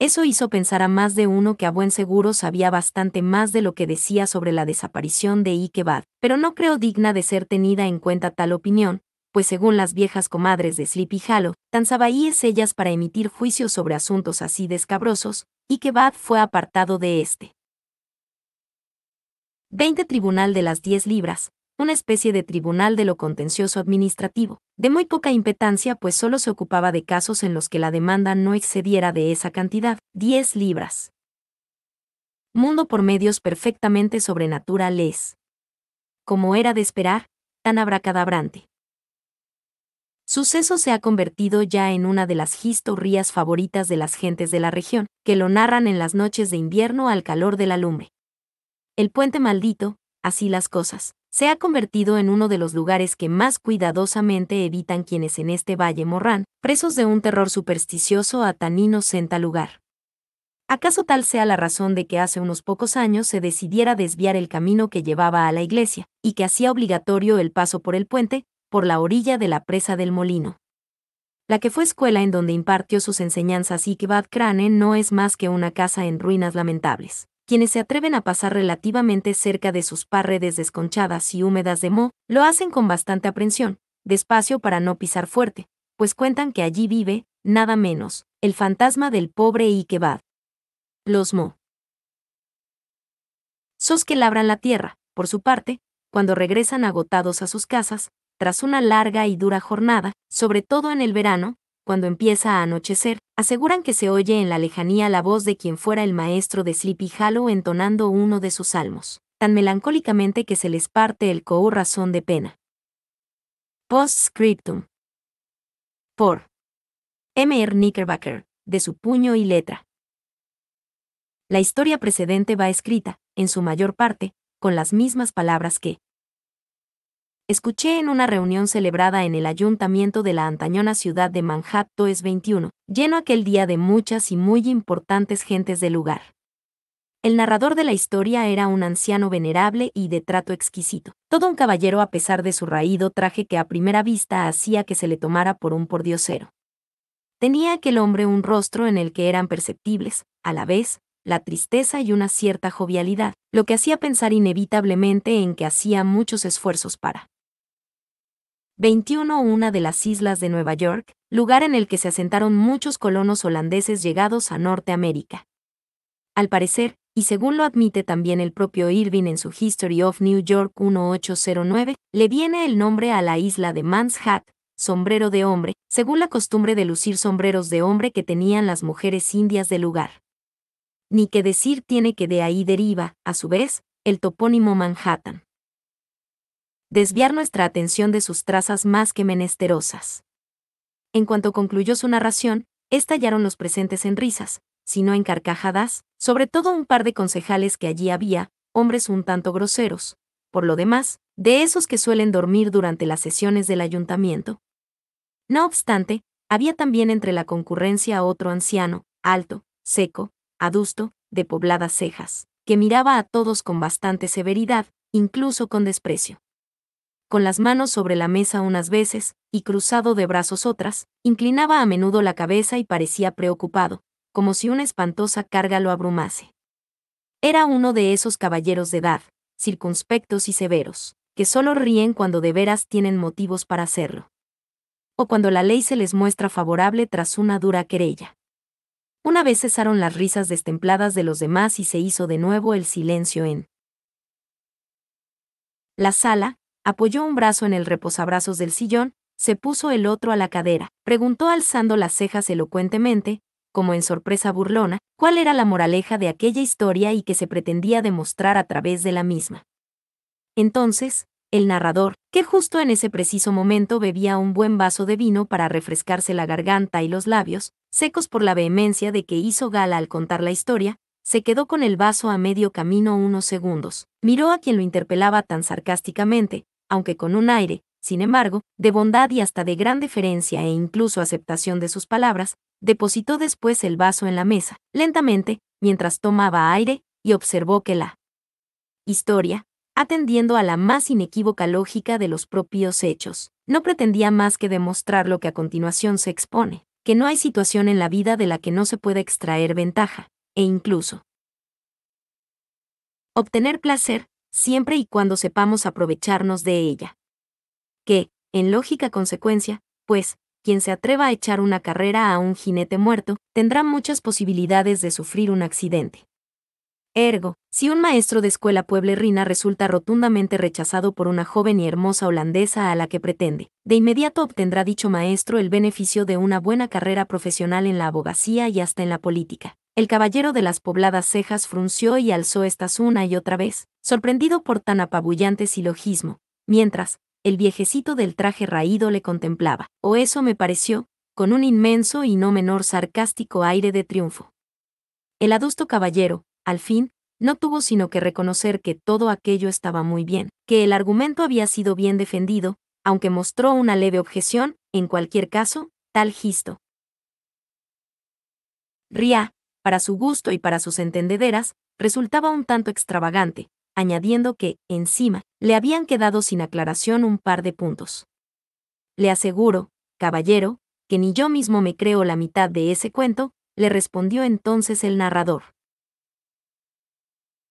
[SPEAKER 1] Eso hizo pensar a más de uno que a buen seguro sabía bastante más de lo que decía sobre la desaparición de Ikebad, pero no creo digna de ser tenida en cuenta tal opinión, pues según las viejas comadres de Sleepy Hollow, tan zabaíes ellas para emitir juicios sobre asuntos así descabrosos, Ikebad fue apartado de este. 20 Tribunal de las 10 Libras, una especie de tribunal de lo contencioso administrativo, de muy poca impetancia pues solo se ocupaba de casos en los que la demanda no excediera de esa cantidad, 10 libras. Mundo por medios perfectamente sobrenaturales. Como era de esperar, tan abracadabrante. Suceso se ha convertido ya en una de las historias favoritas de las gentes de la región, que lo narran en las noches de invierno al calor de la lumbre. El puente maldito, así las cosas, se ha convertido en uno de los lugares que más cuidadosamente evitan quienes en este valle morrán, presos de un terror supersticioso a tan inocente lugar. ¿Acaso tal sea la razón de que hace unos pocos años se decidiera desviar el camino que llevaba a la iglesia, y que hacía obligatorio el paso por el puente, por la orilla de la presa del molino? La que fue escuela en donde impartió sus enseñanzas que Crane no es más que una casa en ruinas lamentables quienes se atreven a pasar relativamente cerca de sus paredes desconchadas y húmedas de Mo, lo hacen con bastante aprensión, despacio para no pisar fuerte, pues cuentan que allí vive, nada menos, el fantasma del pobre Ikebad. Los Mo. Sos que labran la tierra, por su parte, cuando regresan agotados a sus casas, tras una larga y dura jornada, sobre todo en el verano, cuando empieza a anochecer, aseguran que se oye en la lejanía la voz de quien fuera el maestro de Sleepy Hollow entonando uno de sus salmos, tan melancólicamente que se les parte el co-razón de pena. Postscriptum. Por M.R. Knickerbacker, de su puño y letra. La historia precedente va escrita, en su mayor parte, con las mismas palabras que escuché en una reunión celebrada en el ayuntamiento de la antañona ciudad de Manhattan es 21, lleno aquel día de muchas y muy importantes gentes del lugar. El narrador de la historia era un anciano venerable y de trato exquisito, todo un caballero a pesar de su raído traje que a primera vista hacía que se le tomara por un pordiosero. Tenía aquel hombre un rostro en el que eran perceptibles, a la vez, la tristeza y una cierta jovialidad, lo que hacía pensar inevitablemente en que hacía muchos esfuerzos para 21 una de las islas de Nueva York, lugar en el que se asentaron muchos colonos holandeses llegados a Norteamérica. Al parecer, y según lo admite también el propio Irving en su History of New York 1809, le viene el nombre a la isla de Man's Hat, sombrero de hombre, según la costumbre de lucir sombreros de hombre que tenían las mujeres indias del lugar. Ni que decir tiene que de ahí deriva, a su vez, el topónimo Manhattan desviar nuestra atención de sus trazas más que menesterosas. En cuanto concluyó su narración, estallaron los presentes en risas, si no en carcajadas, sobre todo un par de concejales que allí había, hombres un tanto groseros, por lo demás, de esos que suelen dormir durante las sesiones del ayuntamiento. No obstante, había también entre la concurrencia otro anciano, alto, seco, adusto, de pobladas cejas, que miraba a todos con bastante severidad, incluso con desprecio con las manos sobre la mesa unas veces, y cruzado de brazos otras, inclinaba a menudo la cabeza y parecía preocupado, como si una espantosa carga lo abrumase. Era uno de esos caballeros de edad, circunspectos y severos, que solo ríen cuando de veras tienen motivos para hacerlo. O cuando la ley se les muestra favorable tras una dura querella. Una vez cesaron las risas destempladas de los demás y se hizo de nuevo el silencio en la sala, apoyó un brazo en el reposabrazos del sillón, se puso el otro a la cadera, preguntó alzando las cejas elocuentemente, como en sorpresa burlona, cuál era la moraleja de aquella historia y que se pretendía demostrar a través de la misma. Entonces, el narrador, que justo en ese preciso momento bebía un buen vaso de vino para refrescarse la garganta y los labios, secos por la vehemencia de que hizo gala al contar la historia, se quedó con el vaso a medio camino unos segundos, miró a quien lo interpelaba tan sarcásticamente, aunque con un aire, sin embargo, de bondad y hasta de gran deferencia e incluso aceptación de sus palabras, depositó después el vaso en la mesa, lentamente, mientras tomaba aire, y observó que la historia, atendiendo a la más inequívoca lógica de los propios hechos, no pretendía más que demostrar lo que a continuación se expone, que no hay situación en la vida de la que no se pueda extraer ventaja, e incluso obtener placer, siempre y cuando sepamos aprovecharnos de ella. Que, en lógica consecuencia, pues, quien se atreva a echar una carrera a un jinete muerto, tendrá muchas posibilidades de sufrir un accidente. Ergo, si un maestro de escuela pueblerina resulta rotundamente rechazado por una joven y hermosa holandesa a la que pretende, de inmediato obtendrá dicho maestro el beneficio de una buena carrera profesional en la abogacía y hasta en la política. El caballero de las pobladas cejas frunció y alzó estas una y otra vez, sorprendido por tan apabullante silogismo, mientras, el viejecito del traje raído le contemplaba, o oh, eso me pareció, con un inmenso y no menor sarcástico aire de triunfo. El adusto caballero, al fin, no tuvo sino que reconocer que todo aquello estaba muy bien, que el argumento había sido bien defendido, aunque mostró una leve objeción, en cualquier caso, tal gisto. Ría, para su gusto y para sus entendederas, resultaba un tanto extravagante, añadiendo que, encima, le habían quedado sin aclaración un par de puntos. Le aseguro, caballero, que ni yo mismo me creo la mitad de ese cuento, le respondió entonces el narrador.